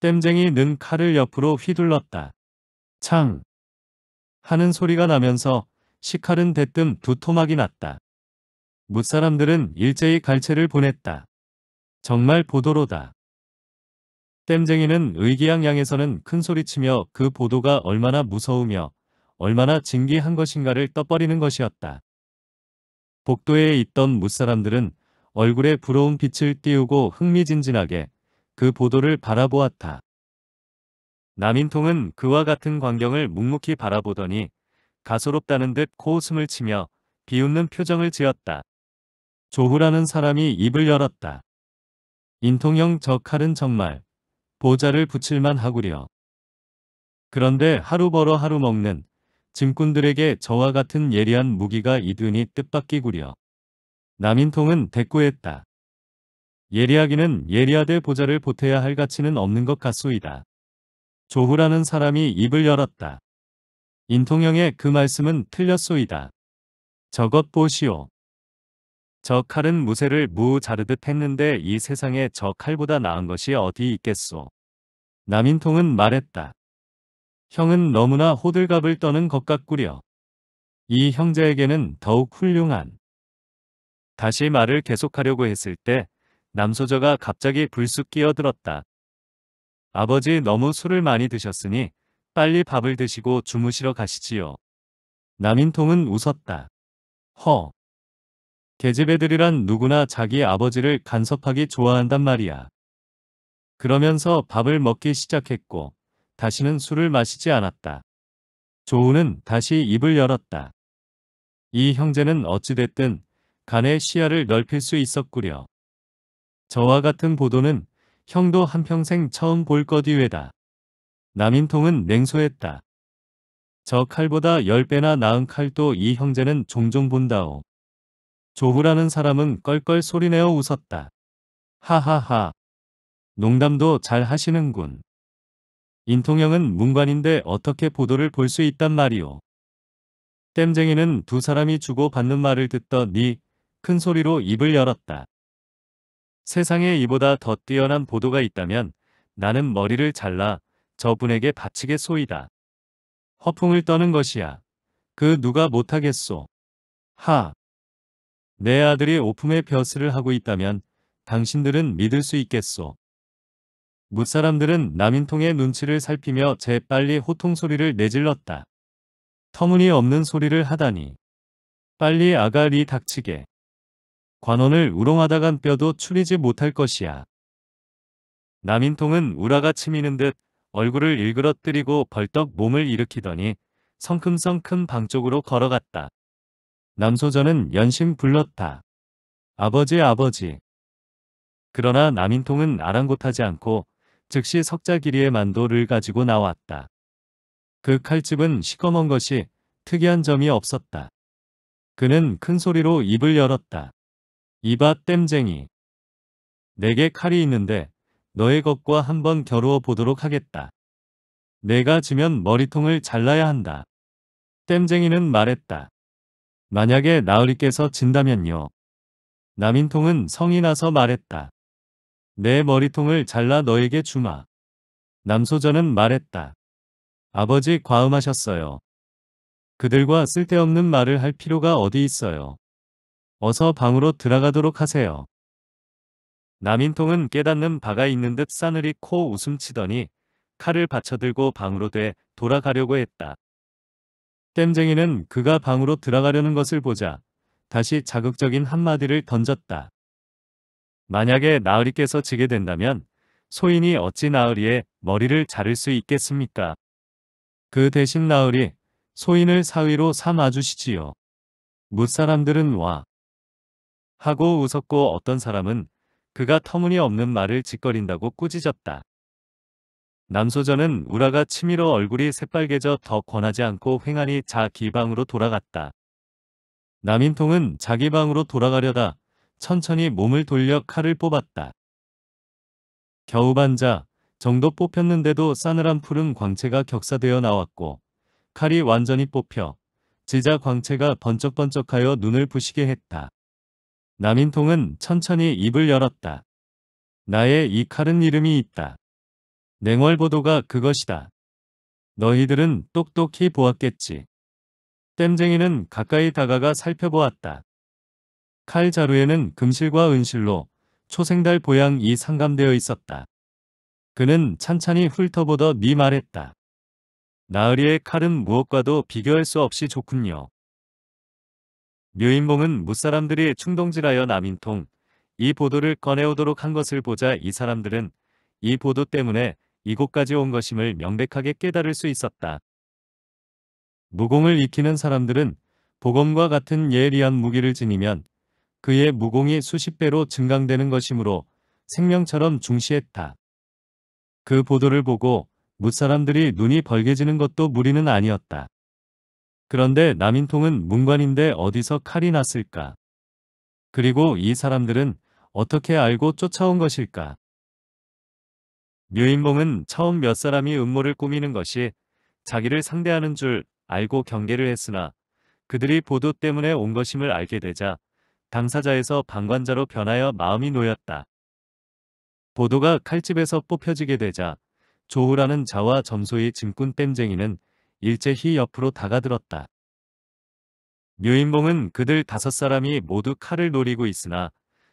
[SPEAKER 1] 땜쟁이 는 칼을 옆으로 휘둘렀다. 창! 하는 소리가 나면서 시칼은 대뜸 두 토막이 났다. 무사람들은 일제히 갈채를 보냈다. 정말 보도로다. 땜쟁이는 의기양양에서는 큰소리치며 그 보도가 얼마나 무서우며 얼마나 진기한 것인가를 떠버리는 것이었다. 복도에 있던 무사람들은 얼굴에 부러운 빛을 띄우고 흥미진진하게 그 보도를 바라보았다. 남인통은 그와 같은 광경을 묵묵히 바라보더니 가소롭다는 듯 코웃음을 치며 비웃는 표정을 지었다. 조후라는 사람이 입을 열었다. 인통형 저 칼은 정말 보자를 붙일만 하구려. 그런데 하루 벌어 하루 먹는 증꾼들에게 저와 같은 예리한 무기가 이드니 뜻밖이구려. 남인통은 대꾸했다. 예리하기는 예리하되 보자를 보태야 할 가치는 없는 것 같소이다. 조후라는 사람이 입을 열었다. 인통형의 그 말씀은 틀렸소이다. 저것 보시오. 저 칼은 무쇠를 무 자르듯 했는데 이 세상에 저 칼보다 나은 것이 어디 있겠소. 남인통은 말했다. 형은 너무나 호들갑을 떠는 것 같구려. 이 형제에게는 더욱 훌륭한. 다시 말을 계속하려고 했을 때 남소저가 갑자기 불쑥 끼어들었다. 아버지 너무 술을 많이 드셨으니 빨리 밥을 드시고 주무시러 가시지요. 남인통은 웃었다. 허. 계집애들이란 누구나 자기 아버지를 간섭하기 좋아한단 말이야. 그러면서 밥을 먹기 시작했고 다시는 술을 마시지 않았다. 조우는 다시 입을 열었다. 이 형제는 어찌됐든 간의 시야를 넓힐 수 있었구려. 저와 같은 보도는 형도 한평생 처음 볼 것이외다. 남인통은 냉소했다. 저 칼보다 10배나 나은 칼도 이 형제는 종종 본다오. 조후라는 사람은 껄껄 소리내어 웃었다. 하하하. 농담도 잘 하시는군. 인통형은 문관인데 어떻게 보도를 볼 수 있단 말이오. 땜쟁이는 두 사람이 주고받는 말을 듣더니 큰 소리로 입을 열었다. 세상에 이보다 더 뛰어난 보도가 있다면 나는 머리를 잘라 저분에게 바치게소이다 허풍을 떠는 것이야. 그 누가 못하겠소. 하. 내 아들이 오품의 벼슬을 하고 있다면 당신들은 믿을 수 있겠소. 무사람들은 남인통의 눈치를 살피며 재빨리 호통 소리를 내질렀다. 터무니없는 소리를 하다니. 빨리 아가리 닥치게. 관원을 우롱하다간 뼈도 추리지 못할 것이야. 남인통은 우라가 치미는 듯 얼굴을 일그러뜨리고 벌떡 몸을 일으키더니 성큼성큼 방 쪽으로 걸어갔다. 남소전은 연심 불렀다. 아버지 아버지. 그러나 남인통은 아랑곳하지 않고 즉시 석자 길이의 만도를 가지고 나왔다. 그 칼집은 시커먼 것이 특이한 점이 없었다. 그는 큰 소리로 입을 열었다. 이봐 땜쟁이. 내게 칼이 있는데 너의 것과 한번 겨루어 보도록 하겠다. 내가 지면 머리통을 잘라야 한다. 땜쟁이는 말했다. 만약에 나으리께서 진다면요. 남인통은 성이 나서 말했다. 내 머리통을 잘라 너에게 주마. 남소전은 말했다. 아버지 과음하셨어요. 그들과 쓸데없는 말을 할 필요가 어디 있어요. 어서 방으로 들어가도록 하세요. 남인통은 깨닫는 바가 있는 듯 싸늘히 코 웃음치더니 칼을 받쳐들고 방으로 돼 돌아가려고 했다. 쌤쟁이는 그가 방으로 들어가려는 것을 보자 다시 자극적인 한마디를 던졌다. 만약에 나으리께서 지게 된다면 소인이 어찌 나으리의 머리를 자를 수 있겠습니까? 그 대신 나으리 소인을 사위로 삼아 주시지요. 무사람들은 와 하고 웃었고 어떤 사람은 그가 터무니없는 말을 짓거린다고 꾸짖었다. 남소전은 우라가 치밀어 얼굴이 새빨개져 더 권하지 않고 횡하니 자기 방으로 돌아갔다. 남인통은 자기 방으로 돌아가려다 천천히 몸을 돌려 칼을 뽑았다. 겨우 반자 정도 뽑혔는데도 싸늘한 푸른 광채가 격사되어 나왔고 칼이 완전히 뽑혀 지자 광채가 번쩍번쩍하여 눈을 부시게 했다. 남인통은 천천히 입을 열었다. 나의 이 칼은 이름이 있다. 냉월 보도가 그것이다. 너희들은 똑똑히 보았겠지. 땜쟁이는 가까이 다가가 살펴보았다. 칼 자루에는 금실과 은실로 초생달 보양이 상감되어 있었다. 그는 찬찬히 훑어보더 니 네 말했다. 나으리의 칼은 무엇과도 비교할 수 없이 좋군요. 묘인봉은 무사람들이 충동질하여 남인통 이 보도를 꺼내오도록 한 것을 보자 이 사람들은 이 보도 때문에 이곳까지 온 것임을 명백하게 깨달을 수 있었다. 무공을 익히는 사람들은 복음과 같은 예리한 무기를 지니면 그의 무공이 수십 배로 증강되는 것이므로 생명처럼 중시했다. 그 보도를 보고 무사람들이 눈이 벌개지는 것도 무리는 아니었다. 그런데 남인통은 문관인데 어디서 칼이 났을까? 그리고 이 사람들은 어떻게 알고 쫓아온 것일까? 류인봉은 처음 몇 사람이 음모를 꾸미는 것이 자기를 상대하는 줄 알고 경계를 했으나 그들이 보도 때문에 온 것임을 알게 되자 당사자에서 방관자로 변하여 마음이 놓였다. 보도가 칼집에서 뽑혀지게 되자 조우라는 자와 점소의 짐꾼 땜쟁이는 일제히 옆으로 다가들었다. 류인봉은 그들 다섯 사람이 모두 칼을 노리고 있으나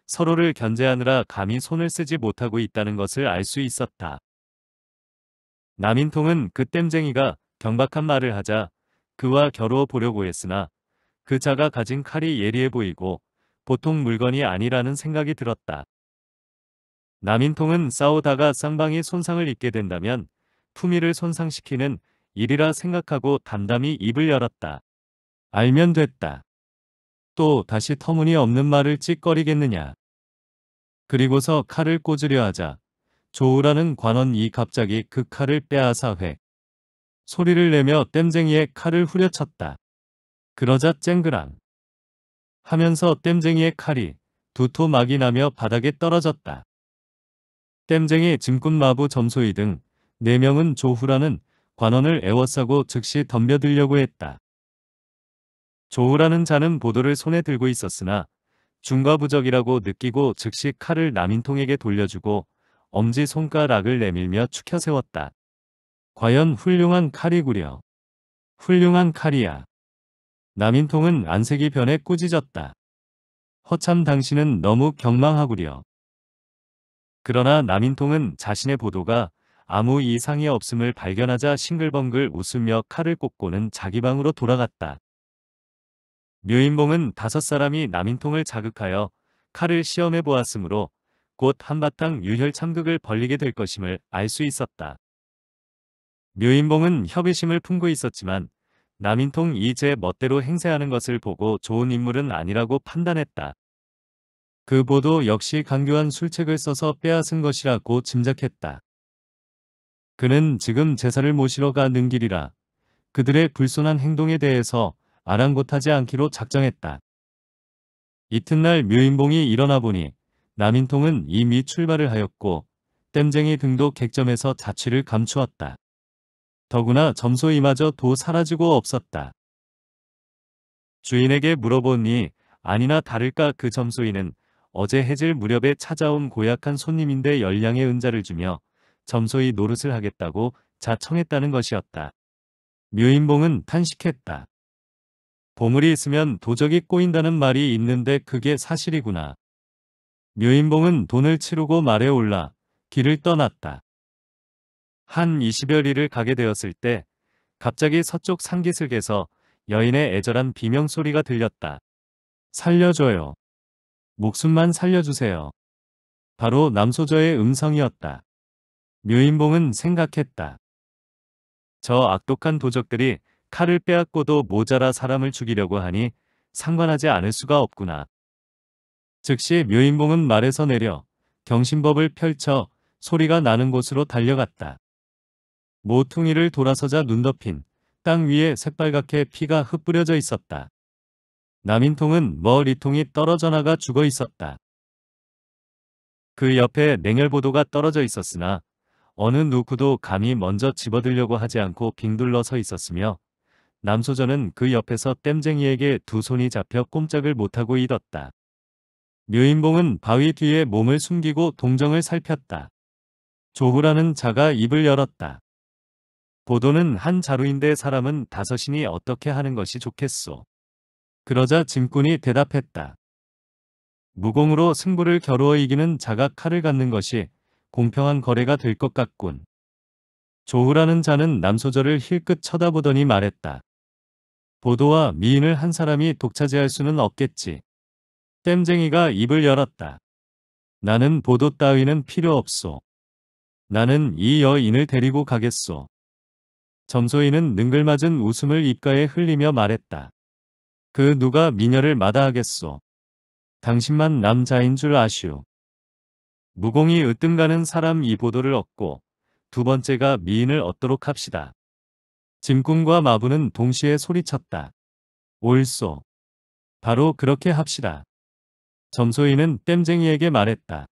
[SPEAKER 1] 서로를 견제하느라 감히 손을 쓰지 못하고 있다는 것을 알 수 있었다. 남인통은 그 땜쟁이가 경박한 말을 하자 그와 겨루어 보려고 했으나 그 자가 가진 칼이 예리해 보이고 보통 물건이 아니라는 생각이 들었다. 남인통은 싸우다가 쌍방이 손상을 입게 된다면 품위를 손상시키는 일이라 생각하고 담담히 입을 열었다. 알면 됐다. 또 다시 터무니없는 말을 찌꺼리겠느냐. 그리고서 칼을 꽂으려 하자 조우라는 관원이 갑자기 그 칼을 빼앗아 회 소리를 내며 땜쟁이의 칼을 후려쳤다. 그러자 쨍그랑 하면서 땜쟁이의 칼이 두토막이 나며 바닥에 떨어졌다. 땜쟁이 증꾼마부 점소이 등 4명은 조후라는 관원을 애워싸고 즉시 덤벼들려고 했다. 조후라는 자는 보도를 손에 들고 있었으나 중과부적이라고 느끼고 즉시 칼을 남인통에게 돌려주고 엄지손가락을 내밀며 축혀 세웠다. 과연 훌륭한 칼이구려. 훌륭한 칼이야. 남인통은 안색이 변해 꾸짖었다. 허참 당신은 너무 경망하구려. 그러나 남인통은 자신의 보도가 아무 이상이 없음을 발견하자 싱글벙글 웃으며 칼을 꽂고는 자기 방으로 돌아갔다. 묘인봉은 다섯 사람이 남인통을 자극하여 칼을 시험해 보았으므로 곧 한바탕 유혈 참극을 벌리게 될 것임을 알 수 있었다. 묘인봉은 협의심을 품고 있었지만 남인통 이제 멋대로 행세하는 것을 보고 좋은 인물은 아니라고 판단했다. 그 보도 역시 강교한 술책을 써서 빼앗은 것이라고 짐작했다. 그는 지금 제사를 모시러 가는 길이라 그들의 불손한 행동에 대해서 아랑곳하지 않기로 작정했다. 이튿날 묘인봉이 일어나 보니 남인통은 이미 출발을 하였고 땜쟁이 등도 객점에서 자취를 감추었다. 더구나 점소이마저 도 사라지고 없었다. 주인에게 물어보니 아니나 다를까 그 점소이는 어제 해질 무렵에 찾아온 고약한 손님인데 열량의 은자를 주며 점소이 노릇을 하겠다고 자청했다는 것이었다. 묘인봉은 탄식했다. 보물이 있으면 도적이 꼬인다는 말이 있는데 그게 사실이구나. 묘인봉은 돈을 치르고 말에 올라 길을 떠났다. 한 20여리를 가게 되었을 때 갑자기 서쪽 산기슭에서 여인의 애절한 비명소리가 들렸다. 살려줘요. 목숨만 살려주세요. 바로 남소저의 음성이었다. 묘인봉은 생각했다. 저 악독한 도적들이 칼을 빼앗고도 모자라 사람을 죽이려고 하니 상관하지 않을 수가 없구나. 즉시 묘인봉은 말에서 내려 경신법을 펼쳐 소리가 나는 곳으로 달려갔다. 모퉁이를 돌아서자 눈 덮인 땅 위에 새빨갛게 피가 흩뿌려져 있었다. 남인통은 머리통이 떨어져 나가 죽어 있었다. 그 옆에 냉혈보도가 떨어져 있었으나 어느 누구도 감히 먼저 집어들려고 하지 않고 빙둘러 서 있었으며 남소전은 그 옆에서 땜쟁이에게 두 손이 잡혀 꼼짝을 못하고 있었다. 묘인봉은 바위 뒤에 몸을 숨기고 동정을 살폈다. 조후라는 자가 입을 열었다. 보도는 한 자루인데 사람은 다섯이니 어떻게 하는 것이 좋겠소. 그러자 짐꾼이 대답했다. 무공으로 승부를 겨루어 이기는 자가 칼을 갖는 것이 공평한 거래가 될 것 같군. 조후라는 자는 남소저를 힐끗 쳐다보더니 말했다. 보도와 미인을 한 사람이 독차지할 수는 없겠지. 땜쟁이가 입을 열었다. 나는 보도 따위는 필요 없소. 나는 이 여인을 데리고 가겠소. 점소인은 능글맞은 웃음을 입가에 흘리며 말했다. 그 누가 미녀를 마다하겠소. 당신만 남자인 줄 아시오. 무공이 으뜸가는 사람 이 보도를 얻고 두 번째가 미인을 얻도록 합시다. 짐꾼과 마부는 동시에 소리쳤다. 옳소. 바로 그렇게 합시다. 점소이는 땜쟁이에게 말했다.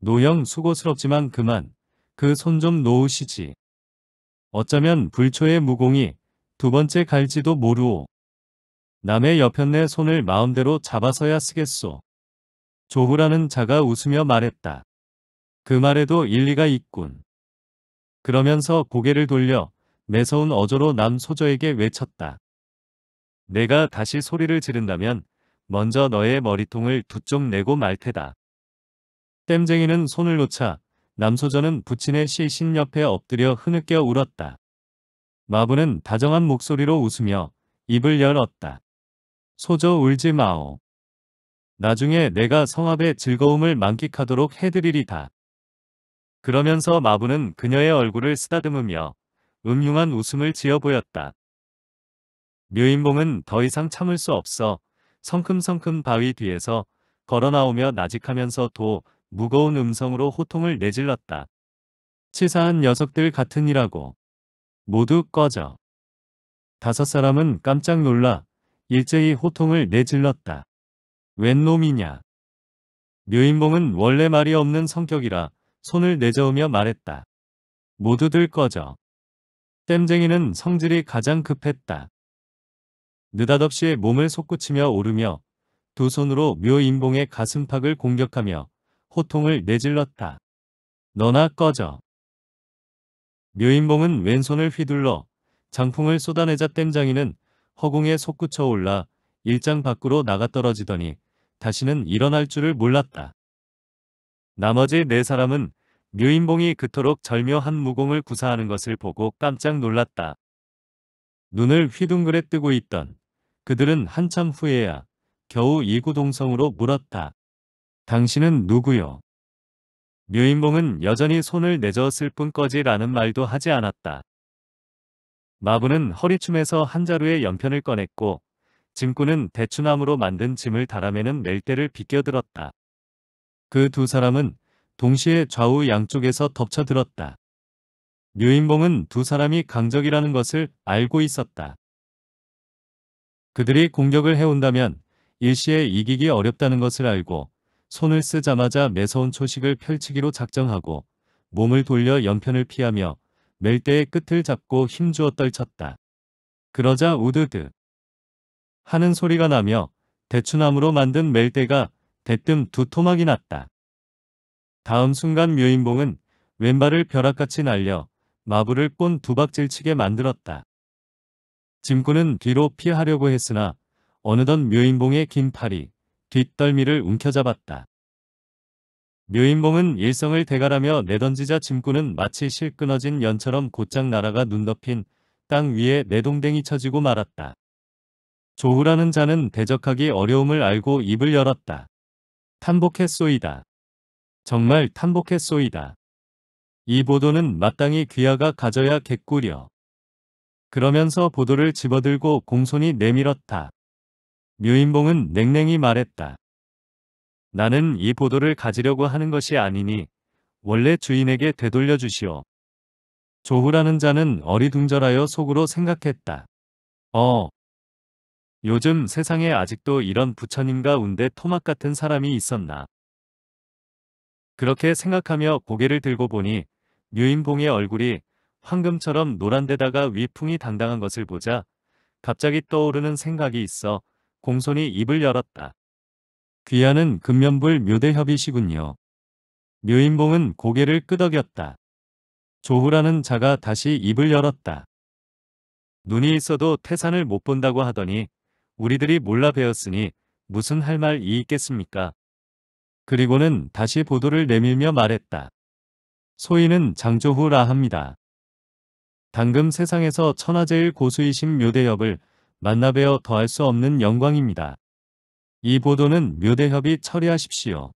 [SPEAKER 1] 노형 수고스럽지만 그만 그 손 좀 놓으시지. 어쩌면 불초의 무공이 두 번째 갈지도 모르오. 남의 여편네 손을 마음대로 잡아서야 쓰겠소. 조부라는 자가 웃으며 말했다. 그 말에도 일리가 있군. 그러면서 고개를 돌려 매서운 어조로 남소저에게 외쳤다. 내가 다시 소리를 지른다면 먼저 너의 머리통을 두 쪽 내고 말 테다. 땜쟁이는 손을 놓자 남소저는 부친의 시신 옆에 엎드려 흐느껴 울었다. 마부는 다정한 목소리로 웃으며 입을 열었다. 소저 울지 마오. 나중에 내가 성합의 즐거움을 만끽하도록 해드리리다. 그러면서 마부는 그녀의 얼굴을 쓰다듬으며 음흉한 웃음을 지어 보였다. 묘인봉은 더 이상 참을 수 없어 성큼성큼 바위 뒤에서 걸어나오며 나직하면서도 무거운 음성으로 호통을 내질렀다. 치사한 녀석들 같으니라고. 모두 꺼져. 다섯 사람은 깜짝 놀라 일제히 호통을 내질렀다. 웬 놈이냐. 묘인봉은 원래 말이 없는 성격이라 손을 내저으며 말했다. 모두들 꺼져. 땜쟁이는 성질이 가장 급했다. 느닷없이 몸을 솟구치며 오르며 두 손으로 묘인봉의 가슴팍을 공격하며 호통을 내질렀다. 너나 꺼져. 묘인봉은 왼손을 휘둘러 장풍을 쏟아내자 땜장이는 허공에 솟구쳐 올라 일장 밖으로 나가 떨어지더니 다시는 일어날 줄을 몰랐다. 나머지 네 사람은 류인봉이 그토록 절묘한 무공을 구사하는 것을 보고 깜짝 놀랐다. 눈을 휘둥그레 뜨고 있던 그들은 한참 후에야 겨우 이구동성으로 물었다. 당신은 누구요? 류인봉은 여전히 손을 내저었을 뿐꺼지라는 말도 하지 않았다. 마부는 허리춤에서 한 자루의 연편을 꺼냈고 짐꾼은 대추나무로 만든 짐을 달아매는 멜대를 비껴들었다. 그 두 사람은 동시에 좌우 양쪽에서 덮쳐들었다. 류인봉은 두 사람이 강적이라는 것을 알고 있었다. 그들이 공격을 해온다면 일시에 이기기 어렵다는 것을 알고 손을 쓰자마자 매서운 초식을 펼치기로 작정하고 몸을 돌려 연편을 피하며 멜대의 끝을 잡고 힘주어 떨쳤다. 그러자 우드드 하는 소리가 나며 대추나무로 만든 멜대가 대뜸 두토막이 났다. 다음 순간 묘인봉은 왼발을 벼락같이 날려 마부를 꼰 두박질치게 만들었다. 짐꾼은 뒤로 피하려고 했으나 어느덧 묘인봉의 긴 팔이 뒷덜미를 움켜잡았다. 묘인봉은 일성을 대가라며 내던지자 짐꾼은 마치 실 끊어진 연처럼 곧장 날아가 눈 덮인 땅 위에 내동댕이 쳐지고 말았다. 조후라는 자는 대적하기 어려움을 알고 입을 열었다. 탄복했소이다. 정말 탐복했소이다. 이 보도는 마땅히 귀하가 가져야 객구려. 그러면서 보도를 집어들고 공손히 내밀었다. 묘인봉은 냉랭히 말했다. 나는 이 보도를 가지려고 하는 것이 아니니 원래 주인에게 되돌려 주시오. 조후라는 자는 어리둥절하여 속으로 생각했다. 어. 요즘 세상에 아직도 이런 부처님 과운대 토막 같은 사람이 있었나. 그렇게 생각하며 고개를 들고 보니 유인봉의 얼굴이 황금처럼 노란데다가 위풍이 당당한 것을 보자 갑자기 떠오르는 생각이 있어 공손히 입을 열었다. 귀하는 금면불 묘대협이시군요. 묘인봉은 고개를 끄덕였다. 조후라는 자가 다시 입을 열었다. 눈이 있어도 태산을 못 본다고 하더니 우리들이 몰라 배웠으니 무슨 할 말이 있겠습니까? 그리고는 다시 보도를 내밀며 말했다. 소인은 장조후라 합니다. 당금 세상에서 천하제일 고수이신 묘대협을 만나뵈어 더할 수 없는 영광입니다. 이 보도는 묘대협이 처리하십시오.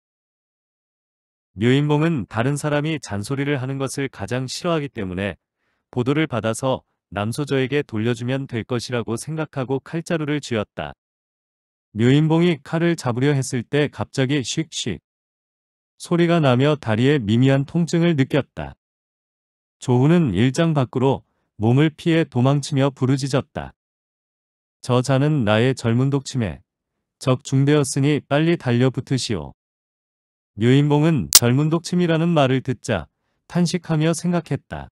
[SPEAKER 1] 묘인봉은 다른 사람이 잔소리를 하는 것을 가장 싫어하기 때문에 보도를 받아서 남소저에게 돌려주면 될 것이라고 생각하고 칼자루를 쥐었다. 묘인봉이 칼을 잡으려 했을 때 갑자기 씩씩 소리가 나며 다리에 미미한 통증을 느꼈다. 조훈은 일장 밖으로 몸을 피해 도망치며 부르짖었다. 저 자는 나의 젊은 독침에 적중되었으니 빨리 달려붙으시오. 묘인봉은 젊은 독침이라는 말을 듣자 탄식하며 생각했다.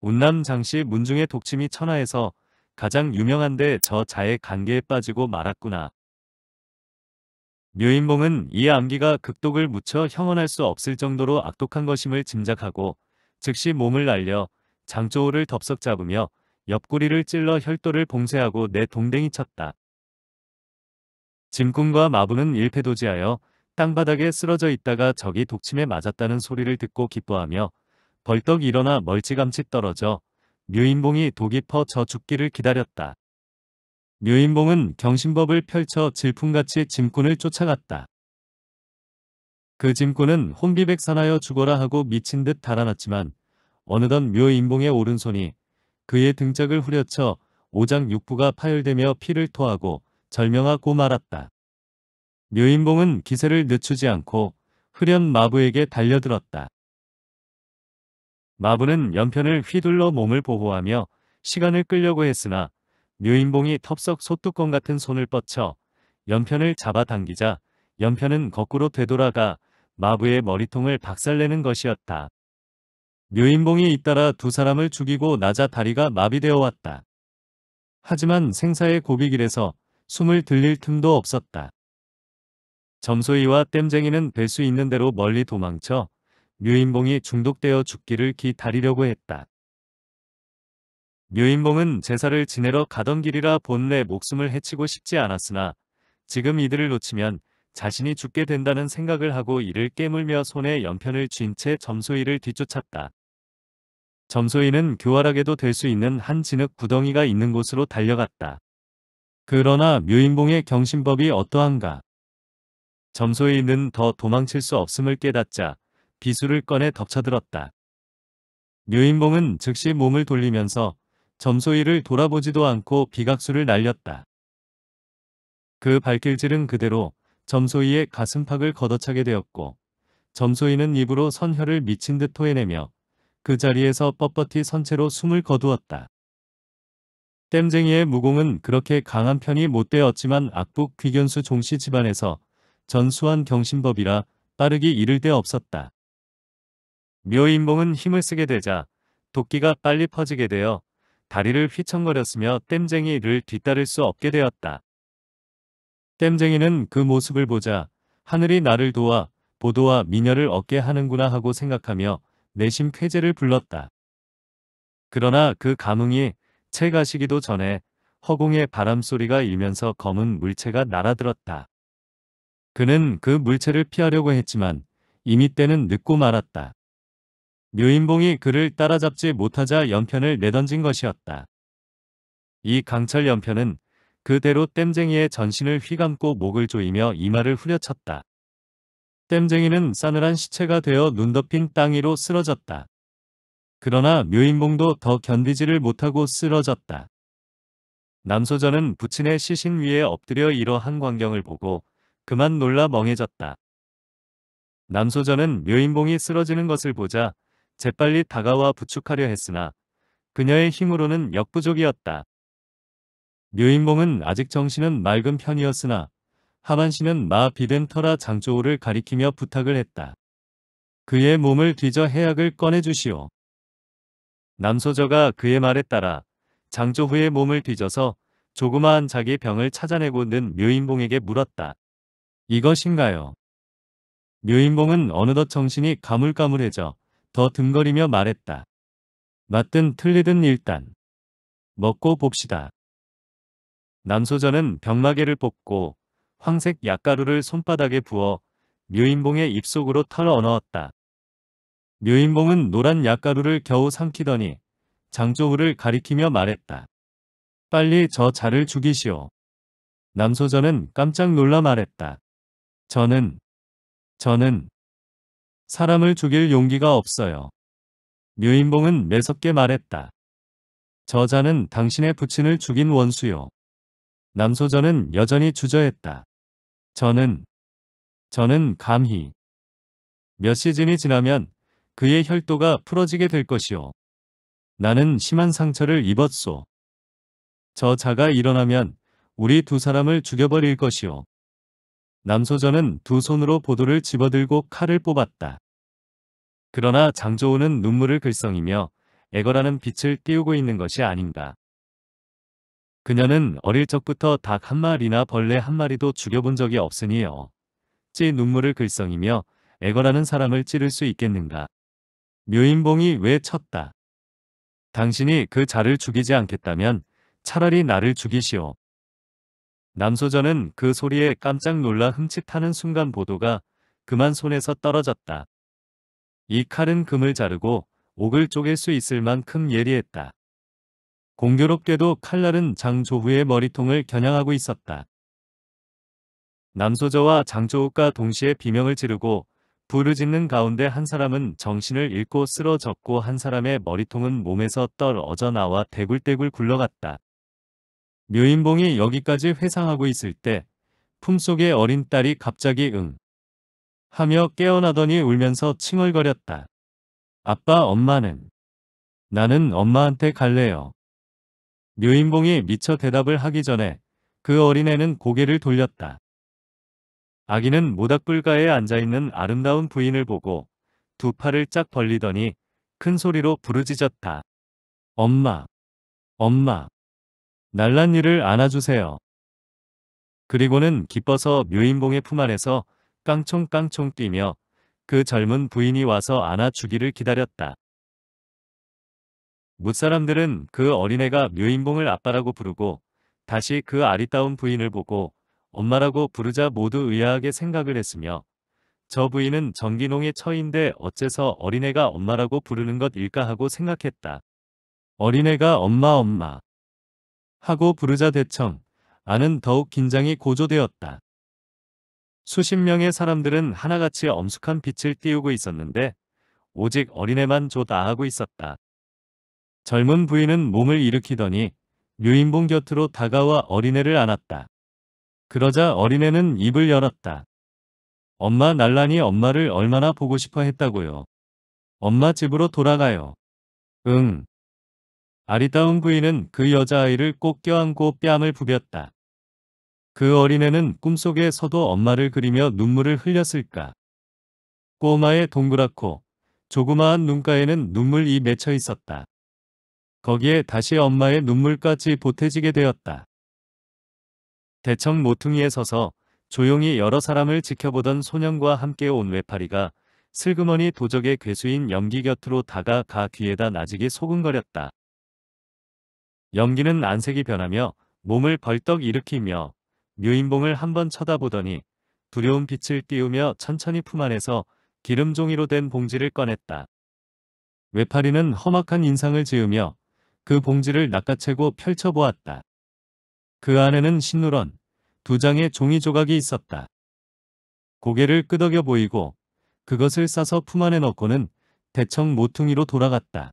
[SPEAKER 1] 운남 장씨 문중의 독침이 천하에서 가장 유명한데 저 자의 관계에 빠지고 말았구나. 묘인봉은 이 암기가 극독을 묻혀 형언할 수 없을 정도로 악독한 것임을 짐작하고 즉시 몸을 날려 장조호를 덥석 잡으며 옆구리를 찔러 혈도를 봉쇄하고 내 동댕이 쳤다. 짐꾼과 마부는 일패도지하여 땅바닥에 쓰러져 있다가 적이 독침에 맞았다는 소리를 듣고 기뻐하며 벌떡 일어나 멀찌감치 떨어져 묘인봉이 독이퍼 져 죽기를 기다렸다. 묘인봉은 경신법을 펼쳐 질풍같이 짐꾼을 쫓아갔다. 그 짐꾼은 혼비백 산하여 죽어라 하고 미친 듯 달아났지만 어느덧 묘인봉의 오른손이 그의 등짝을 후려쳐 오장육부가 파열되며 피를 토하고 절명하고 말았다. 묘인봉은 기세를 늦추지 않고 흐련 마부에게 달려들었다. 마부는 연편을 휘둘러 몸을 보호하며 시간을 끌려고 했으나 묘인봉이 텁석 소뚜껑 같은 손을 뻗쳐 연편을 잡아당기자 연편은 거꾸로 되돌아가 마부의 머리통을 박살내는 것이었다. 묘인봉이 잇따라 두 사람을 죽이고 나자 다리가 마비되어 왔다. 하지만 생사의 고비길에서 숨을 들릴 틈도 없었다. 점소이와 땜쟁이는 될 수 있는 대로 멀리 도망쳐 묘인봉이 중독되어 죽기를 기다리려고 했다. 묘인봉은 제사를 지내러 가던 길이라 본래 목숨을 해치고 싶지 않았으나 지금 이들을 놓치면 자신이 죽게 된다는 생각을 하고 이를 깨물며 손에 연편을 쥔 채 점소이를 뒤쫓았다. 점소이는 교활하게도 될 수 있는 한 진흙 구덩이가 있는 곳으로 달려갔다. 그러나 묘인봉의 경신법이 어떠한가? 점소이는 더 도망칠 수 없음을 깨닫자 비수를 꺼내 덮쳐들었다. 묘인봉은 즉시 몸을 돌리면서 점소이를 돌아보지도 않고 비각수를 날렸다. 그 발길질은 그대로 점소이의 가슴팍을 걷어차게 되었고 점소이는 입으로 선혈을 미친 듯 토해내며 그 자리에서 뻣뻣히 선체로 숨을 거두었다. 땜쟁이의 무공은 그렇게 강한 편이 못 되었지만 악북 귀견수 종씨 집안에서 전수한 경신법이라 빠르기 이를 데 없었다. 묘인봉은 힘을 쓰게 되자 도끼가 빨리 퍼지게 되어 다리를 휘청거렸으며 땜쟁이를 뒤따를 수 없게 되었다. 땜쟁이는 그 모습을 보자 하늘이 나를 도와 보도와 미녀를 얻게 하는구나 하고 생각하며 내심 쾌재를 불렀다. 그러나 그 감흥이 채 가시기도 전에 허공에 바람소리가 일면서 검은 물체가 날아들었다. 그는 그 물체를 피하려고 했지만 이미 때는 늦고 말았다. 묘인봉이 그를 따라잡지 못하자 연편을 내던진 것이었다. 이 강철 연편은 그대로 땜쟁이의 전신을 휘감고 목을 조이며 이마를 후려쳤다. 땜쟁이는 싸늘한 시체가 되어 눈 덮인 땅 위로 쓰러졌다. 그러나 묘인봉도 더 견디지를 못하고 쓰러졌다. 남소전은 부친의 시신 위에 엎드려 이러한 광경을 보고 그만 놀라 멍해졌다. 남소전은 묘인봉이 쓰러지는 것을 보자 재빨리 다가와 부축하려 했으나 그녀의 힘으로는 역부족이었다. 묘인봉은 아직 정신은 맑은 편이었으나 하만 씨는 마 비벤터라 장조호를 가리키며 부탁을 했다. 그의 몸을 뒤져 해약을 꺼내주시오. 남소저가 그의 말에 따라 장조호의 몸을 뒤져서 조그마한 자기 병을 찾아내고 는 묘인봉에게 물었다. 이것인가요? 묘인봉은 어느덧 정신이 가물가물해져 더 등거리며 말했다. 맞든 틀리든 일단 먹고 봅시다. 남소전은 병마개를 뽑고 황색 약가루를 손바닥에 부어 묘인봉의 입속으로 털어 넣었다. 묘인봉은 노란 약가루를 겨우 삼키더니 장조우를 가리키며 말했다. 빨리 저 자를 죽이시오. 남소전은 깜짝 놀라 말했다. 저는, 저는 사람을 죽일 용기가 없어요. 묘인봉은 매섭게 말했다. 저자는 당신의 부친을 죽인 원수요. 남소전은 여전히 주저했다. 저는, 저는 감히. 몇 시즌이 지나면 그의 혈도가 풀어지게 될 것이오. 나는 심한 상처를 입었소. 저자가 일어나면 우리 두 사람을 죽여버릴 것이오. 남소전은 두 손으로 보도를 집어들고 칼을 뽑았다. 그러나 장조우는 눈물을 글썽이며 애거라는 빛을 띄우고 있는 것이 아닌가. 그녀는 어릴 적부터 닭 한 마리나 벌레 한 마리도 죽여본 적이 없으니요. 찌 눈물을 글썽이며 애거라는 사람을 찌를 수 있겠는가. 묘인봉이 왜 쳤다. 당신이 그 자를 죽이지 않겠다면 차라리 나를 죽이시오. 남소전은 그 소리에 깜짝 놀라 흠칫하는 순간 보도가 그만 손에서 떨어졌다. 이 칼은 금을 자르고 옥을 쪼갤 수 있을 만큼 예리했다. 공교롭게도 칼날은 장조후의 머리통을 겨냥하고 있었다. 남소저와 장조후가 동시에 비명을 지르고 부르짖는 가운데 한 사람은 정신을 잃고 쓰러졌고 한 사람의 머리통은 몸에서 떨어져 나와 대굴대굴 굴러갔다. 묘인봉이 여기까지 회상하고 있을 때 품속의 어린 딸이 갑자기 응 하며 깨어나더니 울면서 칭얼거렸다. 아빠 엄마는 나는 엄마한테 갈래요. 묘인봉이 미처 대답을 하기 전에 그 어린애는 고개를 돌렸다. 아기는 모닥불가에 앉아있는 아름다운 부인을 보고 두 팔을 쫙 벌리더니 큰 소리로 부르짖었다. 엄마, 엄마. 날란 일을 안아주세요. 그리고는 기뻐서 묘인봉의 품 안에서 깡총깡총 뛰며 그 젊은 부인이 와서 안아주기를 기다렸다. 무사람들은 그 어린애가 묘인봉을 아빠라고 부르고 다시 그 아리따운 부인을 보고 엄마라고 부르자 모두 의아하게 생각을 했으며 저 부인은 정기농의 처인데 어째서 어린애가 엄마라고 부르는 것일까 하고 생각했다. 어린애가 엄마 엄마 하고 부르자 대청 아는 더욱 긴장이 고조되었다. 수십 명의 사람들은 하나같이 엄숙한 빛을 띄우고 있었는데 오직 어린애만 조다하고 있었다. 젊은 부인은 몸을 일으키더니 류인봉 곁으로 다가와 어린애를 안았다. 그러자 어린애는 입을 열었다. 엄마 날라니 엄마를 얼마나 보고 싶어 했다고요. 엄마 집으로 돌아가요. 응. 아리따운 부인은 그 여자아이를 꼭 껴안고 뺨을 부볐다. 그 어린애는 꿈속에서도 엄마를 그리며 눈물을 흘렸을까. 꼬마의 동그랗고 조그마한 눈가에는 눈물이 맺혀 있었다. 거기에 다시 엄마의 눈물까지 보태지게 되었다. 대청 모퉁이에 서서 조용히 여러 사람을 지켜보던 소년과 함께 온 외파리가 슬그머니 도적의 괴수인 염기 곁으로 다가가 귀에다 나지게 소근거렸다. 연기는 안색이 변하며 몸을 벌떡 일으키며 묘인봉을 한번 쳐다보더니 두려운 빛을 띄우며 천천히 품 안에서 기름종이로 된 봉지를 꺼냈다. 외파리는 험악한 인상을 지으며 그 봉지를 낚아채고 펼쳐보았다. 그 안에는 신누런 두 장의 종이 조각이 있었다. 고개를 끄덕여 보이고 그것을 싸서 품 안에 넣고는 대청 모퉁이로 돌아갔다.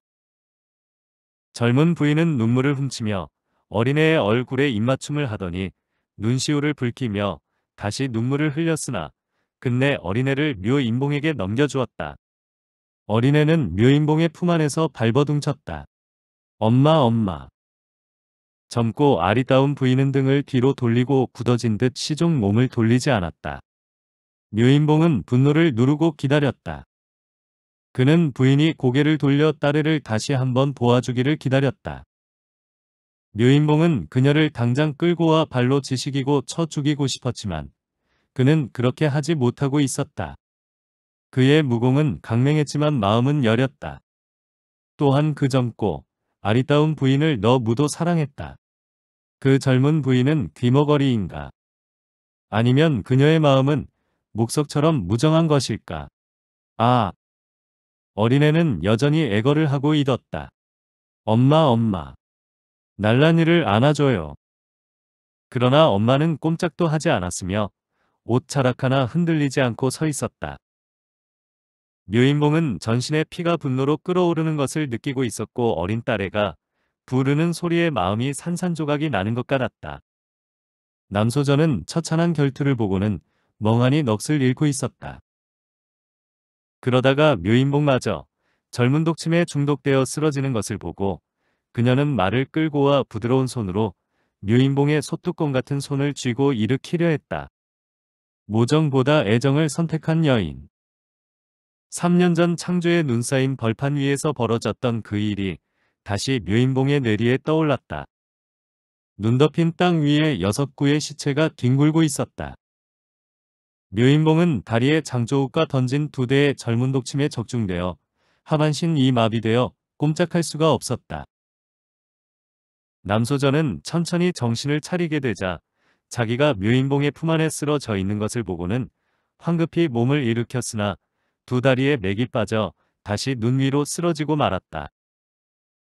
[SPEAKER 1] 젊은 부인은 눈물을 훔치며 어린애의 얼굴에 입맞춤을 하더니 눈시울을 붉히며 다시 눈물을 흘렸으나 근내 어린애를 묘인봉에게 넘겨주었다. 어린애는 묘인봉의 품 안에서 발버둥쳤다. 엄마 엄마. 젊고 아리따운 부인은 등을 뒤로 돌리고 굳어진 듯 시종 몸을 돌리지 않았다. 묘인봉은 분노를 누르고 기다렸다. 그는 부인이 고개를 돌려 딸애를 다시 한번 보아주기를 기다렸다. 묘인봉은 그녀를 당장 끌고 와 발로 지식이고 쳐 죽이고 싶었지만 그는 그렇게 하지 못하고 있었다. 그의 무공은 강맹했지만 마음은 여렸다. 또한 그 젊고 아리따운 부인을 너무도 사랑했다. 그 젊은 부인은 귀머거리인가? 아니면 그녀의 마음은 목석처럼 무정한 것일까? 아, 어린애는 여전히 애거를 하고 있었다. 엄마 엄마. 날라니를 안아줘요. 그러나 엄마는 꼼짝도 하지 않았으며 옷 차락 하나 흔들리지 않고 서 있었다. 묘인봉은 전신에 피가 분노로 끓어오르는 것을 느끼고 있었고 어린 딸애가 부르는 소리에 마음이 산산조각이 나는 것 같았다. 남소전은 처참한 결투를 보고는 멍하니 넋을 잃고 있었다. 그러다가 묘인목마저 젊은 독침에 중독되어 쓰러지는 것을 보고 그녀는 말을 끌고 와 부드러운 손으로 묘인봉의 소뚜껑 같은 손을 쥐고 일으키려 했다. 모정보다 애정을 선택한 여인 3년 전 창조의 눈쌓인 벌판 위에서 벌어졌던 그 일이 다시 묘인봉의 뇌리에 떠올랐다. 눈 덮인 땅 위에 여섯 구의 시체가 뒹굴고 있었다. 묘인봉은 다리에 장조옥과 던진 두 대의 젊은 독침에 적중되어 하반신이 마비되어 꼼짝할 수가 없었다. 남소전은 천천히 정신을 차리게 되자 자기가 묘인봉의 품 안에 쓰러져 있는 것을 보고는 황급히 몸을 일으켰으나 두 다리에 맥이 빠져 다시 눈 위로 쓰러지고 말았다.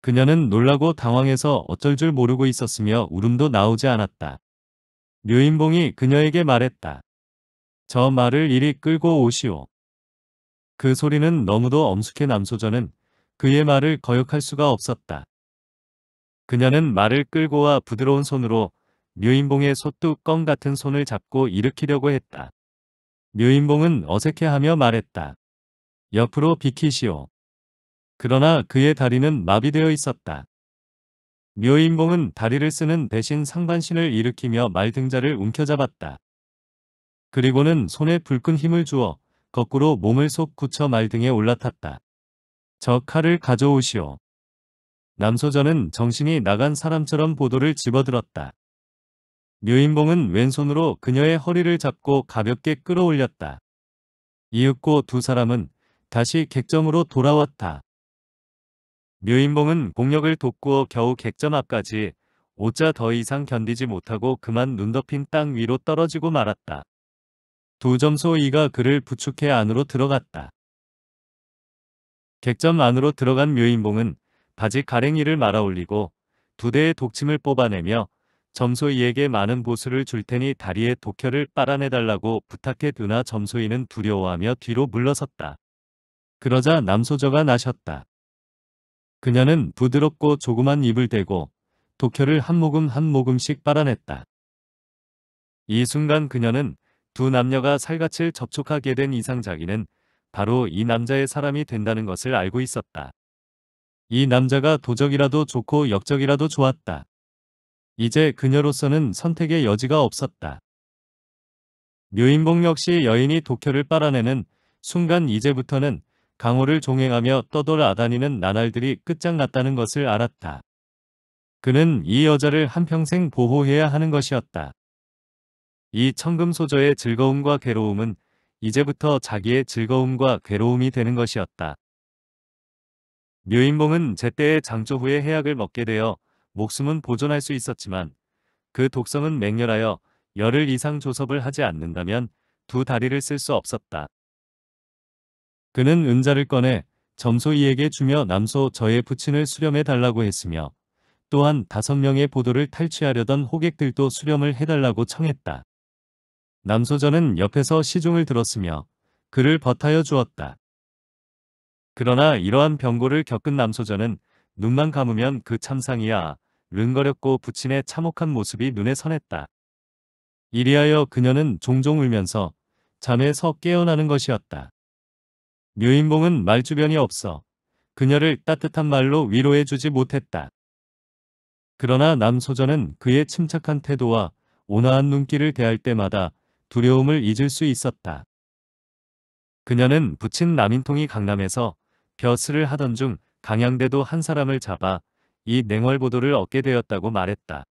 [SPEAKER 1] 그녀는 놀라고 당황해서 어쩔 줄 모르고 있었으며 울음도 나오지 않았다. 묘인봉이 그녀에게 말했다. 저 말을 이리 끌고 오시오. 그 소리는 너무도 엄숙해 남소전은 그의 말을 거역할 수가 없었다. 그녀는 말을 끌고 와 부드러운 손으로 묘인봉의 소뚜껑 같은 손을 잡고 일으키려고 했다. 묘인봉은 어색해하며 말했다. 옆으로 비키시오. 그러나 그의 다리는 마비되어 있었다. 묘인봉은 다리를 쓰는 대신 상반신을 일으키며 말등자를 움켜잡았다. 그리고는 손에 불끈 힘을 주어 거꾸로 몸을 속 굳혀 말등에 올라탔다. 저 칼을 가져오시오. 남소전은 정신이 나간 사람처럼 보도를 집어들었다. 묘인봉은 왼손으로 그녀의 허리를 잡고 가볍게 끌어올렸다. 이윽고 두 사람은 다시 객점으로 돌아왔다. 묘인봉은 공력을 돋구어 겨우 객점 앞까지 오자 더 이상 견디지 못하고 그만 눈 덮인 땅 위로 떨어지고 말았다. 두 점소 이가 그를 부축해 안으로 들어갔다. 객점 안으로 들어간 묘인봉은 바지 가랭이를 말아 올리고 두 대의 독침을 뽑아내며 점소이에게 많은 보수를 줄 테니 다리에 독혈을 빨아내달라고 부탁해 두나 점소이는 두려워하며 뒤로 물러섰다. 그러자 남소저가 나셨다. 그녀는 부드럽고 조그만 입을 대고 독혈을 한 모금 한 모금씩 빨아냈다. 이 순간 그녀는 두 남녀가 살갗을 접촉하게 된 이상 자기는 바로 이 남자의 사람이 된다는 것을 알고 있었다. 이 남자가 도적이라도 좋고 역적이라도 좋았다. 이제 그녀로서는 선택의 여지가 없었다. 묘인봉 역시 여인이 도쿄를 빨아내는 순간 이제부터는 강호를 종행하며 떠돌아다니는 나날들이 끝장났다는 것을 알았다. 그는 이 여자를 한평생 보호해야 하는 것이었다. 이 청금소저의 즐거움과 괴로움은 이제부터 자기의 즐거움과 괴로움이 되는 것이었다. 묘인봉은 제때에 장조 후에 해약을 먹게 되어 목숨은 보존할 수 있었지만 그 독성은 맹렬하여 열흘 이상 조섭을 하지 않는다면 두 다리를 쓸 수 없었다. 그는 은자를 꺼내 점소이에게 주며 남소 저의 부친을 수렴해 달라고 했으며 또한 다섯 명의 보도를 탈취하려던 호객들도 수렴을 해달라고 청했다. 남소전은 옆에서 시중을 들었으며 그를 버타여 주었다. 그러나 이러한 병고를 겪은 남소전은 눈만 감으면 그 참상이야 른거렸고 부친의 참혹한 모습이 눈에 선했다. 이리하여 그녀는 종종 울면서 잠에서 깨어나는 것이었다. 묘인봉은 말주변이 없어 그녀를 따뜻한 말로 위로해주지 못했다. 그러나 남소전은 그의 침착한 태도와 온화한 눈길을 대할 때마다 두려움을 잊을 수 있었다. 그녀는 부친 남인통이 강남에서 벼슬을 하던 중 강양대도 한 사람을 잡아 이 냉월보도를 얻게 되었다고 말했다.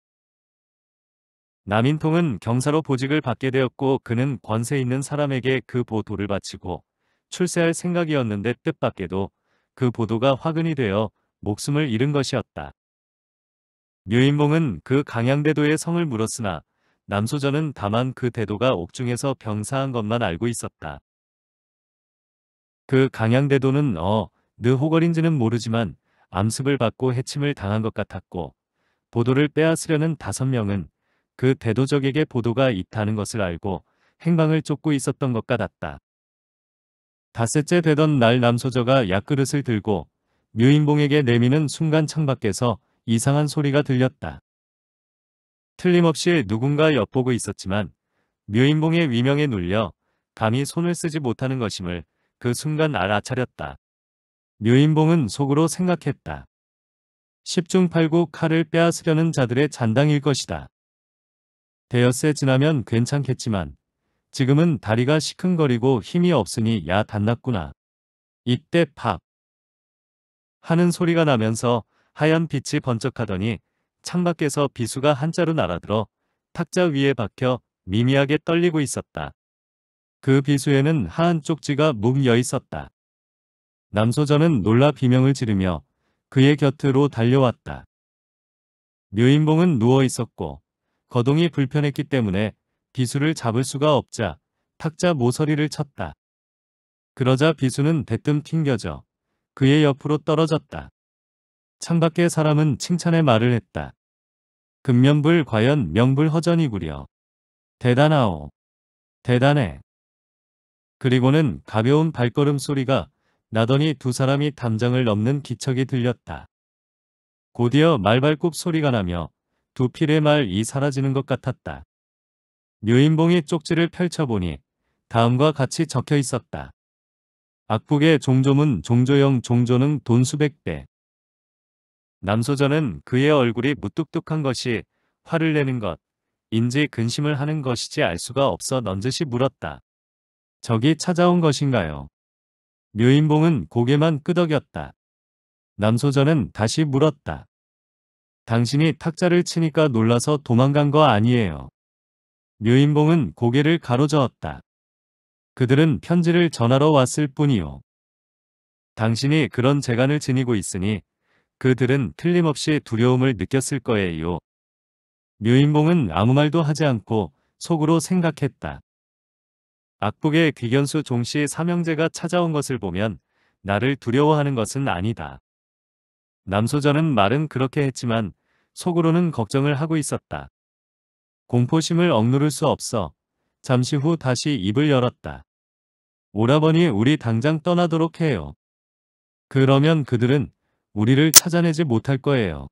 [SPEAKER 1] 남인통은 경사로 보직을 받게 되었고 그는 권세 있는 사람에게 그 보도를 바치고 출세할 생각이었는데 뜻밖에도 그 보도가 화근이 되어 목숨을 잃은 것이었다. 류인봉은 그 강양대도의 성을 물었으나 남소전은 다만 그 대도가 옥중에서 병사한 것만 알고 있었다. 그 강양대도는 어, 느 호걸인지는 모르지만 암습을 받고 해침을 당한 것 같았고 보도를 빼앗으려는 다섯 명은 그 대도적에게 보도가 있다는 것을 알고 행방을 쫓고 있었던 것 같았다. 다새째 되던 날 남소저가 약그릇을 들고 묘인봉에게 내미는 순간 창밖에서 이상한 소리가 들렸다. 틀림없이 누군가 엿보고 있었지만 묘인봉의 위명에 눌려 감히 손을 쓰지 못하는 것임을 그 순간 알아차렸다. 묘인봉은 속으로 생각했다. 10중 8구 칼을 빼앗으려는 자들의 잔당일 것이다. 대여세 지나면 괜찮겠지만 지금은 다리가 시큰거리고 힘이 없으니 야 단났구나. 이때 팍! 하는 소리가 나면서 하얀 빛이 번쩍하더니 창밖에서 비수가 한자로 날아들어 탁자 위에 박혀 미미하게 떨리고 있었다. 그 비수에는 하한 쪽지가 뭉여 있었다. 남소전은 놀라 비명을 지르며 그의 곁으로 달려왔다. 묘인봉은 누워 있었고 거동이 불편했기 때문에 비수를 잡을 수가 없자 탁자 모서리를 쳤다. 그러자 비수는 대뜸 튕겨져 그의 옆으로 떨어졌다. 창밖의 사람은 칭찬의 말을 했다. 금면불 과연 명불허전이구려. 대단하오. 대단해. 그리고는 가벼운 발걸음 소리가 나더니 두 사람이 담장을 넘는 기척이 들렸다. 곧이어 말발굽 소리가 나며 두 필의 말이 사라지는 것 같았다. 묘인봉이 쪽지를 펼쳐보니 다음과 같이 적혀 있었다. 악북의 종조문 종조영 종조능돈 수백 대 남소전은 그의 얼굴이 무뚝뚝한 것이 화를 내는 것, 인지 근심을 하는 것이지 알 수가 없어 넌듯이 물었다. 적이 찾아온 것인가요? 묘인봉은 고개만 끄덕였다. 남소전은 다시 물었다. 당신이 탁자를 치니까 놀라서 도망간 거 아니에요. 묘인봉은 고개를 가로저었다. 그들은 편지를 전하러 왔을 뿐이요. 당신이 그런 재간을 지니고 있으니 그들은 틀림없이 두려움을 느꼈을 거예요. 묘인봉은 아무 말도 하지 않고 속으로 생각했다. 악북의 귀견수 종씨 삼형제가 찾아온 것을 보면 나를 두려워하는 것은 아니다. 남소전은 말은 그렇게 했지만 속으로는 걱정을 하고 있었다. 공포심을 억누를 수 없어 잠시 후 다시 입을 열었다. 오라버니 우리 당장 떠나도록 해요. 그러면 그들은 우리를 찾아내지 못할 거예요.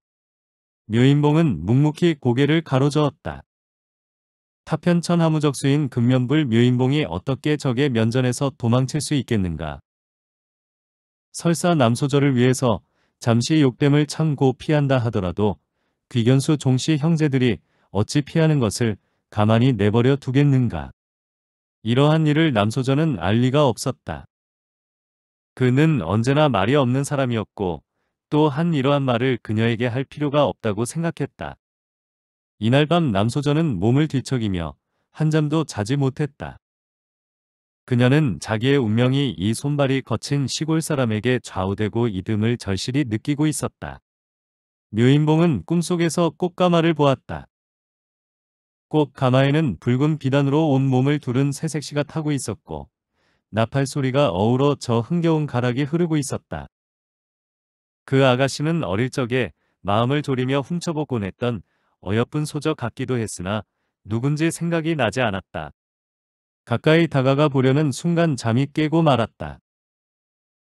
[SPEAKER 1] 묘인봉은 묵묵히 고개를 가로저었다. 타편천 하무적수인 금면불 묘인봉이 어떻게 적의 면전에서 도망칠 수 있겠는가. 설사 남소절을 위해서 잠시 욕됨을 참고 피한다 하더라도 귀견수 종씨 형제들이 어찌 피하는 것을 가만히 내버려 두겠는가. 이러한 일을 남소전은 알 리가 없었다. 그는 언제나 말이 없는 사람이었고 또한 이러한 말을 그녀에게 할 필요가 없다고 생각했다. 이날 밤 남소전은 몸을 뒤척이며 한잠도 자지 못했다. 그녀는 자기의 운명이 이 손발이 거친 시골 사람에게 좌우되고 이듬을 절실히 느끼고 있었다. 묘인봉은 꿈속에서 꽃가마를 보았다. 꽃가마에는 붉은 비단으로 온 몸을 두른 새색시가 타고 있었고 나팔 소리가 어우러 저 흥겨운 가락이 흐르고 있었다. 그 아가씨는 어릴 적에 마음을 졸이며 훔쳐보곤 했던 어여쁜 소저 같기도 했으나 누군지 생각이 나지 않았다. 가까이 다가가 보려는 순간 잠이 깨고 말았다.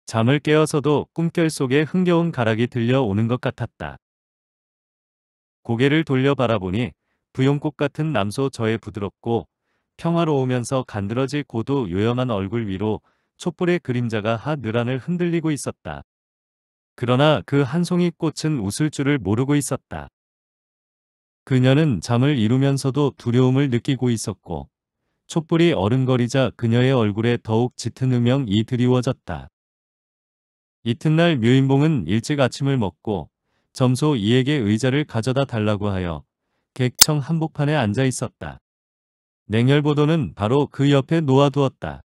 [SPEAKER 1] 잠을 깨어서도 꿈결 속에 흥겨운 가락이 들려오는 것 같았다. 고개를 돌려 바라보니 부용꽃 같은 남소 저의 부드럽고 평화로우면서 간드러질 고도 요염한 얼굴 위로 촛불의 그림자가 하늘안을 흔들리고 있었다. 그러나 그 한 송이 꽃은 웃을 줄을 모르고 있었다. 그녀는 잠을 이루면서도 두려움을 느끼고 있었고 촛불이 어른거리자 그녀의 얼굴에 더욱 짙은 음영이 드리워졌다. 이튿날 묘인봉은 일찍 아침을 먹고 점소 이에게 의자를 가져다 달라고 하여 객청 한복판에 앉아 있었다. 냉혈보도는 바로 그 옆에 놓아두었다.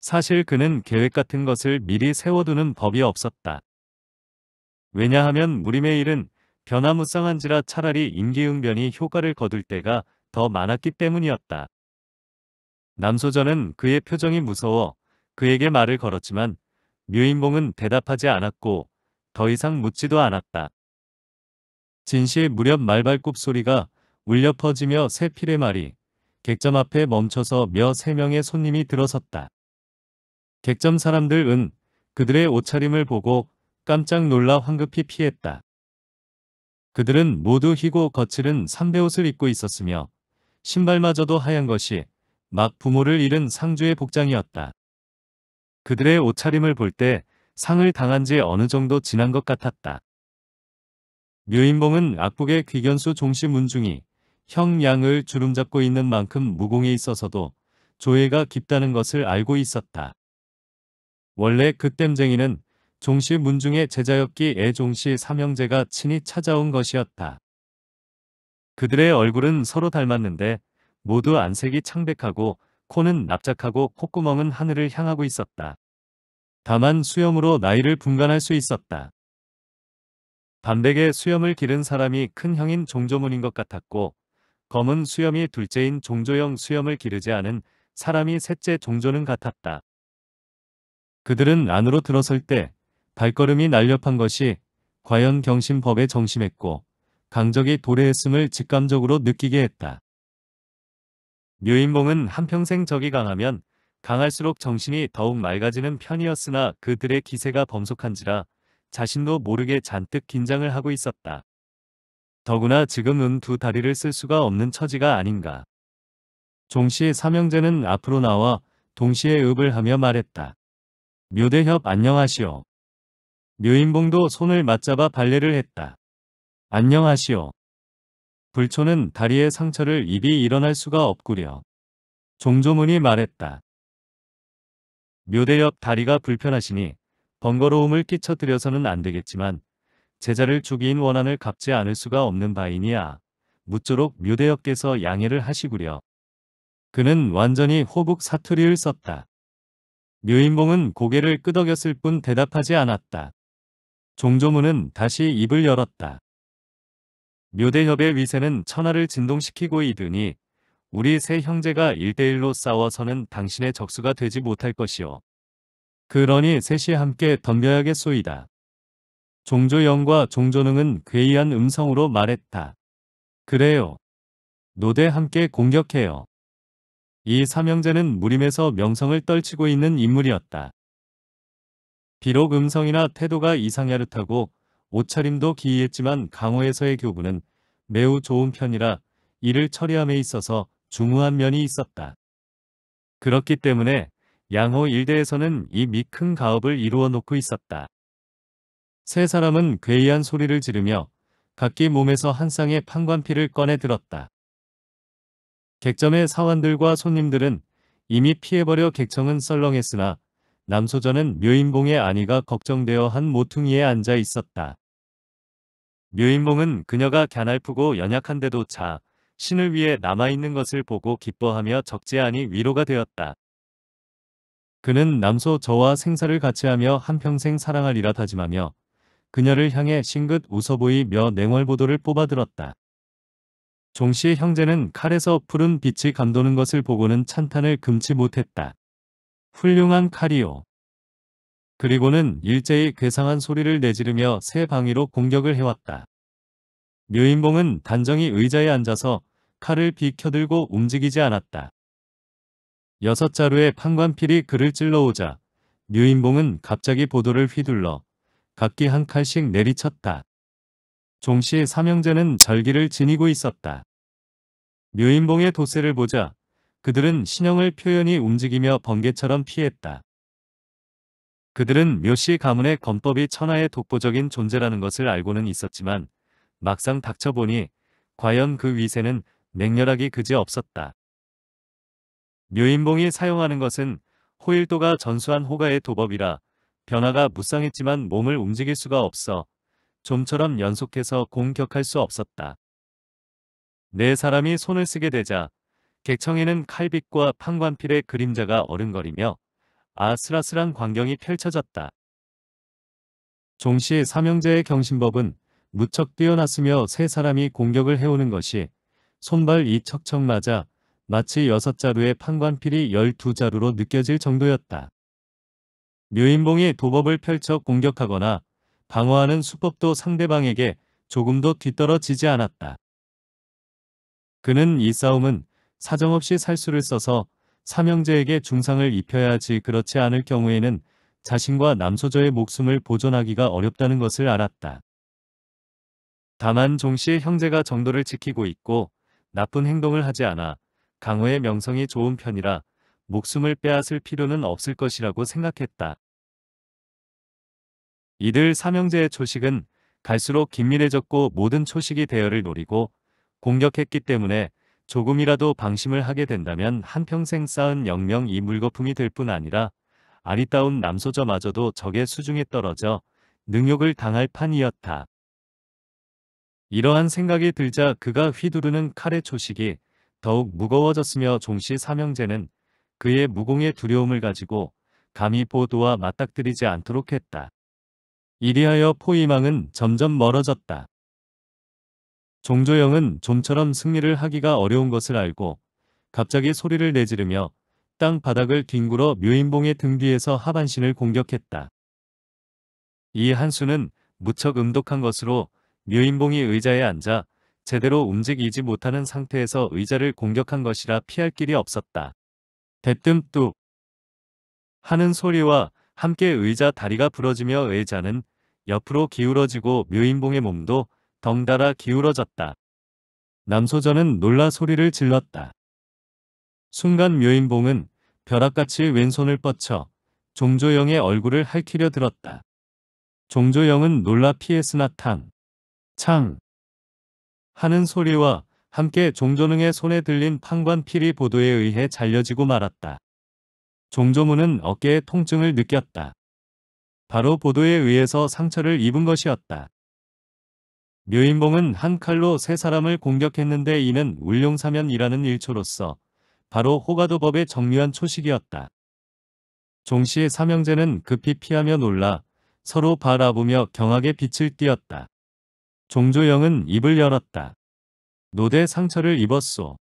[SPEAKER 1] 사실 그는 계획 같은 것을 미리 세워두는 법이 없었다. 왜냐하면 무림의일은 변화무쌍한지라 차라리 임기응변이 효과를 거둘 때가 더 많았기 때문이었다. 남소전은 그의 표정이 무서워 그에게 말을 걸었지만 묘인봉은 대답하지 않았고 더 이상 묻지도 않았다. 진실 무렵 말발굽 소리가 울려 퍼지며 새 필의 말이 객점 앞에 멈춰서 몇 세 명의 손님이 들어섰다. 객점 사람들은 그들의 옷차림을 보고 깜짝 놀라 황급히 피했다. 그들은 모두 희고 거칠은 삼대 옷을 입고 있었으며 신발마저도 하얀 것이 막 부모를 잃은 상주의 복장이었다. 그들의 옷차림을 볼 때 상을 당한 지 어느 정도 지난 것 같았다. 묘인봉은 악북의 귀견수 종시 문중이 형양을 주름잡고 있는 만큼 무공에 있어서도 조예가 깊다는 것을 알고 있었다. 원래 그땜쟁이는 종시 문중의 제자였기애종시 삼형제가 친히 찾아온 것이었다. 그들의 얼굴은 서로 닮았는데 모두 안색이 창백하고 코는 납작하고 콧구멍은 하늘을 향하고 있었다. 다만 수염으로 나이를 분간할 수 있었다. 담백의 수염을 기른 사람이 큰 형인 종조문인 것 같았고 검은 수염이 둘째인 종조형 수염을 기르지 않은 사람이 셋째 종조는 같았다. 그들은 안으로 들어설 때 발걸음이 날렵한 것이 과연 경심법에 정심했고 강적이 도래했음을 직감적으로 느끼게 했다. 묘인봉은 한평생 적이 강하면 강할수록 정신이 더욱 맑아지는 편이었으나 그들의 기세가 범속한지라 자신도 모르게 잔뜩 긴장을 하고 있었다. 더구나 지금은 두 다리를 쓸 수가 없는 처지가 아닌가. 종씨 삼형제는 앞으로 나와 동시에 읍을 하며 말했다. 묘대협 안녕하시오. 묘인봉도 손을 맞잡아 발레를 했다. 안녕하시오. 불초는 다리의 상처를 입이 일어날 수가 없구려. 종조문이 말했다. 묘대 옆 다리가 불편하시니 번거로움을 끼쳐드려서는 안 되겠지만 제자를 죽인 원한을 갚지 않을 수가 없는 바이니야. 무쪼록 묘대역께서 양해를 하시구려. 그는 완전히 호국 사투리를 썼다. 묘인봉은 고개를 끄덕였을 뿐 대답하지 않았다. 종조문은 다시 입을 열었다. 묘대협의 위세는 천하를 진동시키고 이으니 우리 세 형제가 일대일로 싸워서는 당신의 적수가 되지 못할 것이오. 그러니 셋이 함께 덤벼야겠소이다. 종조영과 종조능은 괴이한 음성으로 말했다. 그래요. 노대 함께 공격해요. 이 삼형제는 무림에서 명성을 떨치고 있는 인물이었다. 비록 음성이나 태도가 이상야릇하고 옷차림도 기이했지만 강호에서의 교부는 매우 좋은 편이라 이를 처리함에 있어서 중후한 면이 있었다. 그렇기 때문에 양호 일대에서는 이 미 큰 가업을 이루어 놓고 있었다. 세 사람은 괴이한 소리를 지르며 각기 몸에서 한 쌍의 판관피를 꺼내 들었다. 객점의 사원들과 손님들은 이미 피해버려 객청은 썰렁했으나 남소전은 묘인봉의 아니가 걱정되어 한 모퉁이에 앉아 있었다. 묘인봉은 그녀가 갸날프고 연약한데도 자 신을 위해 남아있는 것을 보고 기뻐하며 적지 않이 위로가 되었다. 그는 남소 저와 생사를 같이 하며 한평생 사랑하리라 다짐하며 그녀를 향해 싱긋 웃어 보이며 냉월보도를 뽑아들었다. 종씨의 형제는 칼에서 푸른 빛이 감도는 것을 보고는 찬탄을 금치 못했다. 훌륭한 칼이요. 그리고는 일제히 괴상한 소리를 내지르며 세 방위로 공격을 해왔다. 묘인봉은 단정히 의자에 앉아서 칼을 비켜들고 움직이지 않았다. 여섯 자루의 판관필이 그를 찔러오자 묘인봉은 갑자기 보도를 휘둘러 각기 한 칼씩 내리쳤다. 종씨 삼형제는 절기를 지니고 있었다. 묘인봉의 도세를 보자 그들은 신형을 표현이 움직이며 번개처럼 피했다. 그들은 묘시 가문의 검법이 천하의 독보적인 존재라는 것을 알고는 있었지만 막상 닥쳐보니 과연 그 위세는 맹렬하기 그지 없었다. 묘인봉이 사용하는 것은 호일도가 전수한 호가의 도법이라 변화가 무쌍했지만 몸을 움직일 수가 없어 좀처럼 연속해서 공격할 수 없었다. 네 사람이 손을 쓰게 되자 객청에는 칼빛과 판관필의 그림자가 어른거리며 아슬아슬한 광경이 펼쳐졌다. 종시 삼형제의 경신법은 무척 뛰어났으며 세 사람이 공격을 해오는 것이 손발 이 척척 맞아 마치 여섯 자루의 판관필이 열두 자루로 느껴질 정도였다. 묘인봉이 도법을 펼쳐 공격하거나 방어하는 수법도 상대방에게 조금도 뒤떨어지지 않았다. 그는 이 싸움은 사정없이 살수를 써서 삼형제에게 중상을 입혀야지 하 그렇지 않을 경우에는 자신과 남소저의 목숨을 보존하기가 어렵다는 것을 알았다. 다만 종씨의 형제가 정도를 지키고 있고 나쁜 행동을 하지 않아 강호의 명성이 좋은 편이라 목숨을 빼앗을 필요는 없을 것이라고 생각했다. 이들 삼형제의 초식은 갈수록 긴밀해졌고 모든 초식이 대열을 노리고 공격했기 때문에 조금이라도 방심을 하게 된다면 한평생 쌓은 영명 이 물거품이 될 뿐 아니라 아리따운 남소저마저도 적의 수중에 떨어져 능욕을 당할 판이었다. 이러한 생각이 들자 그가 휘두르는 칼의 초식이 더욱 무거워졌으며 종시 삼형제는 그의 무공의 두려움을 가지고 감히 보도와 맞닥뜨리지 않도록 했다. 이리하여 포위망은 점점 멀어졌다. 종조영은 좀처럼 승리를 하기가 어려운 것을 알고 갑자기 소리를 내지르며 땅 바닥을 뒹굴어 묘인봉의 등 뒤에서 하반신을 공격했다. 이 한수는 무척 음독한 것으로 묘인봉이 의자에 앉아 제대로 움직이지 못하는 상태에서 의자를 공격한 것이라 피할 길이 없었다. 대뜸 뚝 하는 소리와 함께 의자 다리가 부러지며 의자는 옆으로 기울어지고 묘인봉의 몸도 덩달아 기울어졌다. 남소전은 놀라 소리를 질렀다. 순간 묘인봉은 벼락같이 왼손을 뻗쳐 종조영의 얼굴을 핥히려 들었다. 종조영은 놀라 피했으나 탕, 창 하는 소리와 함께 종조능의 손에 들린 판관 피리 보도에 의해 잘려지고 말았다. 종조문은 어깨에 통증을 느꼈다. 바로 보도에 의해서 상처를 입은 것이었다. 묘인봉은 한 칼로 세 사람을 공격했는데 이는 울룡사면이라는 일초로서 바로 호가도법의 정묘한 초식이었다. 종시의사명제는 급히 피하며 놀라 서로 바라보며 경악의 빛을 띄었다. 종조영은 입을 열었다. 노대 상처를 입었소.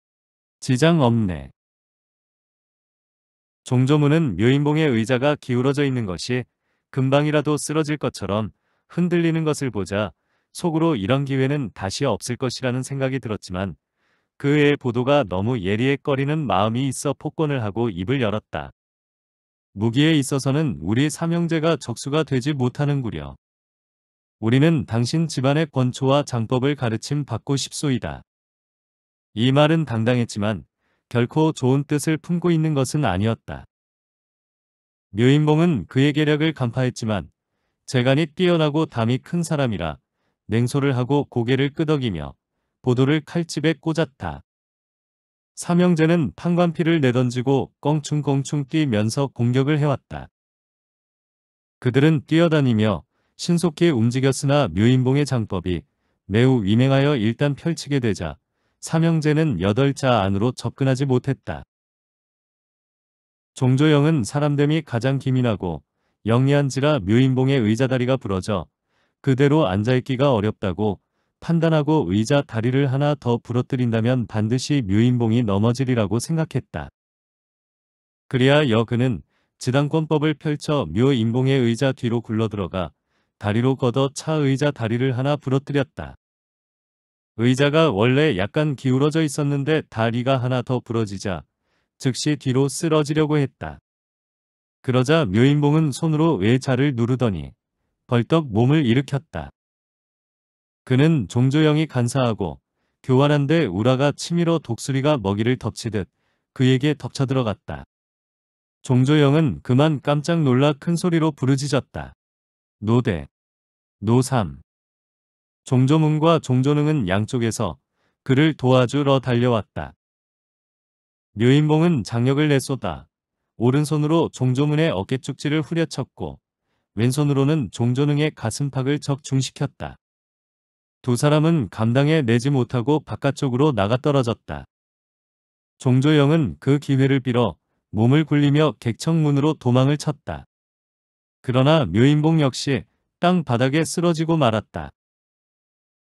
[SPEAKER 1] 지장 없네. 종조문은 묘인봉의 의자가 기울어져 있는 것이 금방이라도 쓰러질 것처럼 흔들리는 것을 보자 속으로 이런 기회는 다시 없을 것이라는 생각이 들었지만 그의 보도가 너무 예리했꺼리는 마음이 있어 폭권을 하고 입을 열었다. 무기에 있어서는 우리 삼형제가 적수가 되지 못하는구려. 우리는 당신 집안의 권초와 장법을 가르침 받고 싶소이다. 이 말은 당당했지만 결코 좋은 뜻을 품고 있는 것은 아니었다. 묘인봉은 그의 계략을 간파했지만 재간이 뛰어나고 담이 큰 사람이라 냉소를 하고 고개를 끄덕이며 보도를 칼집에 꽂았다. 삼형제는 판관피를 내던지고 껑충껑충 뛰면서 공격을 해왔다. 그들은 뛰어다니며 신속히 움직였으나 묘인봉의 장법이 매우 위맹하여 일단 펼치게 되자 삼형제는 여덟자 안으로 접근하지 못했다. 종조영은 사람됨이 가장 기민하고 영리한지라 묘인봉의 의자다리가 부러져 그대로 앉아있기가 어렵다고 판단하고 의자 다리를 하나 더 부러뜨린다면 반드시 묘인봉이 넘어지리라고 생각했다. 그리하 여그는 지당권법을 펼쳐 묘인봉의 의자 뒤로 굴러들어가 다리로 걷어 차 의자 다리를 하나 부러뜨렸다. 의자가 원래 약간 기울어져 있었는데 다리가 하나 더 부러지자 즉시 뒤로 쓰러지려고 했다. 그러자 묘인봉은 손으로 외자를 누르더니 벌떡 몸을 일으켰다. 그는 종조영이 간사하고 교활한데 우라가 치밀어 독수리가 먹이를 덮치듯 그에게 덮쳐들어갔다. 종조영은 그만 깜짝 놀라 큰 소리로 부르짖었다. 노대, 노삼. 종조문과 종조능은 양쪽에서 그를 도와주러 달려왔다. 묘인봉은 장력을 내쏟아 오른손으로 종조문의 어깨 축지를 후려쳤고 왼손으로는 종전흥의 가슴팍을 적중시켰다. 두 사람은 감당해 내지 못하고 바깥쪽으로 나가 떨어졌다. 종조영은 그 기회를 빌어 몸을 굴리며 객청문으로 도망을 쳤다. 그러나 묘인봉 역시 땅 바닥에 쓰러지고 말았다.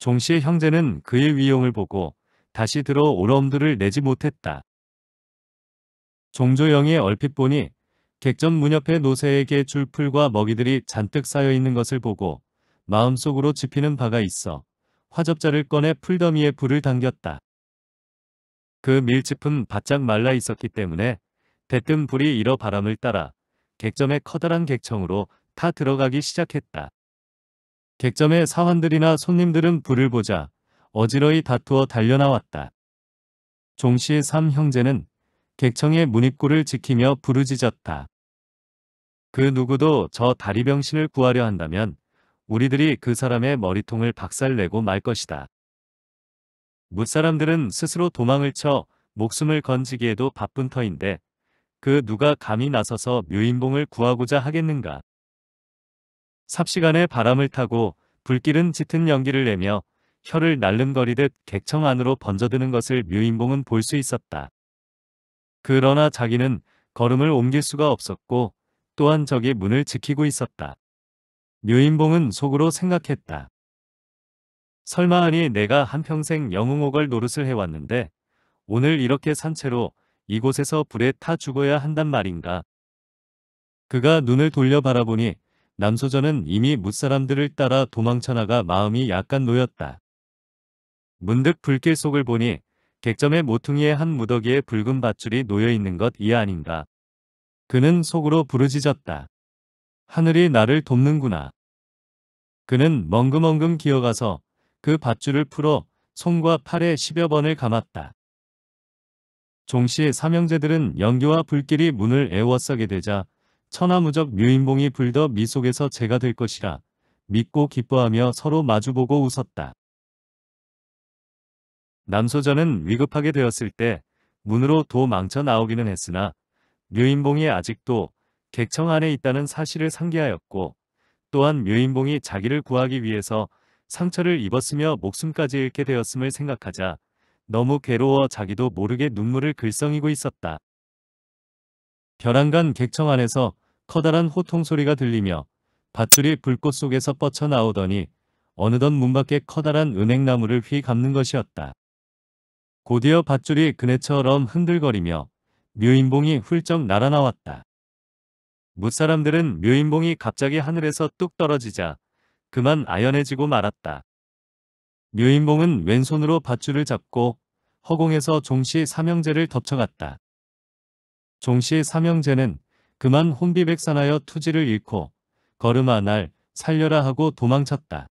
[SPEAKER 1] 종씨의 형제는 그의 위용을 보고 다시 들어 오러움들을 내지 못했다. 종조영이 얼핏 보니 객전 문 옆에 노새에게 줄풀과 먹이들이 잔뜩 쌓여 있는 것을 보고 마음속으로 집히는 바가 있어 화접자를 꺼내 풀더미에 불을 당겼다. 그 밀짚은 바짝 말라 있었기 때문에 대뜸 불이 일어 바람을 따라 객점의 커다란 객청으로 타 들어가기 시작했다. 객점의 사환들이나 손님들은 불을 보자 어지러이 다투어 달려나왔다. 종시의삼 형제는 객청의 문입구를 지키며 부르짖었다. 그 누구도 저 다리병신을 구하려 한다면 우리들이 그 사람의 머리통을 박살내고 말 것이다. 무사람들은 스스로 도망을 쳐 목숨을 건지기에도 바쁜 터인데 그 누가 감히 나서서 묘인봉을 구하고자 하겠는가. 삽시간에 바람을 타고 불길은 짙은 연기를 내며 혀를 날름거리듯 객청 안으로 번져드는 것을 묘인봉은 볼 수 있었다. 그러나 자기는 걸음을 옮길 수가 없었고 또한 적이 문을 지키고 있었다. 류인봉은 속으로 생각했다. 설마하니 내가 한평생 영웅옥을 노릇을 해왔는데 오늘 이렇게 산채로 이곳에서 불에 타 죽어야 한단 말인가. 그가 눈을 돌려 바라보니 남소전은 이미 무사람들을 따라 도망쳐나가 마음이 약간 놓였다. 문득 불길 속을 보니 객점의 모퉁이에한 무더기에 붉은 밧줄이 놓여있는 것 이 아닌가. 그는 속으로 부르짖었다. 하늘이 나를 돕는구나. 그는 멍금멍금 기어가서 그 밧줄을 풀어 손과 팔에 10여 번을 감았다. 종씨 삼형제들은 연기와 불길이 문을 애워싸게 되자 천하무적 묘인봉이 불더 미 속에서 제가 될 것이라 믿고 기뻐하며 서로 마주보고 웃었다. 남소전은 위급하게 되었을 때 문으로 도 망쳐 나오기는 했으나 묘인봉이 아직도 객청 안에 있다는 사실을 상기하였고 또한 묘인봉이 자기를 구하기 위해서 상처를 입었으며 목숨까지 잃게 되었음을 생각하자 너무 괴로워 자기도 모르게 눈물을 글썽이고 있었다. 벼랑간 객청 안에서 커다란 호통 소리가 들리며 밧줄이 불꽃 속에서 뻗쳐나오더니 어느덧 문 밖에 커다란 은행나무를 휘 감는 것이었다. 곧이어 밧줄이 그네처럼 흔들거리며 묘인봉이 훌쩍 날아나왔다. 무사람들은 묘인봉이 갑자기 하늘에서 뚝 떨어지자 그만 아연해지고 말았다. 묘인봉은 왼손으로 밧줄을 잡고 허공에서 종시 삼형제를 덮쳐갔다. 종시 삼형제는 그만 혼비백산하여 투지를 잃고 걸음아 날 살려라 하고 도망쳤다.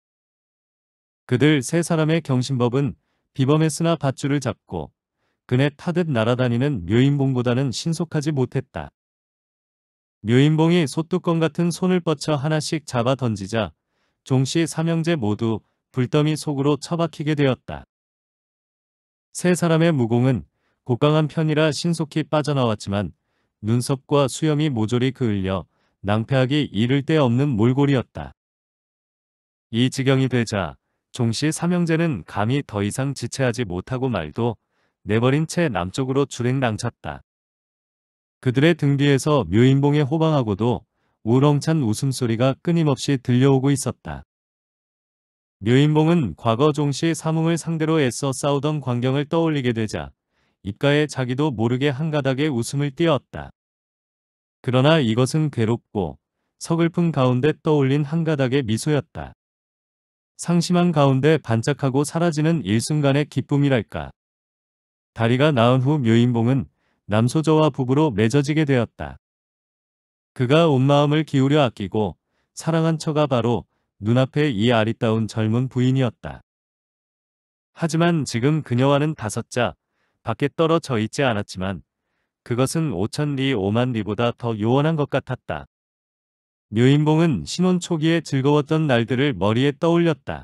[SPEAKER 1] 그들 세 사람의 경신법은 비범했으나 밧줄을 잡고 그네 타듯 날아다니는 묘인봉보다는 신속하지 못했다. 묘인봉이 소뚜껑 같은 손을 뻗쳐 하나씩 잡아 던지자 종씨 삼형제 모두 불더미 속으로 처박히게 되었다. 세 사람의 무공은 곡강한 편이라 신속히 빠져나왔지만 눈썹과 수염이 모조리 그을려 낭패하기 이를 데 없는 몰골이었다. 이 지경이 되자 종씨 삼형제는 감히 더 이상 지체하지 못하고 말도 내버린 채 남쪽으로 주행낭쳤다. 그들의 등 뒤에서 묘인봉의 호방하고도 우렁찬 웃음소리가 끊임없이 들려오고 있었다. 묘인봉은 과거 종씨 사몽을 상대로 애써 싸우던 광경을 떠올리게 되자 입가에 자기도 모르게 한 가닥의 웃음을 띄었다. 그러나 이것은 괴롭고 서글픈 가운데 떠올린 한 가닥의 미소였다. 상심한 가운데 반짝하고 사라지는 일순간의 기쁨이랄까. 다리가 나은 후 묘인봉은 남소저와 부부로 맺어지게 되었다. 그가 온 마음을 기울여 아끼고 사랑한 처가 바로 눈앞에 이 아리따운 젊은 부인이었다. 하지만 지금 그녀와는 다섯자 밖에 떨어져 있지 않았지만 그것은 오천 리 오만 리보다 더 요원한 것 같았다. 묘인봉은 신혼 초기에 즐거웠던 날들을 머리에 떠올렸다.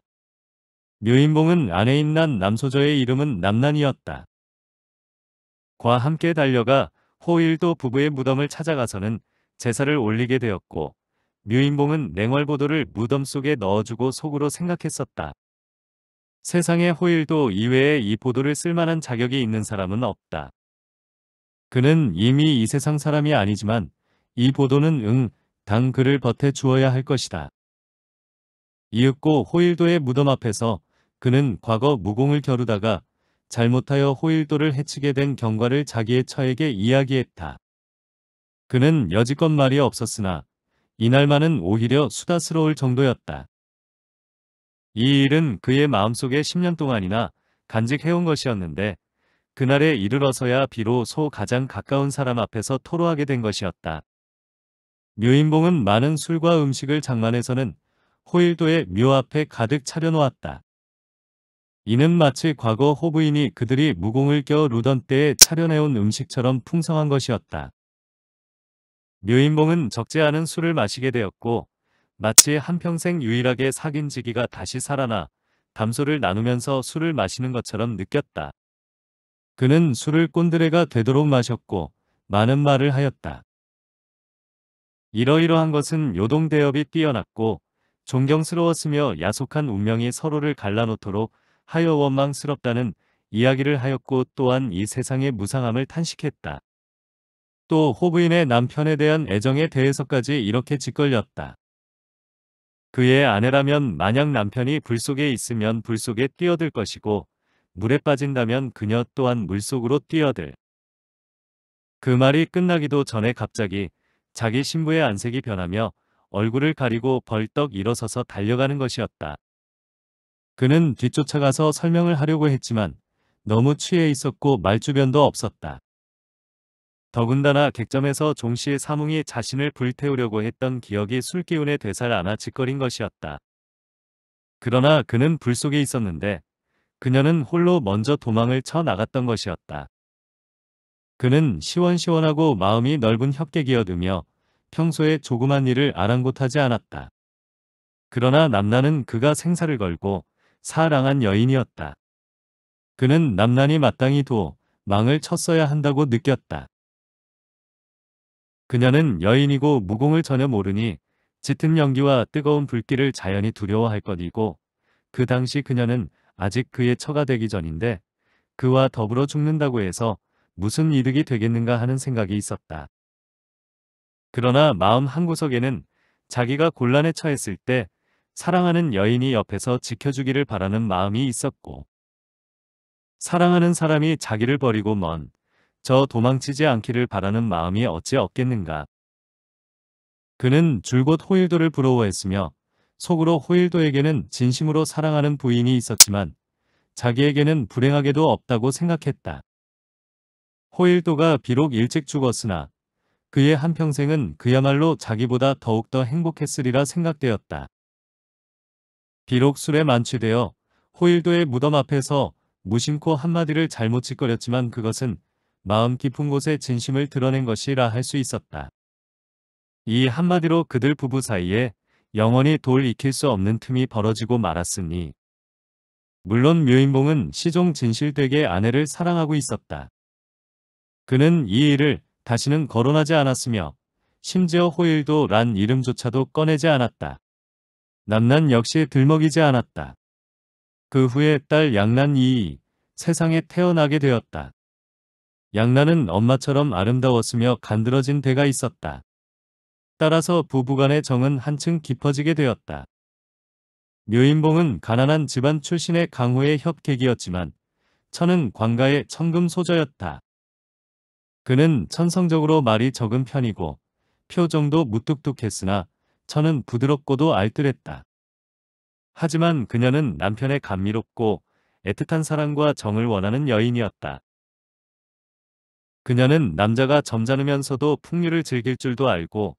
[SPEAKER 1] 묘인봉은 아내인 난 남소저의 이름은 남난이었다. 과 함께 달려가 호일도 부부의 무덤을 찾아가서는 제사를 올리게 되었고 묘인봉은 냉월보도를 무덤 속에 넣어주고 속으로 생각했었다. 세상에 호일도 이외에 이 보도를 쓸만한 자격이 있는 사람은 없다. 그는 이미 이 세상 사람이 아니지만 이 보도는 응당 그를 버텨 주어야 할 것이다. 이윽고 호일도의 무덤 앞에서 그는 과거 무공을 겨루다가 잘못하여 호일도를 해치게 된 경과를 자기의 처에게 이야기했다. 그는 여지껏 말이 없었으나 이날만은 오히려 수다스러울 정도였다. 이 일은 그의 마음속에 10년 동안이나 간직해온 것이었는데 그날에 이르러서야 비로소 가장 가까운 사람 앞에서 토로하게 된 것이었다. 묘인봉은 많은 술과 음식을 장만해서는 호일도의 묘 앞에 가득 차려놓았다. 이는 마치 과거 호부인이 그들이 무공을 껴 루던 때에 차려내온 음식처럼 풍성한 것이었다. 묘인봉은 적지 않은 술을 마시게 되었고 마치 한평생 유일하게 사귄 지기가 다시 살아나 담소를 나누면서 술을 마시는 것처럼 느꼈다. 그는 술을 꼰드레가 되도록 마셨고 많은 말을 하였다. 이러이러한 것은 요동 대업이 뛰어났고 존경스러웠으며 야속한 운명이 서로를 갈라놓도록 하여 원망스럽다는 이야기를 하였고 또한 이 세상의 무상함을 탄식했다. 또 호부인의 남편에 대한 애정에 대해서까지 이렇게 짓걸렸다. 그의 아내라면 만약 남편이 불 속에 있으면 불 속에 뛰어들 것이고 물에 빠진다면 그녀 또한 물 속으로 뛰어들. 그 말이 끝나기도 전에 갑자기 자기 신부의 안색이 변하며 얼굴을 가리고 벌떡 일어서서 달려가는 것이었다. 그는 뒤쫓아가서 설명을 하려고 했지만 너무 취해 있었고 말주변도 없었다. 더군다나 객점에서 종씨의 사몽이 자신을 불태우려고 했던 기억이 술기운에 되살 아나 짓거린 것이었다. 그러나 그는 불 속에 있었는데 그녀는 홀로 먼저 도망을 쳐 나갔던 것이었다. 그는 시원시원하고 마음이 넓은 협객이어두며 평소에 조그만 일을 아랑곳하지 않았다. 그러나 남란은 그가 생사를 걸고 사랑한 여인이었다. 그는 남란이 마땅히 도 망을 쳤어야 한다고 느꼈다. 그녀는 여인이고 무공을 전혀 모르니 짙은 연기와 뜨거운 불길을 자연히 두려워할 것이고 그 당시 그녀는 아직 그의 처가 되기 전인데 그와 더불어 죽는다고 해서 무슨 이득이 되겠는가 하는 생각이 있었다. 그러나 마음 한구석에는 자기가 곤란에 처했을 때 사랑하는 여인이 옆에서 지켜주기를 바라는 마음이 있었고 사랑하는 사람이 자기를 버리고 먼 저 도망치지 않기를 바라는 마음이 어찌 없겠는가. 그는 줄곧 호일도를 부러워했으며 속으로 호일도에게는 진심으로 사랑하는 부인이 있었지만 자기에게는 불행하게도 없다고 생각했다. 호일도가 비록 일찍 죽었으나 그의 한평생은 그야말로 자기보다 더욱더 행복했으리라 생각되었다. 비록 술에 만취되어 호일도의 무덤 앞에서 무심코 한마디를 잘못 짓거렸지만 그것은 마음 깊은 곳에 진심을 드러낸 것이라 할 수 있었다. 이 한마디로 그들 부부 사이에 영원히 돌 익힐 수 없는 틈이 벌어지고 말았으니 물론 묘인봉은 시종 진실되게 아내를 사랑하고 있었다. 그는 이 일을 다시는 거론하지 않았으며 심지어 호일도 란 이름조차도 꺼내지 않았다. 남난 역시 들먹이지 않았다. 그 후에 딸 양난 이이 세상에 태어나게 되었다. 양난은 엄마처럼 아름다웠으며 간드러진 대가 있었다. 따라서 부부간의 정은 한층 깊어지게 되었다. 묘인봉은 가난한 집안 출신의 강호의 협객이었지만 천은 관가의 청금 소저였다. 그는 천성적으로 말이 적은 편이고 표정도 무뚝뚝했으나 저는 부드럽고도 알뜰했다. 하지만 그녀는 남편의 감미롭고 애틋한 사랑과 정을 원하는 여인이었다. 그녀는 남자가 점잖으면서도 풍류를 즐길 줄도 알고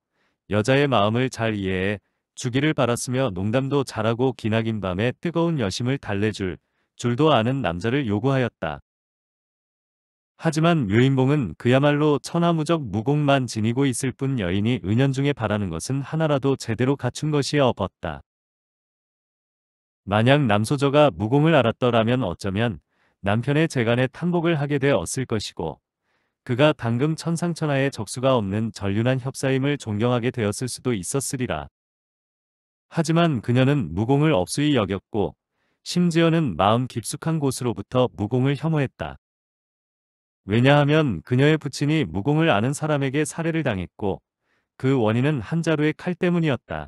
[SPEAKER 1] 여자의 마음을 잘 이해해 주기를 바랐으며 농담도 잘하고 기나긴 밤에 뜨거운 여심을 달래줄 줄도 아는 남자를 요구하였다. 하지만 유인봉은 그야말로 천하무적 무공만 지니고 있을 뿐 여인이 은연중에 바라는 것은 하나라도 제대로 갖춘 것이 없었다. 만약 남소저가 무공을 알았더라면 어쩌면 남편의 재간에 탐복을 하게 되었을 것이고 그가 당금 천상천하에 적수가 없는 전륜한 협사임을 존경하게 되었을 수도 있었으리라. 하지만 그녀는 무공을 업수히 여겼고 심지어는 마음 깊숙한 곳으로부터 무공을 혐오했다. 왜냐하면 그녀의 부친이 무공을 아는 사람에게 살해를 당했고 그 원인은 한 자루의 칼 때문이었다.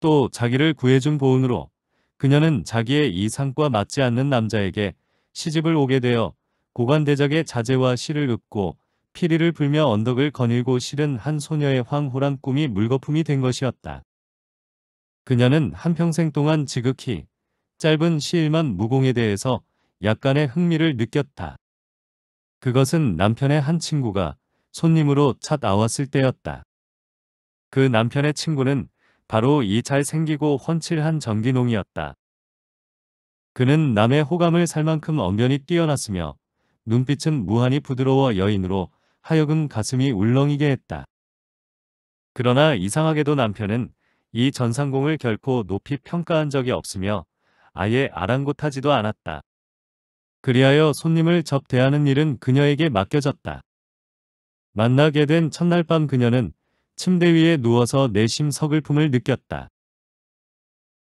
[SPEAKER 1] 또 자기를 구해준 보은으로 그녀는 자기의 이상과 맞지 않는 남자에게 시집을 오게 되어 고관대적의 자제와 시를 읊고 피리를 불며 언덕을 거닐고 실은 한 소녀의 황홀한 꿈이 물거품이 된 것이었다. 그녀는 한평생 동안 지극히 짧은 시일만 무공에 대해서 약간의 흥미를 느꼈다. 그것은 남편의 한 친구가 손님으로 차아왔을 때였다. 그 남편의 친구는 바로 이 잘생기고 훤칠한 전기농이었다. 그는 남의 호감을 살 만큼 엄연히 뛰어났으며 눈빛은 무한히 부드러워 여인으로 하여금 가슴이 울렁이게 했다. 그러나 이상하게도 남편은 이 전상공을 결코 높이 평가한 적이 없으며 아예 아랑곳하지도 않았다. 그리하여 손님을 접대하는 일은 그녀에게 맡겨졌다. 만나게 된 첫날 밤 그녀는 침대 위에 누워서 내심 서글픔을 느꼈다.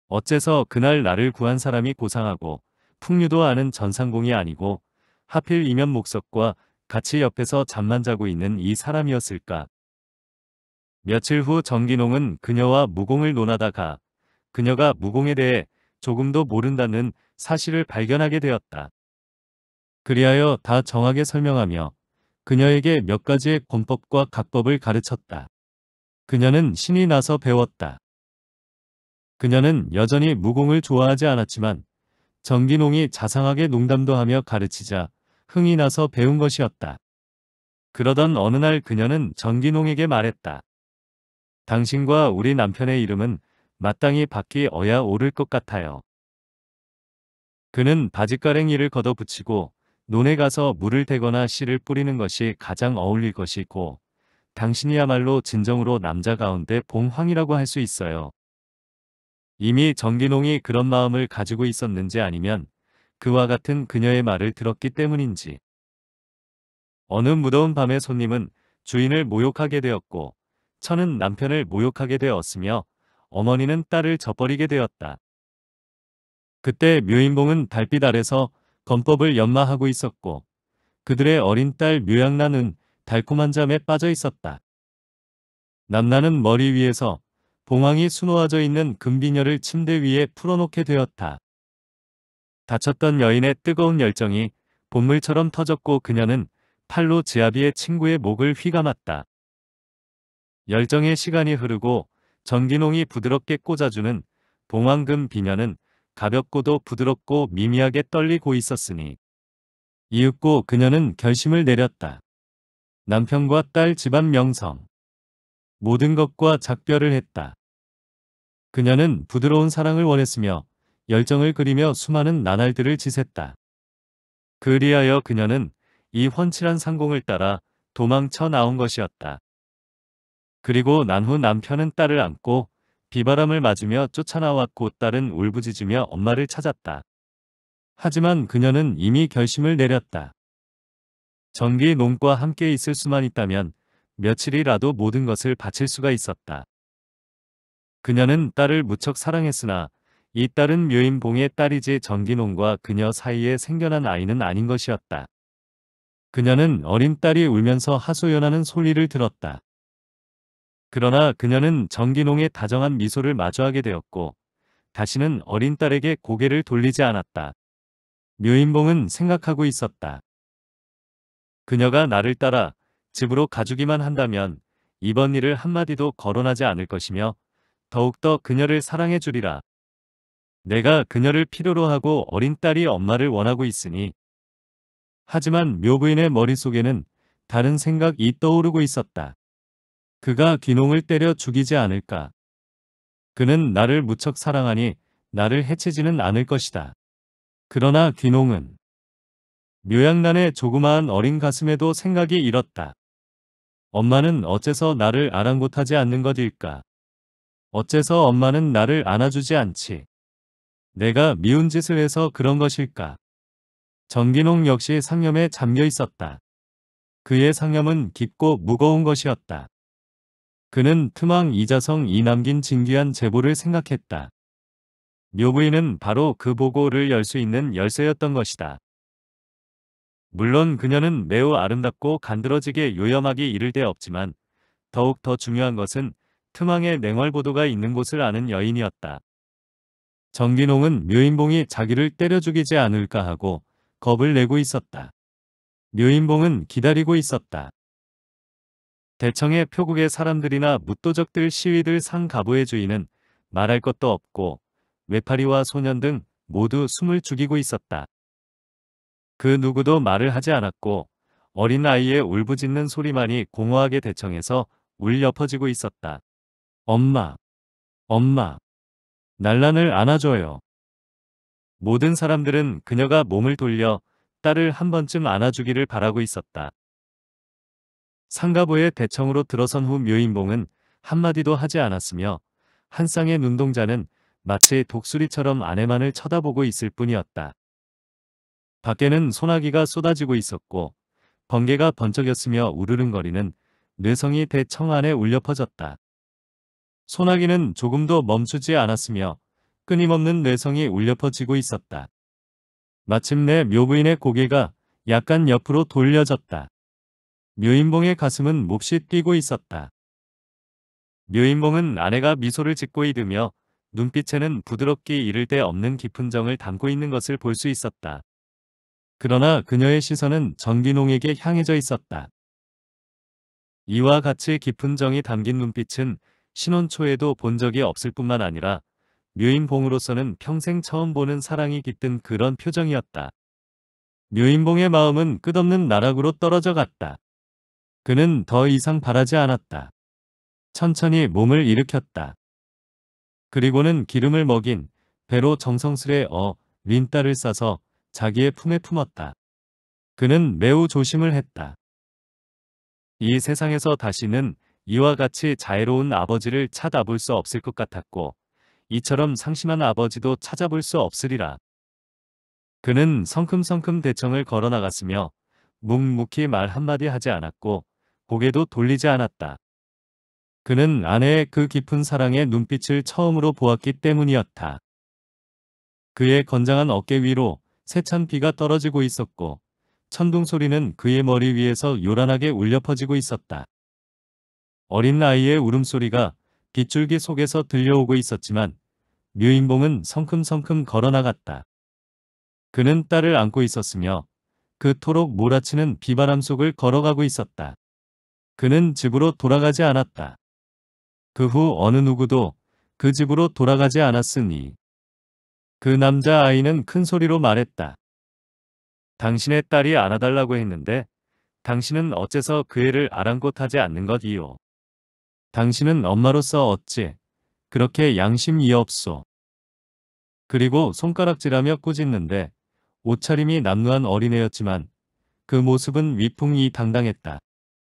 [SPEAKER 1] 어째서 그날 나를 구한 사람이 고상하고 풍류도 아는 전상공이 아니고 하필 이면 목석과 같이 옆에서 잠만 자고 있는 이 사람이었을까. 며칠 후 정기농은 그녀와 무공을 논하다가 그녀가 무공에 대해 조금도 모른다는 사실을 발견하게 되었다. 그리하여 다 정하게 설명하며 그녀에게 몇 가지의 권법과 각법을 가르쳤다. 그녀는 신이 나서 배웠다. 그녀는 여전히 무공을 좋아하지 않았지만 정기농이 자상하게 농담도 하며 가르치자 흥이 나서 배운 것이었다. 그러던 어느 날 그녀는 정기농에게 말했다. 당신과 우리 남편의 이름은 마땅히 바퀴어야 오를 것 같아요. 그는 바짓가랭이를 걷어붙이고 논에 가서 물을 대거나 씨를 뿌리는 것이 가장 어울릴 것이고 당신이야말로 진정으로 남자 가운데 봉황이라고 할 수 있어요. 이미 정기농이 그런 마음을 가지고 있었는지 아니면 그와 같은 그녀의 말을 들었기 때문인지 어느 무더운 밤에 손님은 주인을 모욕하게 되었고 천은 남편을 모욕하게 되었으며 어머니는 딸을 저버리게 되었다. 그때 묘인봉은 달빛 아래서 건법을 연마하고 있었고 그들의 어린 딸묘양나는 달콤한 잠에 빠져 있었다. 남나는 머리 위에서 봉황이 수놓아져 있는 금비녀를 침대 위에 풀어놓게 되었다. 다쳤던 여인의 뜨거운 열정이 봇물처럼 터졌고 그녀는 팔로 지아비의 친구의 목을 휘감았다. 열정의 시간이 흐르고 전기농이 부드럽게 꽂아주는 봉황금 비녀는 가볍고도 부드럽고 미미하게 떨리고 있었으니 이윽고 그녀는 결심을 내렸다. 남편과 딸 집안 명성 모든 것과 작별을 했다. 그녀는 부드러운 사랑을 원했으며 열정을 그리며 수많은 나날들을 지샜다. 그리하여 그녀는 이 훤칠한 상공을 따라 도망쳐 나온 것이었다. 그리고 난 후 남편은 딸을 안고 비바람을 맞으며 쫓아나왔고 딸은 울부짖으며 엄마를 찾았다. 하지만 그녀는 이미 결심을 내렸다. 전기 농과 함께 있을 수만 있다면 며칠이라도 모든 것을 바칠 수가 있었다. 그녀는 딸을 무척 사랑했으나 이 딸은 묘인봉의 딸이지 전기농과 그녀 사이에 생겨난 아이는 아닌 것이었다. 그녀는 어린 딸이 울면서 하소연하는 소리를 들었다. 그러나 그녀는 정기농의 다정한 미소를 마주하게 되었고 다시는 어린 딸에게 고개를 돌리지 않았다. 묘인봉은 생각하고 있었다. 그녀가 나를 따라 집으로 가주기만 한다면 이번 일을 한마디도 거론하지 않을 것이며 더욱더 그녀를 사랑해 주리라. 내가 그녀를 필요로 하고 어린 딸이 엄마를 원하고 있으니 하지만 묘부인의 머릿속에는 다른 생각이 떠오르고 있었다. 그가 귀농을 때려 죽이지 않을까. 그는 나를 무척 사랑하니 나를 해치지는 않을 것이다. 그러나 귀농은 묘양란의 조그마한 어린 가슴에도 생각이 잃었다. 엄마는 어째서 나를 아랑곳하지 않는 것일까? 어째서 엄마는 나를 안아주지 않지? 내가 미운 짓을 해서 그런 것일까? 정기농 역시 상념에 잠겨 있었다. 그의 상념은 깊고 무거운 것이었다. 그는 투망 이자성이 남긴 진귀한 제보를 생각했다. 묘부인은 바로 그 보고를 열 수 있는 열쇠였던 것이다. 물론 그녀는 매우 아름답고 간드러지게 요염하기 이를 데 없지만 더욱 더 중요한 것은 트망의 냉활보도가 있는 곳을 아는 여인이었다. 정기농은 묘인봉이 자기를 때려 죽이지 않을까 하고 겁을 내고 있었다. 묘인봉은 기다리고 있었다. 대청의 표국의 사람들이나 무도적들 시위들 상 가부의 주인은 말할 것도 없고 외파리와 소년 등 모두 숨을 죽이고 있었다. 그 누구도 말을 하지 않았고 어린 아이의 울부짖는 소리만이 공허하게 대청에서 울려 퍼지고 있었다. 엄마, 엄마, 난란을 안아줘요. 모든 사람들은 그녀가 몸을 돌려 딸을 한 번쯤 안아주기를 바라고 있었다. 상가부의 대청으로 들어선 후 묘인봉은 한마디도 하지 않았으며 한 쌍의 눈동자는 마치 독수리처럼 아내만을 쳐다보고 있을 뿐이었다. 밖에는 소나기가 쏟아지고 있었고 번개가 번쩍였으며 우르릉거리는 뇌성이 대청 안에 울려 퍼졌다. 소나기는 조금도 멈추지 않았으며 끊임없는 뇌성이 울려 퍼지고 있었다. 마침내 묘부인의 고개가 약간 옆으로 돌려졌다. 묘인봉의 가슴은 몹시 뛰고 있었다. 묘인봉은 아내가 미소를 짓고 이으며 눈빛에는 부드럽기 이를 데 없는 깊은 정을 담고 있는 것을 볼 수 있었다. 그러나 그녀의 시선은 정기농에게 향해져 있었다. 이와 같이 깊은 정이 담긴 눈빛은 신혼 초에도 본 적이 없을 뿐만 아니라 묘인봉으로서는 평생 처음 보는 사랑이 깃든 그런 표정이었다. 묘인봉의 마음은 끝없는 나락으로 떨어져 갔다. 그는 더 이상 바라지 않았다. 천천히 몸을 일으켰다. 그리고는 기름을 먹인 배로 정성스레 어 린따를 싸서 자기의 품에 품었다. 그는 매우 조심을 했다. 이 세상에서 다시는 이와 같이 자애로운 아버지를 찾아볼 수 없을 것 같았고 이처럼 상심한 아버지도 찾아볼 수 없으리라. 그는 성큼성큼 대청을 걸어나갔으며 묵묵히 말 한마디 하지 않았고 고개도 돌리지 않았다. 그는 아내의 그 깊은 사랑의 눈빛을 처음으로 보았기 때문이었다. 그의 건장한 어깨 위로 새찬 비가 떨어지고 있었고 천둥 소리는 그의 머리 위에서 요란하게 울려 퍼지고 있었다. 어린 아이의 울음소리가 빗줄기 속에서 들려오고 있었지만 류인봉은 성큼성큼 걸어나갔다. 그는 딸을 안고 있었으며 그토록 몰아치는 비바람 속을 걸어가고 있었다. 그는 집으로 돌아가지 않았다. 그 후 어느 누구도 그 집으로 돌아가지 않았으니 그 남자아이는 큰 소리로 말했다. 당신의 딸이 안아달라고 했는데 당신은 어째서 그 애를 아랑곳하지 않는 것이오 당신은 엄마로서 어찌 그렇게 양심이 없소. 그리고 손가락질하며 꾸짖는데 옷차림이 남루한 어린애였지만 그 모습은 위풍이 당당했다.